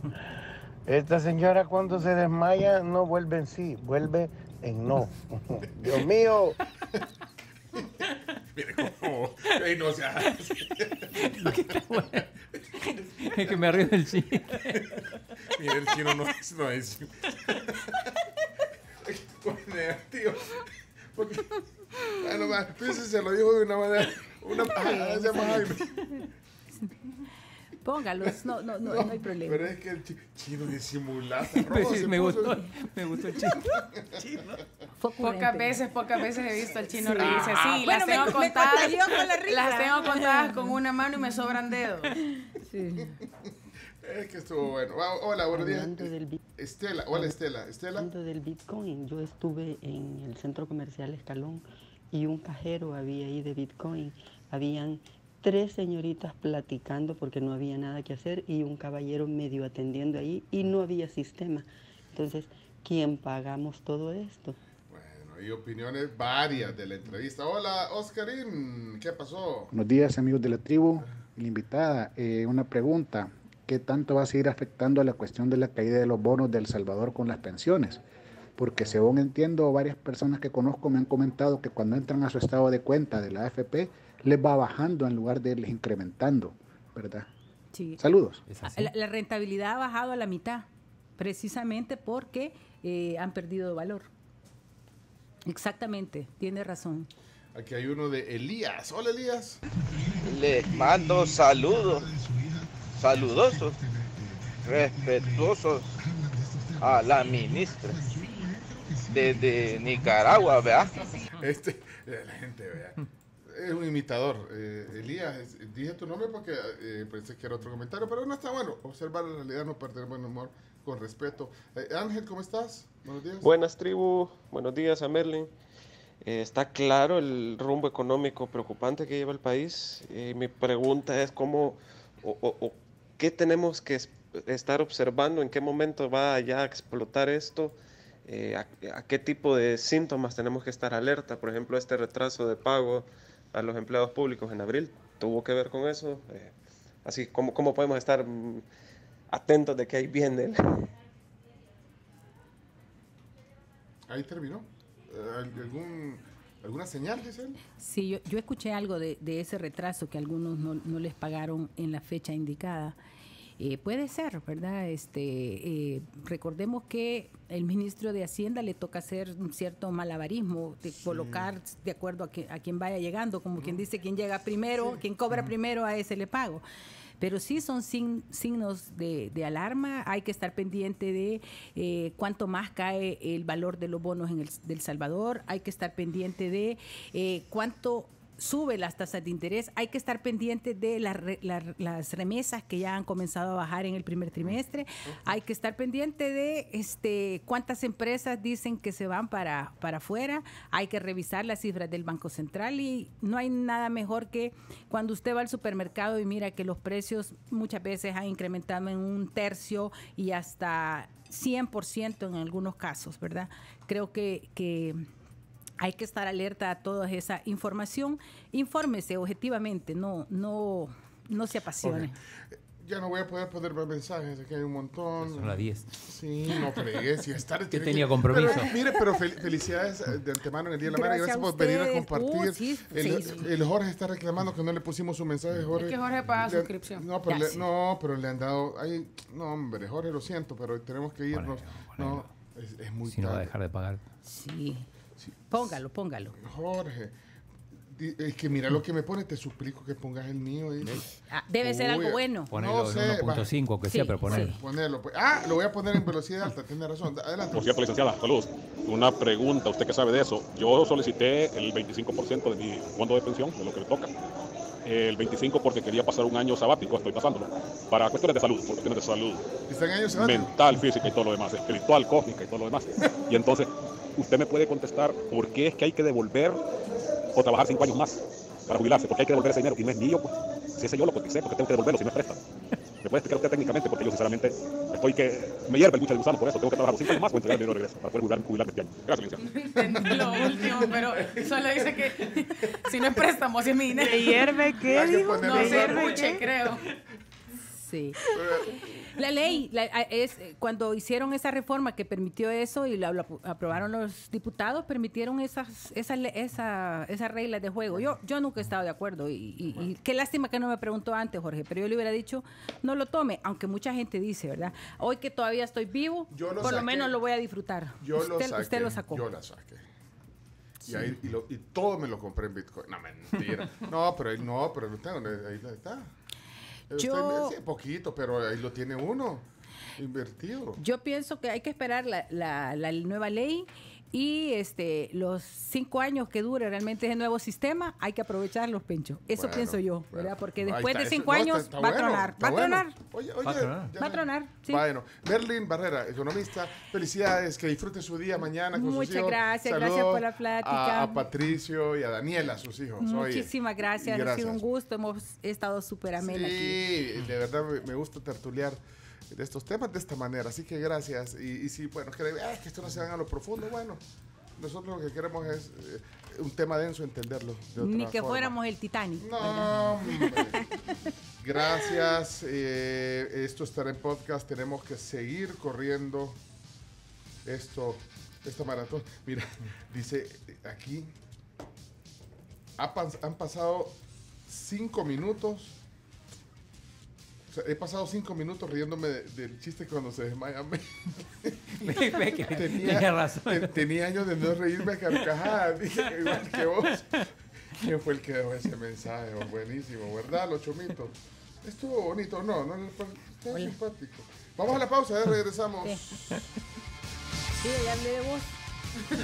Esta señora cuando se desmaya no vuelve en sí, vuelve en no. Dios mío. Mire, como. Hey, no, o sea. no, que está bueno. Es que me arriesgo del chiste. Mire, el chino no es. No es. tío. Porque. Bueno, fíjese, se lo dijo de una manera. Una. Ah, se llama Jaime. Póngalos, no, no, no, no, hay problema. Pero es que el chino disimulado. Pues me, gustó, me gustó el chino. chino. Pocas veces, pocas veces he visto al chino reírse así. Ah, las tengo contadas. Las tengo contadas con una mano y me sobran dedos. Sí. Es que estuvo bueno. Hola, buenos días. Estela, hola Estela. Estela. Hablando del Bitcoin, yo estuve en el centro comercial Escalón y un cajero había ahí de Bitcoin. Habían tres señoritas platicando porque no había nada que hacer y un caballero medio atendiendo ahí y no había sistema. Entonces, ¿quién pagamos todo esto? Bueno, hay opiniones varias de la entrevista. Hola, Oscarín, ¿qué pasó? Buenos días, amigos de la tribu. La invitada, eh, una pregunta. ¿Qué tanto va a seguir afectando a la cuestión de la caída de los bonos de Salvador con las pensiones? Porque según entiendo, varias personas que conozco me han comentado que cuando entran a su estado de cuenta de la AFP, les va bajando en lugar de les incrementando, ¿verdad? Sí. Saludos. Ah, la, rentabilidad ha bajado a la mitad, precisamente porque eh, han perdido valor. Exactamente, tiene razón. Aquí hay uno de Elías. Hola Elías. Les mando saludos, saludosos, respetuosos a la ministra desde Nicaragua, ¿verdad? Este, la gente, ¿verdad? es un imitador. Eh, Elías, dije tu nombre porque eh, pensé que era otro comentario, pero no está bueno. Observar la realidad, no perder buen humor, con respeto. Eh, Ángel, ¿cómo estás? Buenos días. Buenas, tribu. Buenos días a Merlin. está claro el rumbo económico preocupante que lleva el país. mi pregunta es cómo o, qué tenemos que estar observando, en qué momento va ya a explotar esto. a, qué tipo de síntomas tenemos que estar alerta, por ejemplo, este retraso de pago a los empleados públicos en abril tuvo que ver con eso. Eh, así, como ¿cómo podemos estar mm, atentos de que ahí viene? Ahí terminó. Eh, ¿Alguna señal, dice Sí, yo, yo escuché algo de, ese retraso que algunos no, no les pagaron en la fecha indicada. Eh, puede ser, ¿verdad? Este, eh, recordemos que el ministro de Hacienda le toca hacer un cierto malabarismo, de colocar de acuerdo a, quien vaya llegando, como quien dice, quien llega primero, quien cobra primero, a ese le pago pero sí son signos de, alarma. Hay que estar pendiente de eh, cuánto más cae el valor de los bonos en el, del Salvador. Hay que estar pendiente de cuánto sube las tasas de interés. Hay que estar pendiente de las remesas que ya han comenzado a bajar en el primer trimestre. Hay que estar pendiente de este, cuántas empresas dicen que se van para, para afuera. Hay que revisar las cifras del Banco Central y no hay nada mejor que cuando usted va al supermercado y mira que los precios muchas veces han incrementado en un tercio y hasta 100% en algunos casos, ¿verdad? Creo que... que hay que estar alerta a toda esa información. Infórmese objetivamente, no, no, no se apasione. Eh, ya no voy a poder poder ver mensajes, aquí hay un montón. son las 10. Sí, no crees. si que tenía compromiso. mire, pero felicidades eh, de antemano en el Día de la Madre. Gracias, por venir a compartir. Uh, el, Jorge está reclamando que no le pusimos su mensaje, Jorge. Es que Jorge paga suscripción. No pero, le, no, pero le han dado... Ay, no, hombre, Jorge, lo siento, pero tenemos que irnos. no, Es, es, muy si no va a dejar de pagar. Sí. Póngalo, póngalo. Jorge. Es que mira lo que me pone, te suplico que pongas el mío. Ah, debe ser algo bueno. Ponelo no sé, 1.5, que sea, pero ponerlo. ponerlo pues. Ah, lo voy a poner en velocidad alta, tiene razón. Adelante. Por cierto, licenciada, saludos. Una pregunta, usted que sabe de eso. Yo solicité el 25% de mi fondo de pensión, de lo que me toca. El 25% porque quería pasar un año sabático, estoy pasándolo. Para cuestiones de salud, por cuestiones de salud. ¿Están años sabático? Mental, física y todo lo demás, espiritual, cósmica y todo lo demás. y entonces usted me puede contestar por qué es que hay que devolver o trabajar cinco años más para jubilarse, porque hay que devolver ese dinero y no es mío, pues si ese yo lo sé porque tengo que devolverlo si me es ¿Me puede explicar usted técnicamente? Porque yo sinceramente estoy que me hierve el buche de gusano por eso. Tengo que trabajar cinco años más o entregar el dinero de regreso para poder jubilarme, jubilar este año. Gracias, licenciado. lo último, pero solo dice que si no es préstamo, si mi dinero. ¿Me hierve qué? Dijo? No, se hierve creo. Sí. La ley es eh, cuando hicieron esa reforma que permitió eso y lo, aprobaron los diputados, permitieron esas esas esa, esa reglas de juego. Yo yo nunca he estado de acuerdo y, qué lástima que no me preguntó antes, Jorge, pero yo le hubiera dicho no lo tome, aunque mucha gente dice, ¿verdad? Hoy que todavía estoy vivo, yo por lo menos lo voy a disfrutar. Yo lo saqué, usted lo sacó. Yo la saqué. Y, todo me lo compré en Bitcoin. No, mentira. no, pero no, pero tengo, ahí está. Yo... Usted, poquito, pero ahí lo tiene uno invertido. Yo pienso que hay que esperar la, la, la nueva ley y este, los cinco años que dure realmente ese nuevo sistema, hay que aprovechar los penchos. Eso pienso yo, ¿verdad? Porque después de cinco años va, a va a tronar. Oye, oye, va a tronar. Va a tronar. Bueno, Berlín Barrera, economista, felicidades, que disfruten su día mañana con Muchas sus gracias, gracias por la plática. A, Patricio y a Daniela, sus hijos. Muchísimas gracias, ha sido un gusto, hemos estado súper amén aquí. Sí, de verdad me gusta tertuliar de estos temas de esta manera. Así que gracias. Y, si, bueno, ah, que esto no se haga a lo profundo, bueno, nosotros lo que queremos es eh, un tema denso, entenderlo. Ni que fuéramos el Titanic. No, gracias. Eh, esto estará en podcast. Tenemos que seguir corriendo esto, esta maratón. Mira, dice aquí, han pasado cinco minutos he pasado cinco minutos riéndome del chiste cuando se desmaya. tenía, tenía años de no reírme a carcajadas, igual que vos. ¿Quién fue el que dejó ese mensaje? Pues, buenísimo, ¿verdad? Los chomitos. Estuvo bonito, no, no, fue simpático. Vamos a la pausa, ya regresamos. Sí, ya me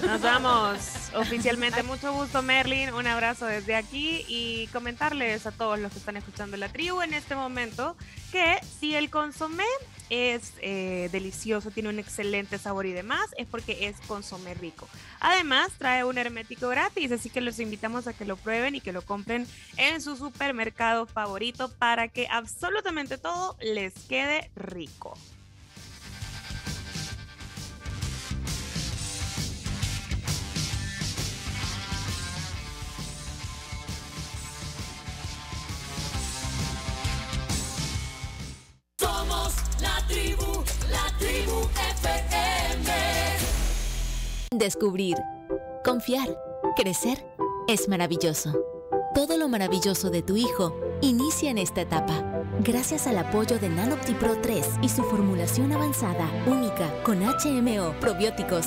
nos vamos oficialmente. Mucho gusto, Merlin. Un abrazo desde aquí y comentarles a todos los que están escuchando la tribu en este momento que si el consomé es eh, delicioso, tiene un excelente sabor y demás, es porque es consomé rico. Además, trae un hermético gratis, así que los invitamos a que lo prueben y que lo compren en su supermercado favorito para que absolutamente todo les quede rico. Somos la tribu, la tribu FM. Descubrir, confiar, crecer es maravilloso. Todo lo maravilloso de tu hijo inicia en esta etapa. Gracias al apoyo de Pro 3 y su formulación avanzada, única, con HMO, probióticos,